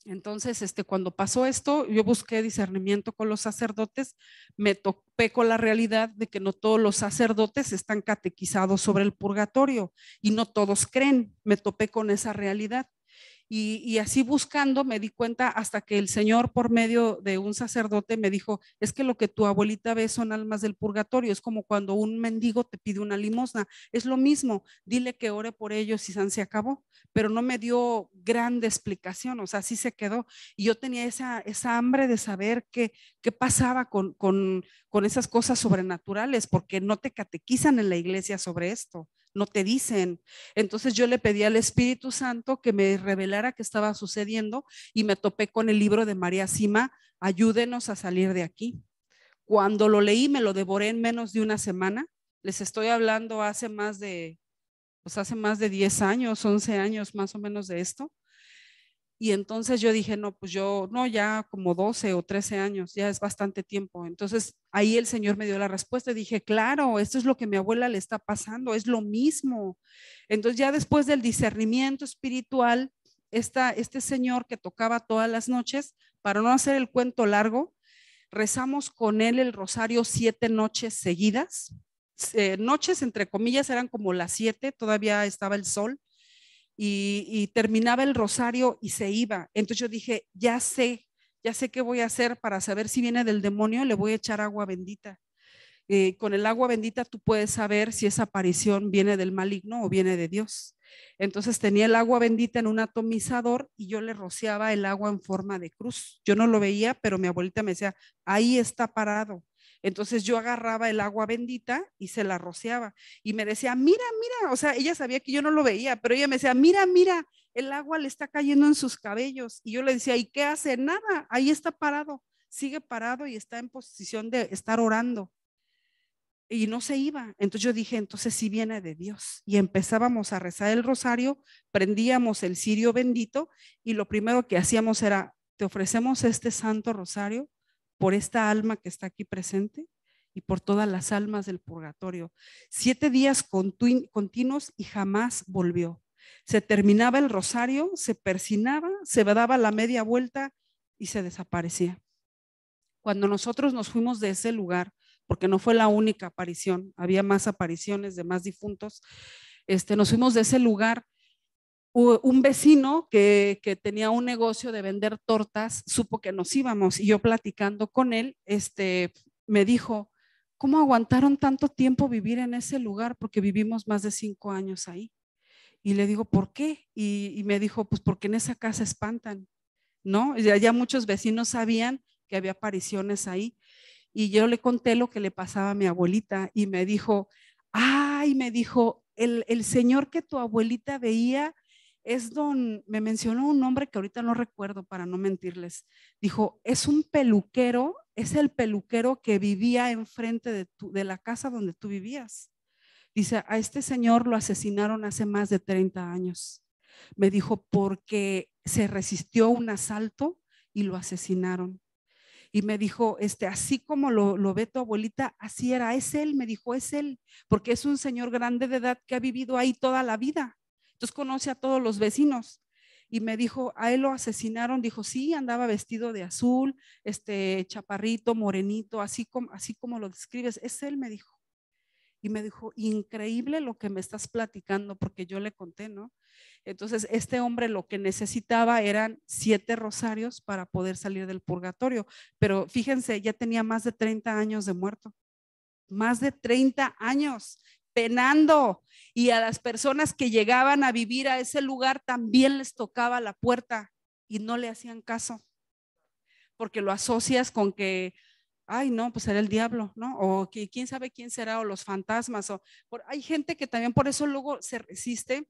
[SPEAKER 1] Entonces, este, cuando pasó esto, yo busqué discernimiento con los sacerdotes, me topé con la realidad de que no todos los sacerdotes están catequizados sobre el purgatorio y no todos creen, me topé con esa realidad. Y, así buscando me di cuenta hasta que el Señor por medio de un sacerdote me dijo, es que lo que tu abuelita ve son almas del purgatorio, es como cuando un mendigo te pide una limosna, es lo mismo, dile que ore por ellos y san se acabó, pero no me dio grande explicación, o sea, así se quedó. Y yo tenía esa, hambre de saber qué, pasaba con, con esas cosas sobrenaturales, porque no te catequizan en la iglesia sobre esto no te dicen. Entonces yo le pedí al Espíritu Santo que me revelara qué estaba sucediendo y me topé con el libro de María Sima, Ayúdenos a salir de aquí. Cuando lo leí, me lo devoré en menos de una semana. Les estoy hablando hace más de, pues hace más de 10 años, 11 años más o menos de esto. Y entonces yo dije, no, pues yo, no, ya como 12 o 13 años, ya es bastante tiempo. Entonces ahí el Señor me dio la respuesta y dije, claro, esto es lo que mi abuela le está pasando, es lo mismo. Entonces ya después del discernimiento espiritual, esta, este señor que tocaba todas las noches, para no hacer el cuento largo, rezamos con él el rosario siete noches seguidas. noches, entre comillas, eran como las siete, todavía estaba el sol y, terminaba el rosario y se iba. Entonces yo dije, ya sé, ya sé qué voy a hacer para saber si viene del demonio, le voy a echar agua bendita. Eh, con el agua bendita tú puedes saber si esa aparición viene del maligno o viene de Dios. Entonces tenía el agua bendita en un atomizador y yo le rociaba el agua en forma de cruz. Yo no lo veía, pero mi abuelita me decía, ahí está parado. Entonces yo agarraba el agua bendita y se la rociaba y me decía, mira, mira, o sea, ella sabía que yo no lo veía, pero ella me decía, mira, mira, el agua le está cayendo en sus cabellos. Y yo le decía, ¿y qué hace? Nada, ahí está parado, sigue parado y está en posición de estar orando. Y no se iba. Entonces yo dije, entonces sí viene de Dios. Y empezábamos a rezar el rosario, prendíamos el cirio bendito y lo primero que hacíamos era, te ofrecemos este santo rosario por esta alma que está aquí presente y por todas las almas del purgatorio. Siete días continuos y jamás volvió. Se terminaba el rosario, se persinaba, se daba la media vuelta y se desaparecía. Cuando nosotros nos fuimos de ese lugar, porque no fue la única aparición, había más apariciones de más difuntos, este, nos fuimos de ese lugar, un vecino que, tenía un negocio de vender tortas supo que nos íbamos y yo platicando con él, este, me dijo, ¿cómo aguantaron tanto tiempo vivir en ese lugar? Porque vivimos más de cinco años ahí. Y le digo, ¿por qué? Y, me dijo, pues porque en esa casa espantan, ¿no? Ya, muchos vecinos sabían que había apariciones ahí. Y yo le conté lo que le pasaba a mi abuelita y me dijo, ay, me dijo, el, el señor que tu abuelita veía es don, me mencionó un nombre que ahorita no recuerdo para no mentirles. Dijo, es un peluquero, es el peluquero que vivía enfrente de, de la casa donde tú vivías. Dice, a este señor lo asesinaron hace más de 30 años. Me dijo, porque se resistió a un asalto y lo asesinaron. Y me dijo, este, así como lo, lo ve tu abuelita, así era, es él, me dijo, es él, porque es un señor grande de edad que ha vivido ahí toda la vida entonces conoce a todos los vecinos y me dijo, a él lo asesinaron, dijo, sí, andaba vestido de azul, este chaparrito, morenito, así como, así como lo describes, es él, me dijo. Y me dijo, increíble lo que me estás platicando, porque yo le conté, ¿no? Entonces, este hombre lo que necesitaba eran siete rosarios para poder salir del purgatorio, pero fíjense, ya tenía más de 30 años de muerto, más de 30 años, penando y a las personas que llegaban a vivir a ese lugar también les tocaba la puerta y no le hacían caso, porque lo asocias con que, ay, no, pues era el diablo, ¿no? O que quién sabe quién será, o los fantasmas, o hay gente que también por eso luego se resiste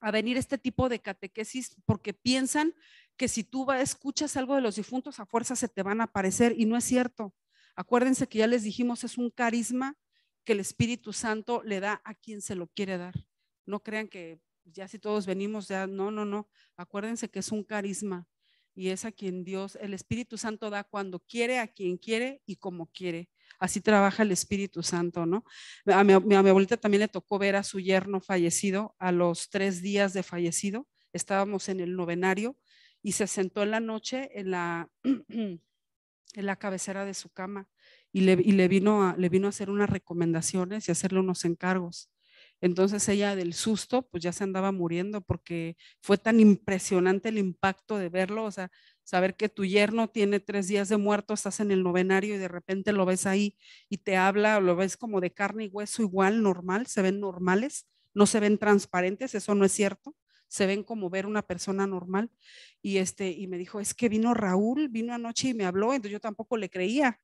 [SPEAKER 1] a venir este tipo de catequesis porque piensan que si tú va, escuchas algo de los difuntos, a fuerza se te van a aparecer y no es cierto. Acuérdense que ya les dijimos, es un carisma que el Espíritu Santo le da a quien se lo quiere dar. No crean que ya si todos venimos, ya no, no, no. Acuérdense que es un carisma y es a quien Dios, el Espíritu Santo da cuando quiere, a quien quiere y como quiere. Así trabaja el Espíritu Santo, ¿no? A mi, abuelita también le tocó ver a su yerno fallecido a los tres días de fallecido. Estábamos en el novenario y se sentó en la noche en la, en la cabecera de su cama y le, vino, a, le vino a hacer unas recomendaciones y hacerle unos encargos. Entonces ella del susto, pues ya se andaba muriendo porque fue tan impresionante el impacto de verlo, o sea, saber que tu yerno tiene tres días de muerto, estás en el novenario y de repente lo ves ahí y te habla, lo ves como de carne y hueso igual, normal, se ven normales, no se ven transparentes, eso no es cierto, se ven como ver una persona normal. Y, este, y me dijo, es que vino Raúl, vino anoche y me habló, entonces yo tampoco le creía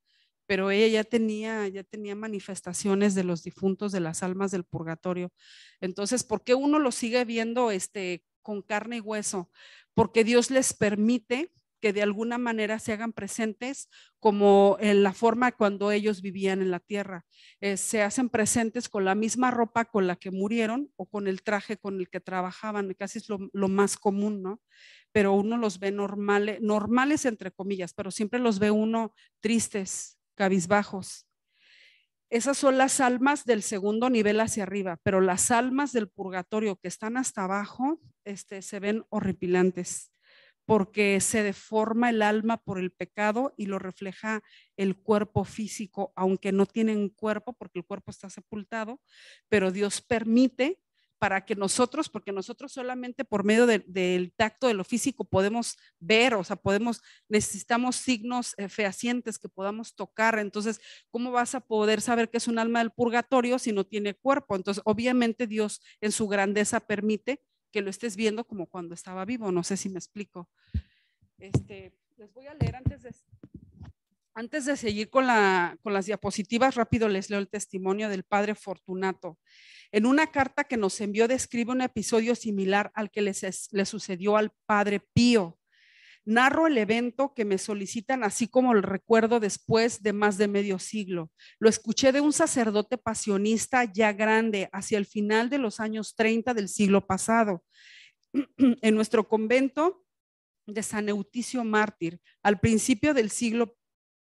[SPEAKER 1] pero ella ya tenía, ya tenía manifestaciones de los difuntos, de las almas del purgatorio. Entonces, ¿por qué uno los sigue viendo este, con carne y hueso? Porque Dios les permite que de alguna manera se hagan presentes como en la forma cuando ellos vivían en la tierra. Eh, se hacen presentes con la misma ropa con la que murieron o con el traje con el que trabajaban, casi es lo, lo más común, ¿no? Pero uno los ve normales, normales entre comillas, pero siempre los ve uno tristes, cabizbajos. Esas son las almas del segundo nivel hacia arriba, pero las almas del purgatorio que están hasta abajo este, se ven horripilantes porque se deforma el alma por el pecado y lo refleja el cuerpo físico, aunque no tienen cuerpo, porque el cuerpo está sepultado, pero Dios permite para que nosotros, porque nosotros solamente por medio del tacto de lo físico podemos ver, o sea, podemos, necesitamos signos eh, fehacientes que podamos tocar. Entonces, ¿cómo vas a poder saber que es un alma del purgatorio si no tiene cuerpo? Entonces, obviamente Dios en su grandeza permite que lo estés viendo como cuando estaba vivo. No sé si me explico. Este, les voy a leer antes de, antes de seguir con, con las diapositivas, rápido les leo el testimonio del padre Fortunato. En una carta que nos envió describe un episodio similar al que le sucedió al padre Pío. Narro el evento que me solicitan, así como el recuerdo después de más de medio siglo. Lo escuché de un sacerdote pasionista ya grande, hacia el final de los años 30 del siglo pasado. En nuestro convento de San Euticio Mártir, al principio del siglo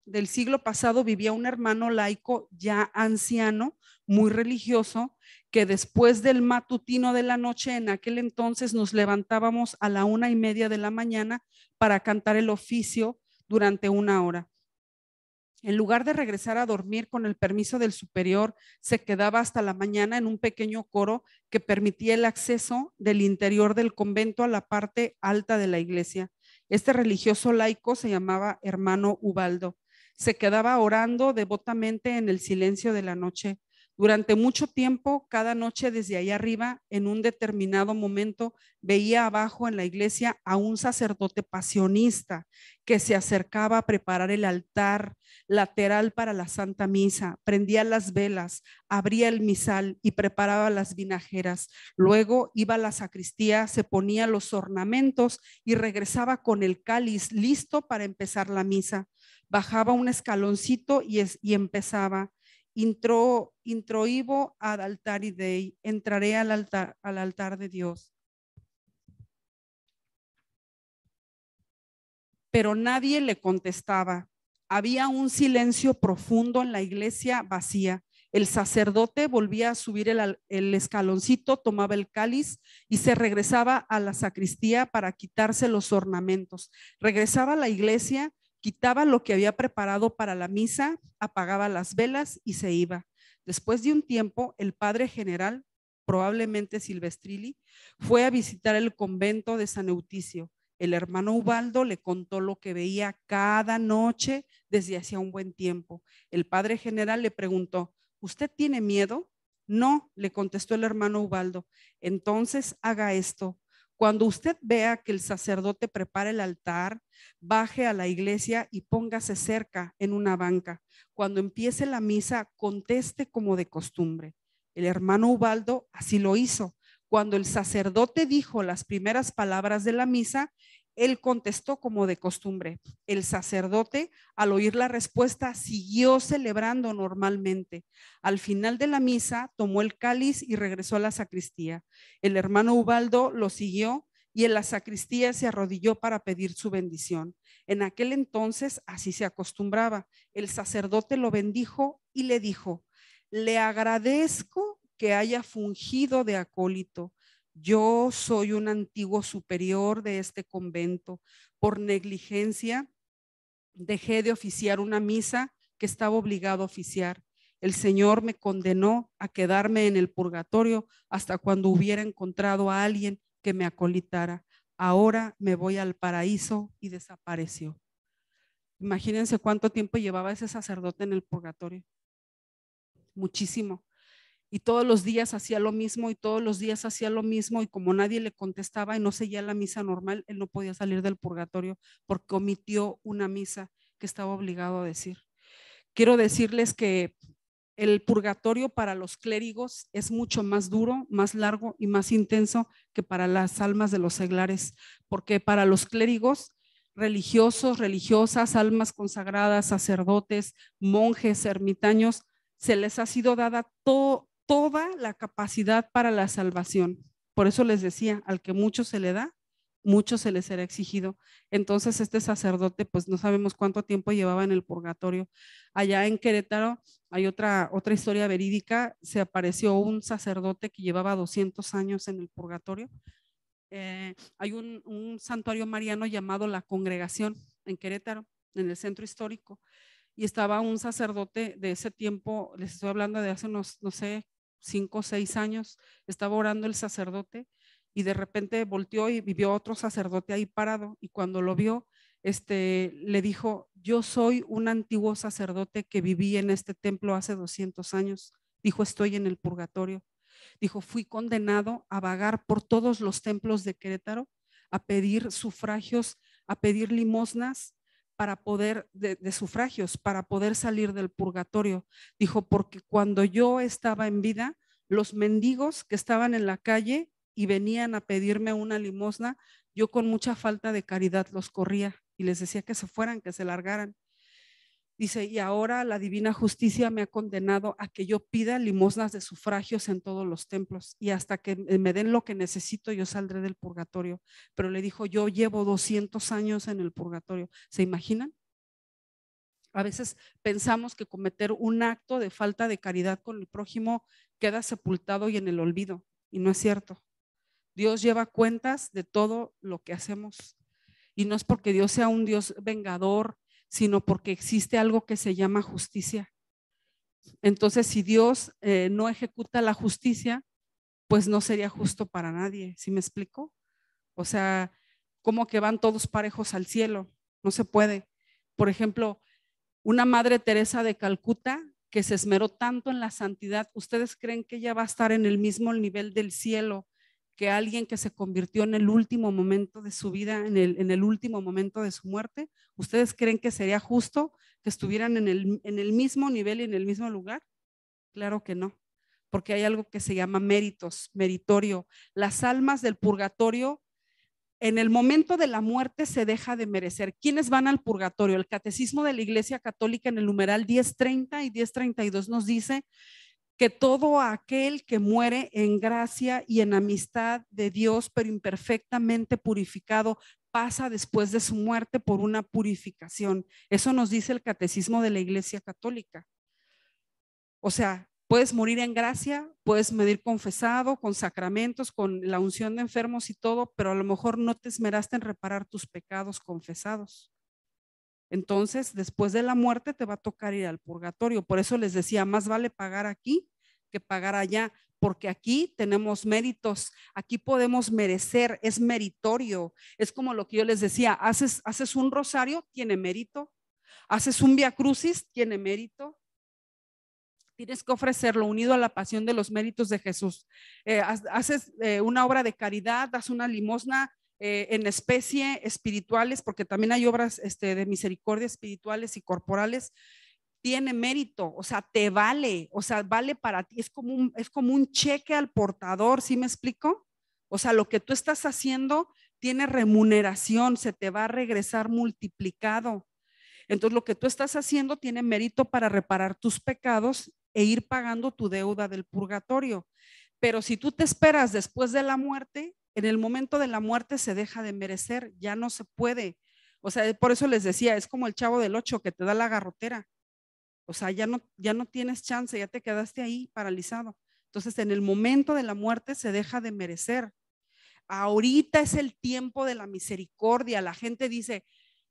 [SPEAKER 1] del siglo pasado vivía un hermano laico ya anciano, muy religioso, que después del matutino de la noche en aquel entonces nos levantábamos a la una y media de la mañana para cantar el oficio durante una hora. En lugar de regresar a dormir con el permiso del superior, se quedaba hasta la mañana en un pequeño coro que permitía el acceso del interior del convento a la parte alta de la iglesia. Este religioso laico se llamaba hermano Ubaldo se quedaba orando devotamente en el silencio de la noche. Durante mucho tiempo, cada noche desde ahí arriba, en un determinado momento, veía abajo en la iglesia a un sacerdote pasionista que se acercaba a preparar el altar lateral para la Santa Misa, prendía las velas, abría el misal y preparaba las vinajeras. Luego iba a la sacristía, se ponía los ornamentos y regresaba con el cáliz listo para empezar la misa bajaba un escaloncito y, y empezaba, intro, introibo ad y dei, entraré al altar, al altar de Dios. Pero nadie le contestaba. Había un silencio profundo en la iglesia vacía. El sacerdote volvía a subir el, el, escaloncito, tomaba el cáliz y se regresaba a la sacristía para quitarse los ornamentos. Regresaba a la iglesia quitaba lo que había preparado para la misa, apagaba las velas y se iba. Después de un tiempo, el padre general, probablemente Silvestrilli, fue a visitar el convento de San Euticio. El hermano Ubaldo le contó lo que veía cada noche desde hacía un buen tiempo. El padre general le preguntó, ¿usted tiene miedo? No, le contestó el hermano Ubaldo. Entonces haga esto, cuando usted vea que el sacerdote prepara el altar, baje a la iglesia y póngase cerca en una banca. Cuando empiece la misa, conteste como de costumbre. El hermano Ubaldo así lo hizo. Cuando el sacerdote dijo las primeras palabras de la misa, él contestó como de costumbre. El sacerdote, al oír la respuesta, siguió celebrando normalmente. Al final de la misa, tomó el cáliz y regresó a la sacristía. El hermano Ubaldo lo siguió y en la sacristía se arrodilló para pedir su bendición. En aquel entonces así se acostumbraba. El sacerdote lo bendijo y le dijo, le agradezco que haya fungido de acólito yo soy un antiguo superior de este convento. Por negligencia dejé de oficiar una misa que estaba obligado a oficiar. El Señor me condenó a quedarme en el purgatorio hasta cuando hubiera encontrado a alguien que me acolitara. Ahora me voy al paraíso y desapareció. Imagínense cuánto tiempo llevaba ese sacerdote en el purgatorio. Muchísimo y todos los días hacía lo mismo y todos los días hacía lo mismo y como nadie le contestaba y no seguía la misa normal, él no podía salir del purgatorio porque omitió una misa que estaba obligado a decir. Quiero decirles que el purgatorio para los clérigos es mucho más duro, más largo y más intenso que para las almas de los seglares, porque para los clérigos religiosos, religiosas, almas consagradas, sacerdotes, monjes, ermitaños, se les ha sido dada todo, toda la capacidad para la salvación. Por eso les decía, al que mucho se le da, mucho se le será exigido. Entonces este sacerdote, pues no sabemos cuánto tiempo llevaba en el purgatorio. Allá en Querétaro hay otra, otra historia verídica, se apareció un sacerdote que llevaba 200 años en el purgatorio. Eh, hay un, un santuario mariano llamado La Congregación en Querétaro, en el centro histórico y estaba un sacerdote de ese tiempo, les estoy hablando de hace unos, no sé, cinco o seis años, estaba orando el sacerdote y de repente volteó y vio otro sacerdote ahí parado y cuando lo vio, este, le dijo, yo soy un antiguo sacerdote que viví en este templo hace 200 años. Dijo, estoy en el purgatorio. Dijo, fui condenado a vagar por todos los templos de Querétaro, a pedir sufragios, a pedir limosnas para poder, de, sufragios, para poder salir del purgatorio. Dijo, porque cuando yo estaba en vida, los mendigos que estaban en la calle y venían a pedirme una limosna, yo con mucha falta de caridad los corría y les decía que se fueran, que se largaran. Dice, y ahora la divina justicia me ha condenado a que yo pida limosnas de sufragios en todos los templos y hasta que me den lo que necesito yo saldré del purgatorio. Pero le dijo, yo llevo 200 años en el purgatorio. ¿Se imaginan? A veces pensamos que cometer un acto de falta de caridad con el prójimo queda sepultado y en el olvido, y no es cierto. Dios lleva cuentas de todo lo que hacemos. Y no es porque Dios sea un Dios vengador sino porque existe algo que se llama justicia. Entonces, si Dios eh, no ejecuta la justicia, pues no sería justo para nadie, ¿sí me explico? O sea, cómo que van todos parejos al cielo, no se puede. Por ejemplo, una madre Teresa de Calcuta que se esmeró tanto en la santidad, ¿ustedes creen que ella va a estar en el mismo nivel del cielo que alguien que se convirtió en el último momento de su vida, en el, en el último momento de su muerte, ¿ustedes creen que sería justo que estuvieran en el, en el mismo nivel y en el mismo lugar? Claro que no, porque hay algo que se llama méritos, meritorio. Las almas del purgatorio en el momento de la muerte se deja de merecer. ¿Quiénes van al purgatorio? El catecismo de la Iglesia Católica en el numeral 1030 y 1032 nos dice que todo aquel que muere en gracia y en amistad de Dios, pero imperfectamente purificado, pasa después de su muerte por una purificación. Eso nos dice el catecismo de la Iglesia Católica. O sea, puedes morir en gracia, puedes medir confesado, con sacramentos, con la unción de enfermos y todo, pero a lo mejor no te esmeraste en reparar tus pecados confesados. Entonces, después de la muerte te va a tocar ir al purgatorio. Por eso les decía, más vale pagar aquí que pagar allá, porque aquí tenemos méritos, aquí podemos merecer, es meritorio. Es como lo que yo les decía, haces, un rosario, tiene mérito. Haces un viacrucis, tiene mérito tienes que ofrecerlo unido a la pasión de los méritos de Jesús. Eh, haces eh, una obra de caridad, das una limosna, eh, en especie espirituales, porque también hay obras este, de misericordia espirituales y corporales, tiene mérito, o sea, te vale, o sea, vale para ti, es como es como un cheque al portador, ¿sí me explico? O sea, lo que tú estás haciendo tiene remuneración, se te va a regresar multiplicado. Entonces, lo que tú estás haciendo tiene mérito para reparar tus pecados e ir pagando tu deuda del purgatorio. Pero si tú te esperas después de la muerte, en el momento de la muerte se deja de merecer, ya no se puede. O sea, por eso les decía, es como el chavo del ocho que te da la garrotera. O sea, ya no, ya no tienes chance, ya te quedaste ahí paralizado. Entonces, en el momento de la muerte se deja de merecer. Ahorita es el tiempo de la misericordia. La gente dice,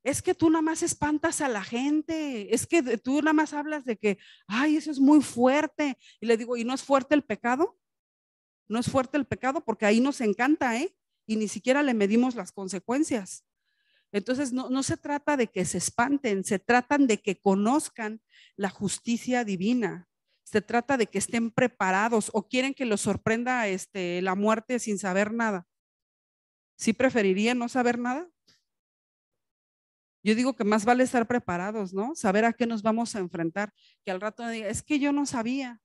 [SPEAKER 1] es que tú nada más espantas a la gente, es que tú nada más hablas de que, ay, eso es muy fuerte. Y le digo, ¿y no es fuerte el pecado? no es fuerte el pecado porque ahí nos encanta, ¿eh? Y ni siquiera le medimos las consecuencias. Entonces, no, se trata de que se espanten, se tratan de que conozcan la justicia divina. Se trata de que estén preparados o quieren que los sorprenda este, la muerte sin saber nada. ¿Sí preferirían no saber nada? Yo digo que más vale estar preparados, ¿no? Saber a qué nos vamos a enfrentar, que al rato diga, es que yo no sabía.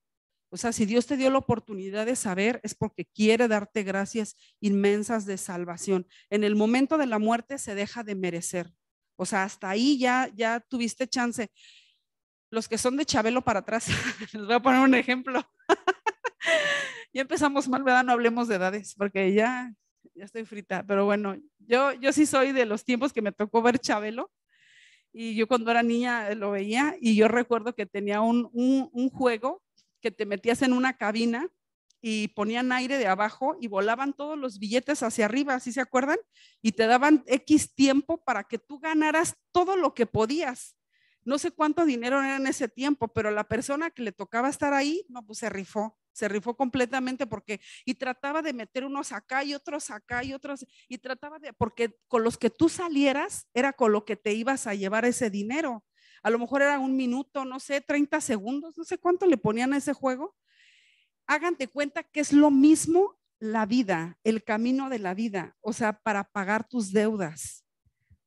[SPEAKER 1] O sea, si Dios te dio la oportunidad de saber, es porque quiere darte gracias inmensas de salvación. En el momento de la muerte se deja de merecer. O sea, hasta ahí ya, ya tuviste chance. Los que son de Chabelo para atrás,
[SPEAKER 3] les voy a poner un ejemplo.
[SPEAKER 1] ya empezamos mal, ¿verdad? No hablemos de edades, porque ya, ya estoy frita. Pero bueno, yo, yo sí soy de los tiempos que me tocó ver Chabelo y yo cuando era niña eh, lo veía y yo recuerdo que tenía un, un, un, juego te metías en una cabina y ponían aire de abajo y volaban todos los billetes hacia arriba, ¿sí se acuerdan? Y te daban X tiempo para que tú ganaras todo lo que podías. No sé cuánto dinero era en ese tiempo, pero la persona que le tocaba estar ahí, no, pues se rifó, se rifó completamente porque, y trataba de meter unos acá y otros acá y otros, y trataba de, porque con los que tú salieras era con lo que te ibas a llevar ese dinero a lo mejor era un minuto, no sé, 30 segundos, no sé cuánto le ponían a ese juego. Háganse cuenta que es lo mismo la vida, el camino de la vida, o sea, para pagar tus deudas.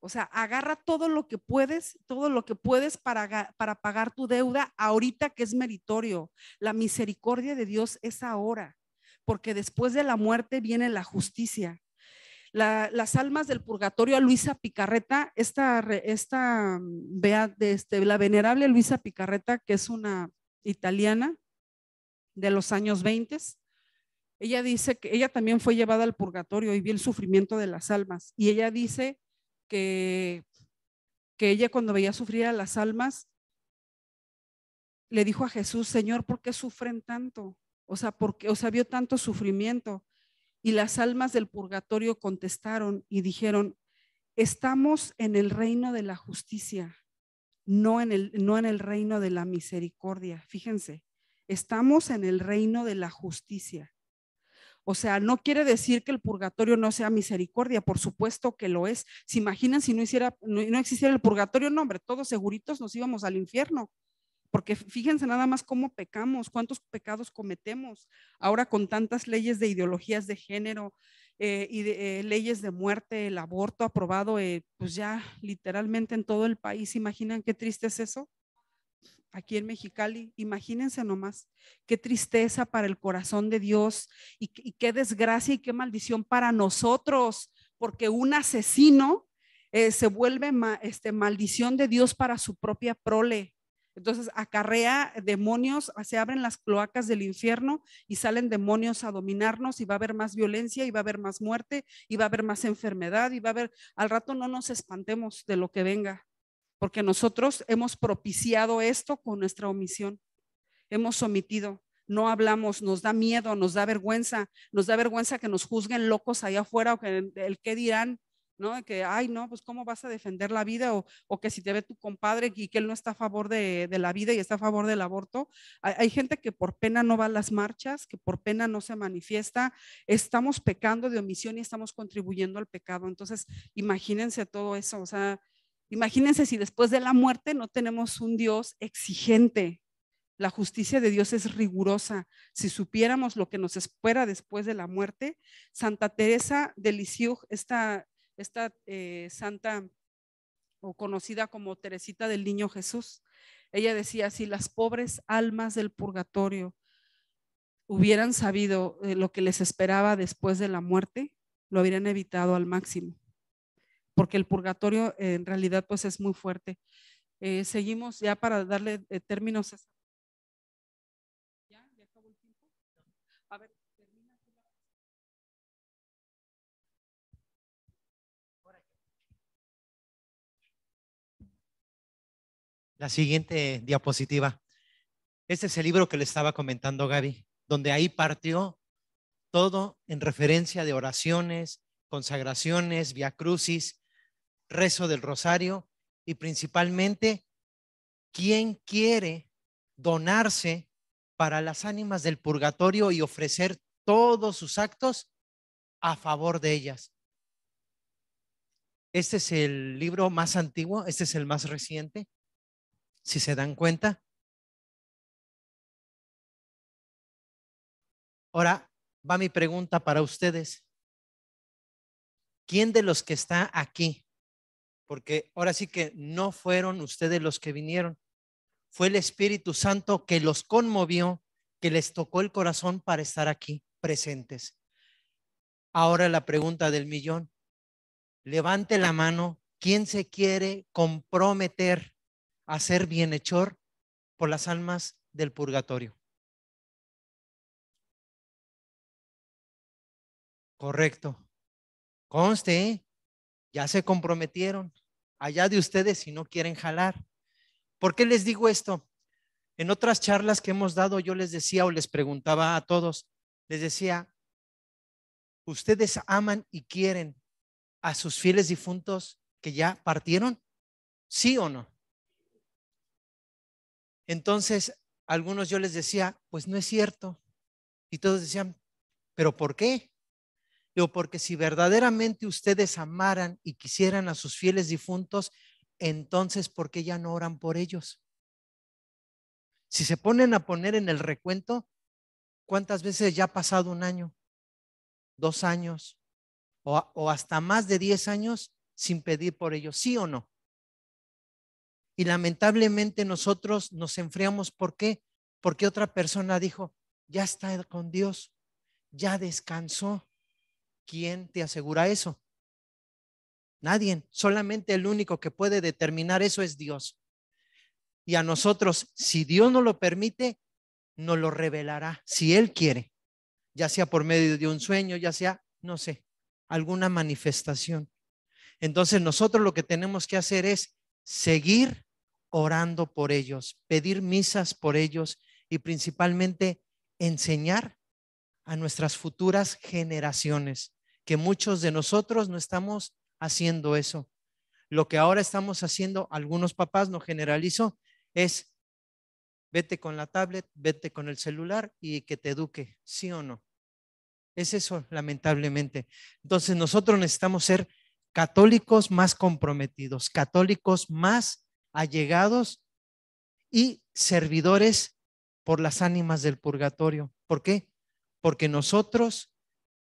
[SPEAKER 1] O sea, agarra todo lo que puedes, todo lo que puedes para, para pagar tu deuda ahorita que es meritorio. La misericordia de Dios es ahora, porque después de la muerte viene la justicia las almas del purgatorio a Luisa Picarreta, esta, esta mm, vea de este, la venerable Luisa Picarreta, que es una italiana de los años 20. Ella dice que ella también fue llevada al purgatorio y vio el sufrimiento de las almas. Y ella dice que, que ella cuando veía sufrir a las almas, le dijo a Jesús, Señor, ¿por qué sufren tanto? O sea, porque, o sea, vio tanto sufrimiento. Y las almas del purgatorio contestaron y dijeron, estamos en el reino de la justicia, no en el, no en el reino de la misericordia. Fíjense, estamos en el reino de la justicia. O sea, no quiere decir que el purgatorio no sea misericordia, por supuesto que lo es. ¿Se imaginan si no, hiciera, no, no existiera el purgatorio? No, hombre, todos seguritos nos íbamos al infierno porque fíjense nada más cómo pecamos, cuántos pecados cometemos ahora con tantas leyes de ideologías de género eh, y de eh, leyes de muerte, el aborto aprobado, eh, pues ya literalmente en todo el país. ¿Imaginan qué triste es eso? Aquí en Mexicali, imagínense nomás qué tristeza para el corazón de Dios y, qué desgracia y qué maldición para nosotros, porque un asesino se vuelve este, maldición de Dios para su propia prole entonces acarrea demonios, se abren las cloacas del infierno y salen demonios a dominarnos y va a haber más violencia y va a haber más muerte y va a haber más enfermedad y va a haber, al rato no nos espantemos de lo que venga, porque nosotros hemos propiciado esto con nuestra omisión, hemos omitido. No hablamos, nos da miedo, nos da vergüenza, nos da vergüenza que nos juzguen locos allá afuera o que el, el qué dirán, ¿no? Que, ay, no, pues cómo vas a defender la vida o, que si te ve tu compadre y que él no está a favor de, la vida y está a favor del aborto. Hay, gente que por pena no va a las marchas, que por pena no se manifiesta. Estamos pecando de omisión y estamos contribuyendo al pecado. Entonces, imagínense todo eso. O sea, imagínense si después de la muerte no tenemos un Dios exigente. La justicia de Dios es rigurosa. Si supiéramos lo que nos espera después de la muerte, Santa Teresa de Lisieux, esta esta eh, santa o conocida como Teresita del Niño Jesús. Ella decía, si las pobres almas del purgatorio hubieran sabido eh, lo que les esperaba después de la muerte, lo habrían evitado al máximo, porque el purgatorio eh, en realidad pues es muy fuerte. seguimos ya para darle términos a
[SPEAKER 2] La siguiente diapositiva. Este es el libro
[SPEAKER 3] que le estaba comentando Gaby, donde ahí partió todo en referencia de oraciones, consagraciones, crucis rezo del rosario y principalmente quién quiere donarse para las ánimas del purgatorio y ofrecer todos sus actos a favor de ellas. Este es el libro más antiguo,
[SPEAKER 2] este es el más reciente. Si se dan cuenta. Ahora va mi pregunta para ustedes. ¿Quién de los que está aquí? Porque ahora sí
[SPEAKER 3] que no fueron ustedes los que vinieron. Fue el Espíritu Santo que los conmovió, que les tocó el corazón para estar aquí presentes. Ahora la pregunta del millón. Levante la mano. ¿Quién se quiere
[SPEAKER 2] comprometer a ser bienhechor por las almas del purgatorio. Correcto. Conste, ¿eh? ya se comprometieron. Allá de
[SPEAKER 3] ustedes si no quieren jalar. ¿Por qué les digo esto? En otras charlas que hemos dado yo les decía o les preguntaba a todos, les decía, ¿ustedes aman y quieren a sus fieles difuntos que ya partieron? ¿Sí o no? Entonces, algunos yo les decía, pues no es cierto. Y todos decían, ¿pero por qué? Digo, porque si verdaderamente ustedes amaran y quisieran a sus fieles difuntos, entonces, ¿por qué ya no oran por ellos? Si se ponen a poner en el recuento, ¿cuántas veces ya ha pasado un año, dos años o, o hasta más de diez años sin pedir por ellos? ¿Sí o no? Y lamentablemente nosotros nos enfriamos. ¿Por qué? Porque otra persona dijo, ya está con Dios, ya descansó. ¿Quién te asegura eso? Nadie. Solamente el único que puede determinar eso es Dios. Y a nosotros, si Dios no lo permite, nos lo revelará, si Él quiere, ya sea por medio de un sueño, ya sea, no sé, alguna manifestación. Entonces nosotros lo que tenemos que hacer es seguir orando por ellos, pedir misas por ellos y principalmente enseñar a nuestras futuras generaciones, que muchos de nosotros no estamos haciendo eso. Lo que ahora estamos haciendo, algunos papás, no generalizo, es vete con la tablet, vete con el celular y que te eduque, sí o no. Es eso, lamentablemente. Entonces nosotros necesitamos ser católicos más comprometidos, católicos más allegados y servidores por las ánimas del purgatorio. ¿Por qué? Porque nosotros,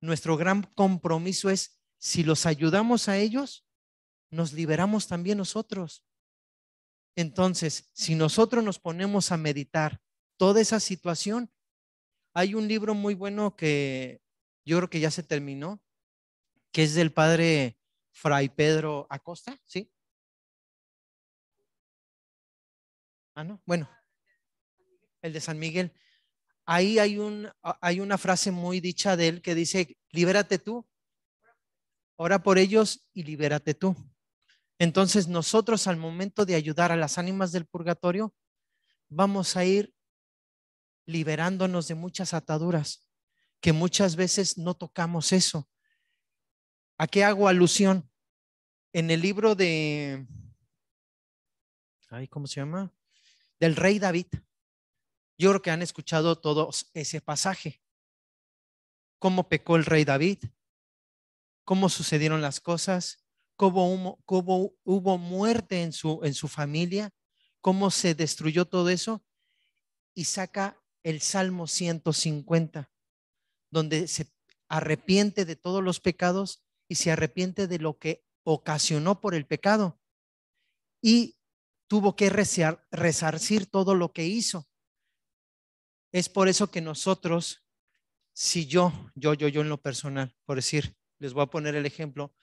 [SPEAKER 3] nuestro gran compromiso es, si los ayudamos a ellos, nos liberamos también nosotros. Entonces, si nosotros nos ponemos a meditar toda esa situación, hay un libro muy bueno que yo creo que ya se terminó, que es del padre Fray Pedro Acosta, ¿sí? Ah, no, bueno, el de San Miguel. Ahí hay, un, hay una frase muy dicha de él que dice, libérate tú, ora por ellos y libérate tú. Entonces nosotros al momento de ayudar a las ánimas del purgatorio, vamos a ir liberándonos de muchas ataduras, que muchas veces no tocamos eso. ¿A qué hago alusión? En el libro de... ¿Cómo se llama? del rey David. Yo creo que han escuchado todos ese pasaje. Cómo pecó el rey David, cómo sucedieron las cosas, cómo hubo, muerte en su, en su familia, cómo se destruyó todo eso. Y saca el Salmo 150, donde se arrepiente de todos los pecados y se arrepiente de lo que ocasionó por el pecado. Y tuvo que resarcir todo lo que hizo. Es por eso que nosotros, si yo, yo, yo, yo en lo personal, por decir, les voy a poner el ejemplo,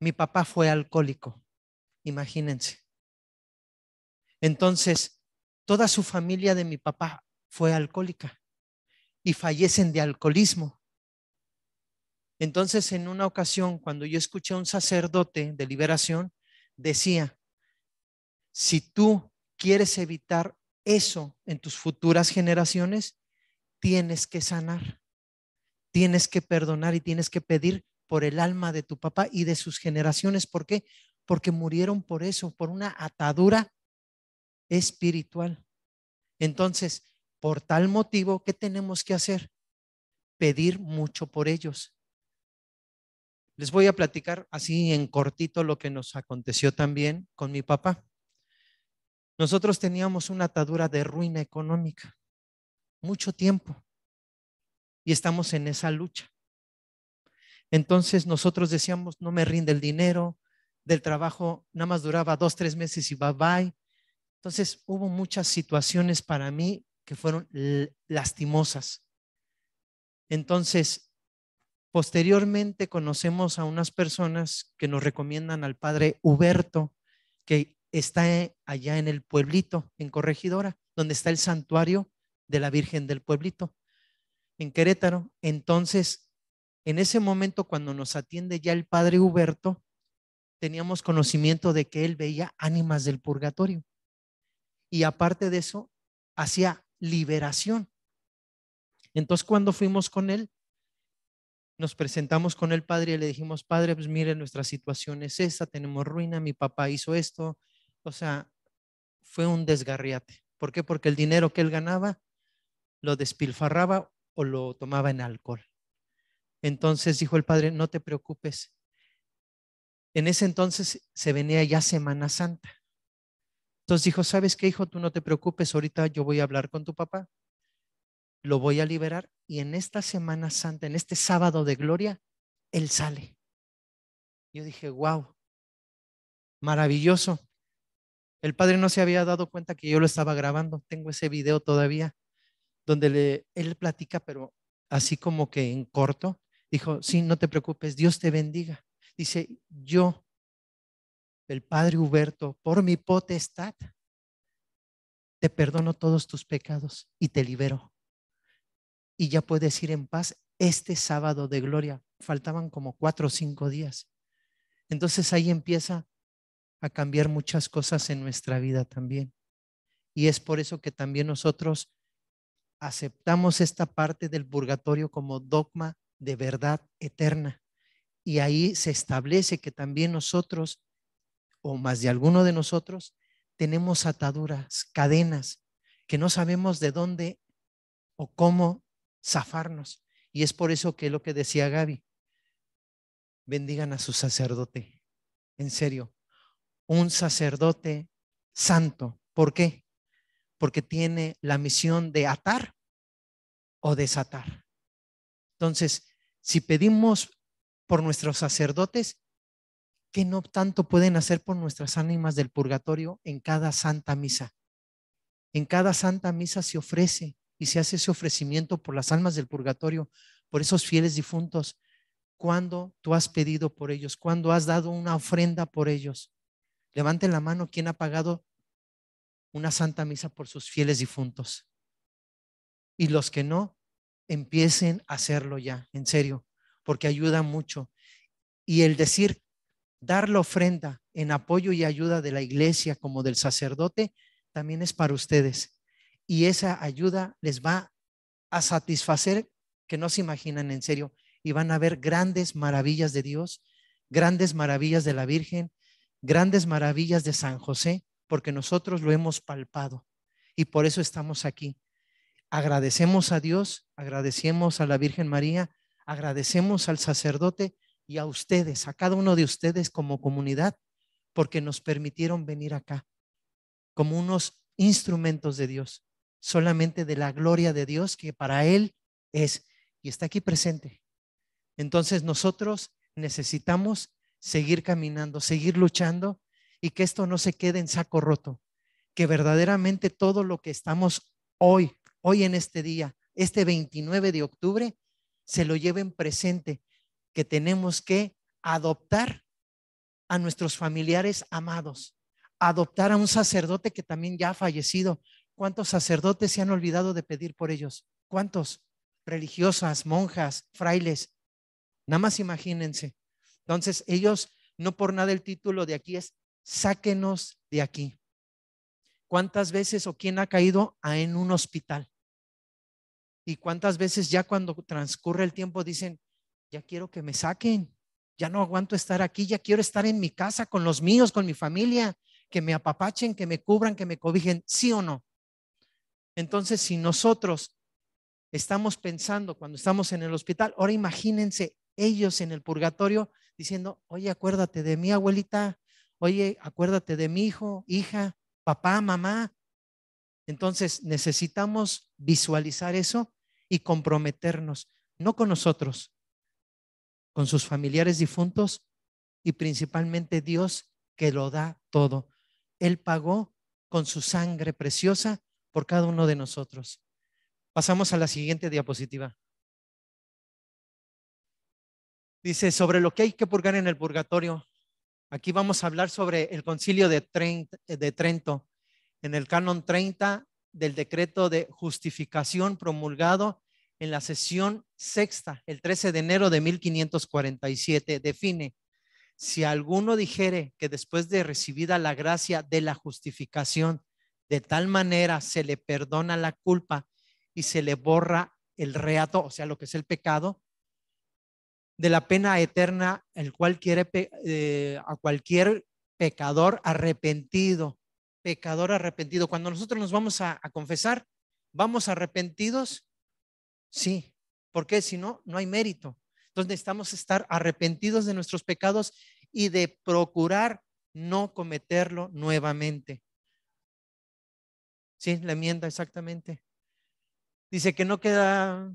[SPEAKER 3] mi papá fue alcohólico, imagínense. Entonces, toda su familia de mi papá fue alcohólica y fallecen de alcoholismo. Entonces, en una ocasión, cuando yo escuché a un sacerdote de liberación, decía, si tú quieres evitar eso en tus futuras generaciones, tienes que sanar, tienes que perdonar y tienes que pedir por el alma de tu papá y de sus generaciones. ¿Por qué? Porque murieron por eso, por una atadura espiritual. Entonces, por tal motivo, ¿qué tenemos que hacer? Pedir mucho por ellos. Les voy a platicar así en cortito lo que nos aconteció también con mi papá. Nosotros teníamos una atadura de ruina económica, mucho tiempo, y estamos en esa lucha. Entonces nosotros decíamos, no me rinde el dinero, del trabajo nada más duraba dos, tres meses y bye bye. Entonces hubo muchas situaciones para mí que fueron lastimosas. Entonces, posteriormente conocemos a unas personas que nos recomiendan al padre Huberto, que está allá en el pueblito, en Corregidora, donde está el santuario de la Virgen del Pueblito, en Querétaro. Entonces, en ese momento, cuando nos atiende ya el padre Huberto, teníamos conocimiento de que él veía ánimas del purgatorio. Y aparte de eso, hacía liberación. Entonces, cuando fuimos con él, nos presentamos con el padre y le dijimos, padre, pues mire, nuestra situación es esta, tenemos ruina, mi papá hizo esto, o sea, fue un desgarriate. ¿Por qué? Porque el dinero que él ganaba lo despilfarraba o lo tomaba en alcohol. Entonces dijo el padre, no te preocupes. En ese entonces se venía ya Semana Santa. Entonces dijo, ¿sabes qué, hijo? Tú no te preocupes, ahorita yo voy a hablar con tu papá, lo voy a liberar y en esta Semana Santa, en este sábado de gloria, él sale. Yo dije, wow, maravilloso. El padre no se había dado cuenta que yo lo estaba grabando. Tengo ese video todavía donde le, él platica, pero así como que en corto, dijo, sí, no te preocupes, Dios te bendiga. Dice, yo, el Padre Huberto, por mi potestad, te perdono todos tus pecados y te libero. Y ya puedes ir en paz este sábado de gloria. Faltaban como cuatro o cinco días. Entonces ahí empieza a cambiar muchas cosas en nuestra vida también. Y es por eso que también nosotros aceptamos esta parte del purgatorio como dogma de verdad eterna. Y ahí se establece que también nosotros, o más de alguno de nosotros, tenemos ataduras, cadenas, que no sabemos de dónde o cómo zafarnos. Y es por eso que lo que decía Gaby, bendigan a su sacerdote. En serio, un sacerdote santo. ¿Por qué? Porque tiene la misión de atar o desatar. Entonces, si pedimos por nuestros sacerdotes, ¿qué no tanto pueden hacer por nuestras ánimas del purgatorio en cada santa misa? En cada santa misa se ofrece y se hace ese ofrecimiento por las almas del purgatorio, por esos fieles difuntos. cuando tú has pedido por ellos? cuando has dado una ofrenda por ellos? Levanten la mano quien ha pagado una santa misa por sus fieles difuntos. Y los que no, empiecen a hacerlo ya, en serio, porque ayuda mucho. Y el decir, dar la ofrenda en apoyo y ayuda de la iglesia como del sacerdote, también es para ustedes. Y esa ayuda les va a satisfacer que no se imaginan en serio. Y van a ver grandes maravillas de Dios, grandes maravillas de la Virgen grandes maravillas de San José, porque nosotros lo hemos palpado y por eso estamos aquí. Agradecemos a Dios, agradecemos a la Virgen María, agradecemos al sacerdote y a ustedes, a cada uno de ustedes como comunidad, porque nos permitieron venir acá como unos instrumentos de Dios, solamente de la gloria de Dios que para Él es y está aquí presente. Entonces nosotros necesitamos seguir caminando, seguir luchando y que esto no se quede en saco roto, que verdaderamente todo lo que estamos hoy, hoy en este día, este 29 de octubre, se lo lleven presente, que tenemos que adoptar a nuestros familiares amados, adoptar a un sacerdote que también ya ha fallecido. ¿Cuántos sacerdotes se han olvidado de pedir por ellos? ¿Cuántos? Religiosas, monjas, frailes. Nada más imagínense. Entonces ellos, no por nada el título de aquí es, sáquenos de aquí. ¿Cuántas veces o quién ha caído en un hospital? ¿Y cuántas veces ya cuando transcurre el tiempo dicen, ya quiero que me saquen, ya no aguanto estar aquí, ya quiero estar en mi casa con los míos, con mi familia, que me apapachen, que me cubran, que me cobijen, sí o no? Entonces, si nosotros estamos pensando cuando estamos en el hospital, ahora imagínense ellos en el purgatorio diciendo, oye, acuérdate de mi abuelita, oye, acuérdate de mi hijo, hija, papá, mamá. Entonces necesitamos visualizar eso y comprometernos, no con nosotros, con sus familiares difuntos y principalmente Dios que lo da todo. Él pagó con su sangre preciosa por cada uno de nosotros. Pasamos a la siguiente diapositiva. Dice, sobre lo que hay que purgar en el purgatorio. Aquí vamos a hablar sobre el concilio de, de Trento, en el canon 30 del decreto de justificación promulgado en la sesión sexta, el 13 de enero de 1547, define, si alguno dijere que después de recibida la gracia de la justificación, de tal manera se le perdona la culpa y se le borra el reato, o sea, lo que es el pecado, de la pena eterna, el cual quiere eh, a cualquier pecador arrepentido, pecador arrepentido. Cuando nosotros nos vamos a, a confesar, ¿vamos arrepentidos? Sí, porque si no, no hay mérito. Entonces necesitamos estar arrepentidos de nuestros pecados y de procurar no cometerlo nuevamente. Sí, la enmienda exactamente. Dice que no queda,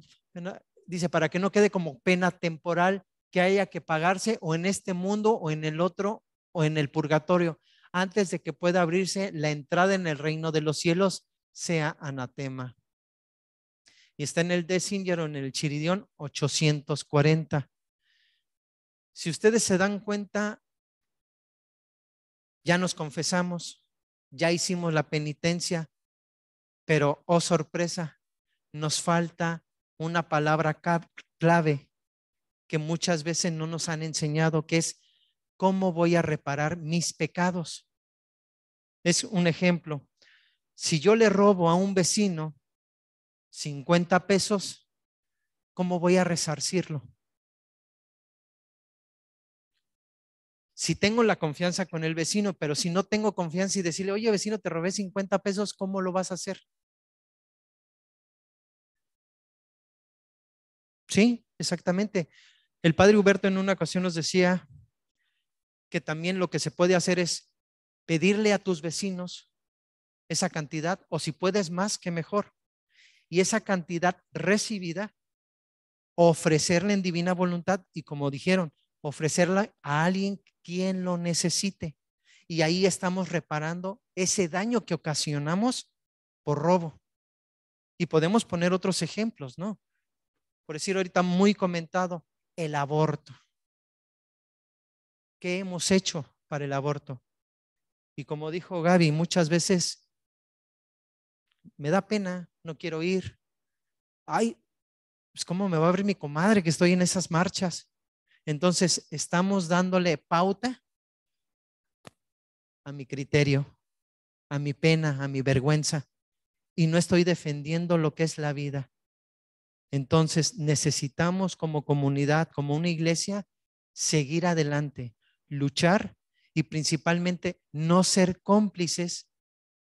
[SPEAKER 3] dice, para que no quede como pena temporal que haya que pagarse o en este mundo o en el otro o en el purgatorio, antes de que pueda abrirse la entrada en el reino de los cielos, sea anatema. Y está en el Singer o en el Chiridión 840. Si ustedes se dan cuenta, ya nos confesamos, ya hicimos la penitencia, pero oh sorpresa, nos falta una palabra clave que muchas veces no nos han enseñado, que es cómo voy a reparar mis pecados. Es un ejemplo. Si yo le robo a un vecino 50 pesos, ¿cómo voy a resarcirlo? Si tengo la confianza con el vecino, pero si no tengo confianza y decirle, oye vecino, te robé 50 pesos, ¿cómo lo vas a hacer? Sí, exactamente. El padre Huberto en una ocasión nos decía que también lo que se puede hacer es pedirle a tus vecinos esa cantidad o si puedes más que mejor. Y esa cantidad recibida, ofrecerla en divina voluntad y como dijeron, ofrecerla a alguien quien lo necesite. Y ahí estamos reparando ese daño que ocasionamos por robo. Y podemos poner otros ejemplos, ¿no? por decir ahorita muy comentado, el aborto. ¿Qué hemos hecho para el aborto? Y como dijo Gaby, muchas veces me da pena, no quiero ir. Ay, pues cómo me va a abrir mi comadre que estoy en esas marchas. Entonces, estamos dándole pauta a mi criterio, a mi pena, a mi vergüenza. Y no estoy defendiendo lo que es la vida. Entonces necesitamos como comunidad, como una iglesia, seguir adelante, luchar y principalmente no ser cómplices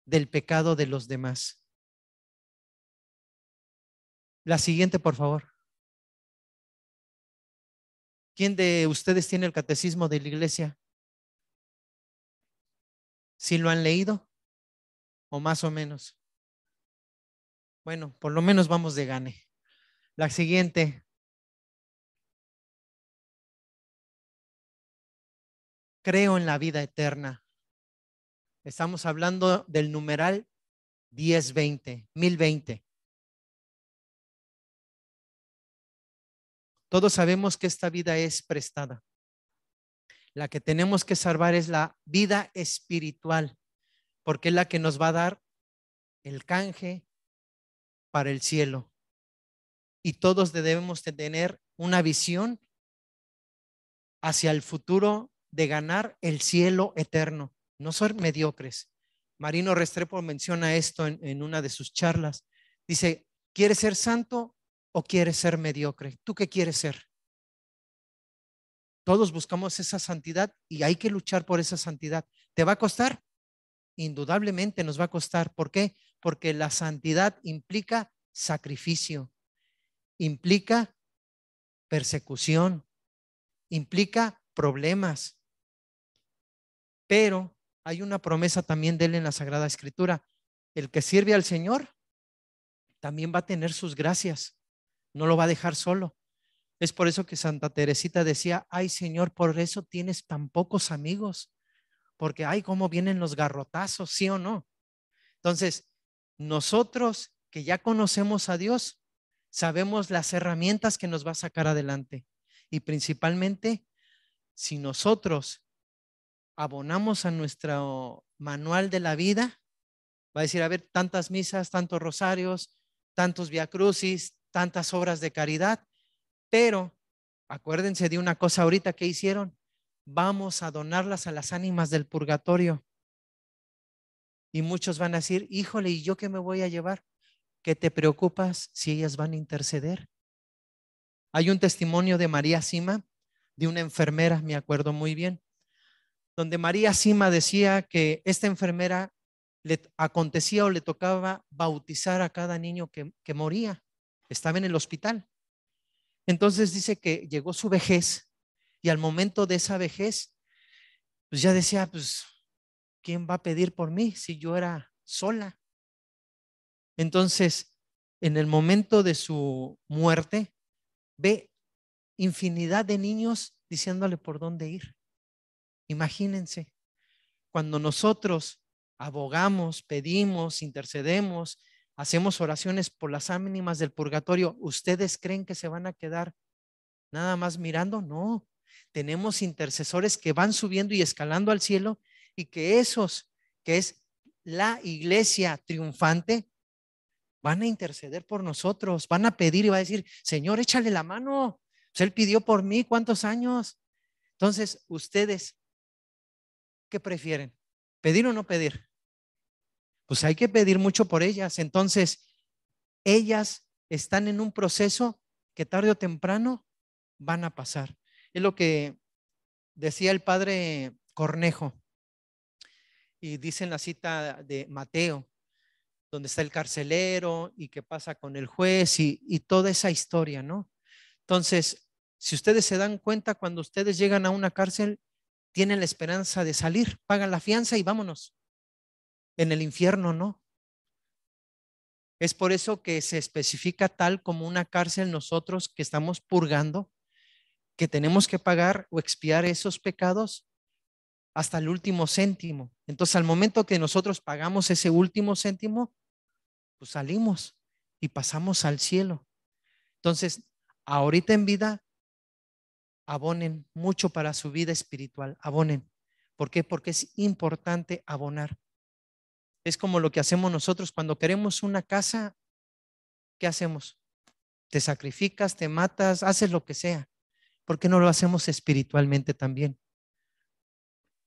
[SPEAKER 2] del pecado de los demás. La siguiente, por favor. ¿Quién de ustedes tiene el catecismo de la iglesia? ¿Si lo han leído? ¿O más o menos? Bueno, por lo menos vamos de gane. La siguiente. Creo en la vida eterna. Estamos
[SPEAKER 3] hablando del numeral 1020, 1020. Todos sabemos que esta vida es prestada. La que tenemos que salvar es la vida espiritual, porque es la que nos va a dar el canje para el cielo y todos debemos tener una visión hacia el futuro de ganar el cielo eterno, no ser mediocres. Marino Restrepo menciona esto en, en una de sus charlas. Dice, ¿quieres ser santo o quieres ser mediocre? ¿Tú qué quieres ser? Todos buscamos esa santidad y hay que luchar por esa santidad. ¿Te va a costar? Indudablemente nos va a costar. ¿Por qué? Porque la santidad implica sacrificio, implica persecución, implica problemas. Pero hay una promesa también de él en la Sagrada Escritura. El que sirve al Señor también va a tener sus gracias, no lo va a dejar solo. Es por eso que Santa Teresita decía, ay Señor, por eso tienes tan pocos amigos, porque ay, cómo vienen los garrotazos, sí o no. Entonces, nosotros que ya conocemos a Dios, sabemos las herramientas que nos va a sacar adelante. Y principalmente, si nosotros abonamos a nuestro manual de la vida, va a decir, a ver, tantas misas, tantos rosarios, tantos viacrucis, tantas obras de caridad, pero acuérdense de una cosa ahorita que hicieron, vamos a donarlas a las ánimas del purgatorio. Y muchos van a decir, híjole, ¿y yo qué me voy a llevar? ¿Qué te preocupas si ellas van a interceder. Hay un testimonio de María Sima, de una enfermera, me acuerdo muy bien, donde María Sima decía que esta enfermera le acontecía o le tocaba bautizar a cada niño que, que moría, estaba en el hospital. Entonces dice que llegó su vejez y al momento de esa vejez, pues ya decía, pues, ¿quién va a pedir por mí si yo era sola? Entonces, en el momento de su muerte, ve infinidad de niños diciéndole por dónde ir. Imagínense, cuando nosotros abogamos, pedimos, intercedemos, hacemos oraciones por las ánimas del purgatorio, ¿ustedes creen que se van a quedar nada más mirando? No. Tenemos intercesores que van subiendo y escalando al cielo y que esos, que es la iglesia triunfante, van a interceder por nosotros, van a pedir y va a decir, Señor, échale la mano. Pues, él pidió por mí cuántos años. Entonces, ustedes, ¿qué prefieren? ¿Pedir o no pedir? Pues hay que pedir mucho por ellas. Entonces, ellas están en un proceso que tarde o temprano van a pasar. Es lo que decía el padre Cornejo y dice en la cita de Mateo, donde está el carcelero y qué pasa con el juez y, y toda esa historia, ¿no? Entonces, si ustedes se dan cuenta, cuando ustedes llegan a una cárcel, tienen la esperanza de salir, pagan la fianza y vámonos. En el infierno no. Es por eso que se especifica tal como una cárcel nosotros que estamos purgando, que tenemos que pagar o expiar esos pecados hasta el último céntimo. Entonces, al momento que nosotros pagamos ese último céntimo, pues, salimos y pasamos al cielo. Entonces, ahorita en vida, abonen mucho para su vida espiritual, abonen. ¿Por qué? Porque es importante abonar. Es como lo que hacemos nosotros cuando queremos una casa, ¿qué hacemos? Te sacrificas, te matas, haces lo que sea. ¿Por qué no lo hacemos espiritualmente también?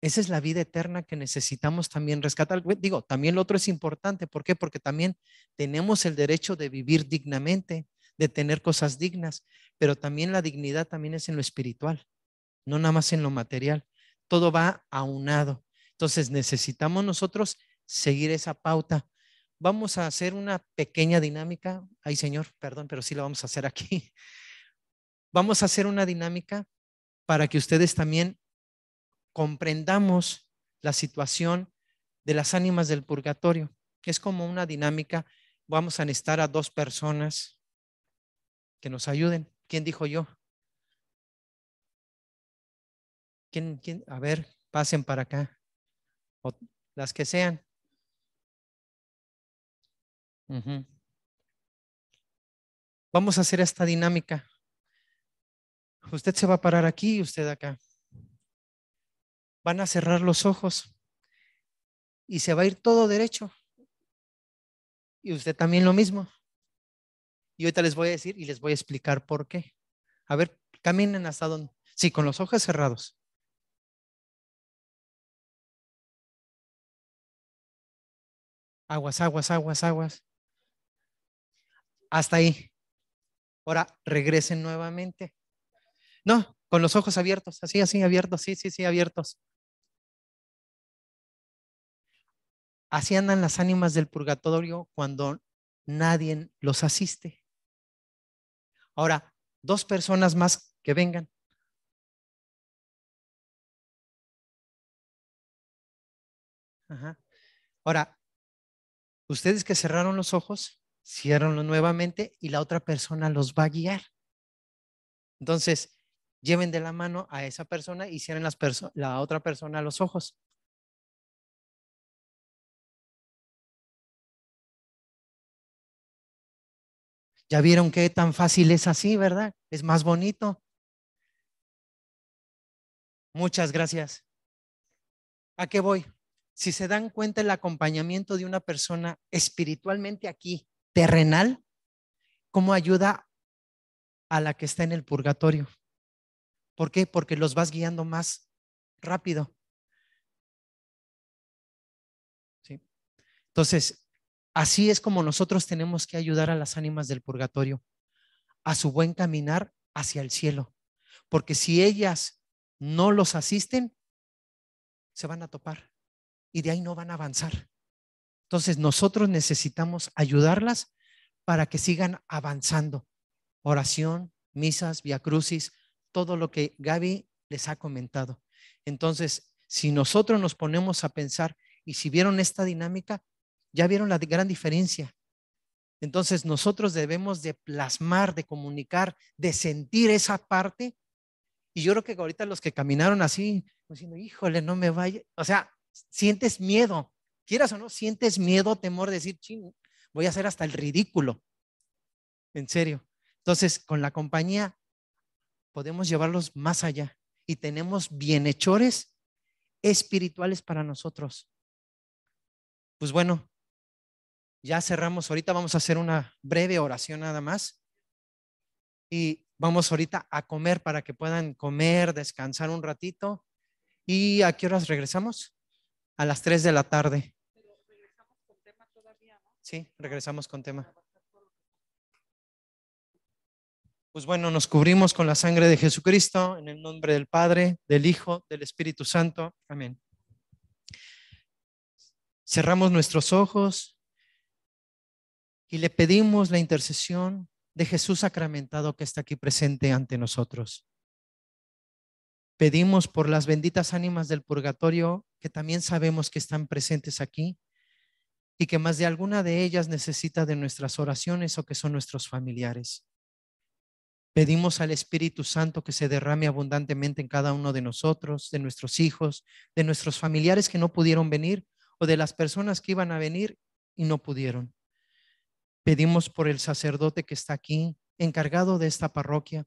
[SPEAKER 3] Esa es la vida eterna que necesitamos también rescatar. Digo, también lo otro es importante. ¿Por qué? Porque también tenemos el derecho de vivir dignamente, de tener cosas dignas, pero también la dignidad también es en lo espiritual, no nada más en lo material. Todo va aunado. Entonces necesitamos nosotros seguir esa pauta. Vamos a hacer una pequeña dinámica. Ay, señor, perdón, pero sí la vamos a hacer aquí. Vamos a hacer una dinámica para que ustedes también comprendamos la situación de las ánimas del purgatorio. Es como una dinámica, vamos a necesitar a dos personas que nos ayuden. ¿Quién dijo yo?
[SPEAKER 2] ¿Quién, A ver, pasen para acá. las que sean.
[SPEAKER 3] Vamos a hacer esta dinámica. Usted se va a parar aquí y usted acá
[SPEAKER 2] van a cerrar los ojos y se va a ir todo derecho. Y usted también lo mismo.
[SPEAKER 3] Y ahorita les voy a decir y les voy a explicar por qué. A ver, caminen hasta donde. Sí, con los ojos
[SPEAKER 2] cerrados. Aguas, aguas, aguas, aguas. Hasta ahí.
[SPEAKER 3] Ahora regresen nuevamente. No, con los ojos abiertos, así, así, abiertos, sí, sí, sí, abiertos. Así andan las ánimas del purgatorio cuando nadie los asiste.
[SPEAKER 2] Ahora, dos personas más que vengan. Ahora, ustedes que cerraron los ojos, ciérranlo nuevamente y la
[SPEAKER 3] otra persona los va a guiar. Entonces, lleven de la mano a esa
[SPEAKER 2] persona y cierren la otra persona los ojos. Ya vieron qué tan fácil es así, ¿verdad? Es más bonito.
[SPEAKER 3] Muchas gracias. ¿A qué voy? Si se dan cuenta el acompañamiento de una persona espiritualmente aquí, terrenal, ¿cómo ayuda a la que está en el purgatorio? ¿Por qué? Porque los vas guiando más rápido. ¿Sí? Entonces, Así es como nosotros tenemos que ayudar a las ánimas del purgatorio a su buen caminar hacia el cielo, porque si ellas no los asisten, se van a topar y de ahí no van a avanzar. Entonces nosotros necesitamos ayudarlas para que sigan avanzando. Oración, misas, crucis, todo lo que Gaby les ha comentado. Entonces, si nosotros nos ponemos a pensar y si vieron esta dinámica, ya vieron la gran diferencia. Entonces nosotros debemos de plasmar, de comunicar, de sentir esa parte. Y yo creo que ahorita los que caminaron así, pues diciendo, híjole, no me vaya. O sea, sientes miedo, quieras o no, sientes miedo, temor de decir, ching, voy a hacer hasta el ridículo. En serio. Entonces, con la compañía podemos llevarlos más allá y tenemos bienhechores espirituales para nosotros. Pues bueno, ya cerramos ahorita, vamos a hacer una breve oración nada más. Y vamos ahorita a comer para que puedan comer, descansar un ratito. ¿Y a qué horas regresamos? A las 3 de la tarde. Sí, regresamos con tema. Pues bueno, nos cubrimos con la sangre de Jesucristo, en el nombre del Padre, del Hijo, del Espíritu Santo. Amén. Cerramos nuestros ojos, y le pedimos la intercesión de Jesús sacramentado que está aquí presente ante nosotros. Pedimos por las benditas ánimas del purgatorio que también sabemos que están presentes aquí y que más de alguna de ellas necesita de nuestras oraciones o que son nuestros familiares. Pedimos al Espíritu Santo que se derrame abundantemente en cada uno de nosotros, de nuestros hijos, de nuestros familiares que no pudieron venir o de las personas que iban a venir y no pudieron. Pedimos por el sacerdote que está aquí, encargado de esta parroquia,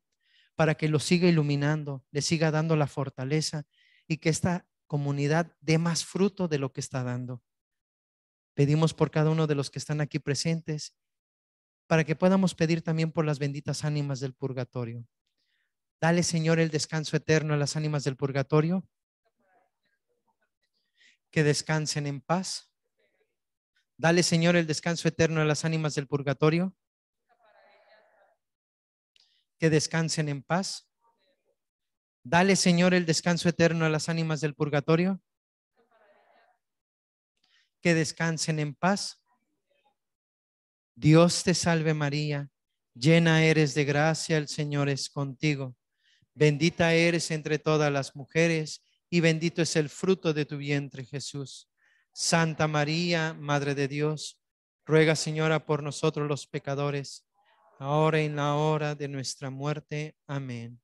[SPEAKER 3] para que lo siga iluminando, le siga dando la fortaleza y que esta comunidad dé más fruto de lo que está dando. Pedimos por cada uno de los que están aquí presentes, para que podamos pedir también por las benditas ánimas del purgatorio. Dale, Señor, el descanso eterno a las ánimas del purgatorio, que descansen en paz Dale, Señor, el descanso eterno a las ánimas del purgatorio. Que descansen en paz. Dale, Señor, el descanso eterno a las ánimas del purgatorio. Que descansen en paz. Dios te salve María, llena eres de gracia, el Señor es contigo. Bendita eres entre todas las mujeres y bendito es el fruto de tu vientre Jesús. Santa María, Madre de Dios, ruega Señora por nosotros los pecadores, ahora y en la hora de nuestra muerte. Amén.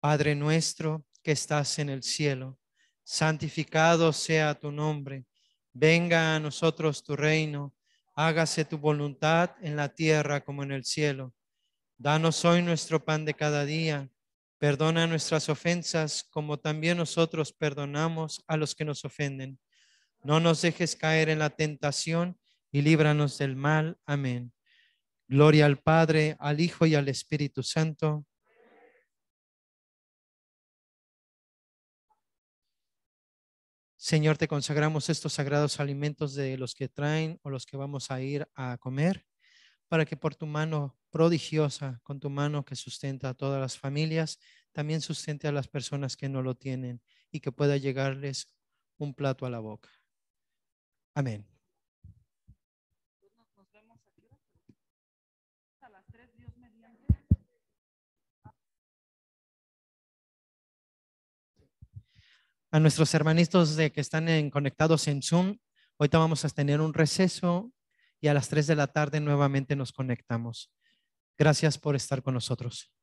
[SPEAKER 3] Padre nuestro que estás en el cielo, santificado sea tu nombre, venga a nosotros tu reino, hágase tu voluntad en la tierra como en el cielo. Danos hoy nuestro pan de cada día, perdona nuestras ofensas como también nosotros perdonamos a los que nos ofenden no nos dejes caer en la tentación y líbranos del mal. Amén. Gloria al Padre, al Hijo y al Espíritu Santo. Señor, te consagramos estos sagrados alimentos de los que traen o los que vamos a ir a comer, para que por tu mano prodigiosa, con tu mano que sustenta a todas las familias, también sustente a las personas que no lo tienen y que pueda llegarles un plato a la boca. Amén. A nuestros hermanitos de que están conectados en Zoom, ahorita vamos a tener un receso y a las 3 de la tarde nuevamente nos conectamos.
[SPEAKER 2] Gracias por estar con nosotros.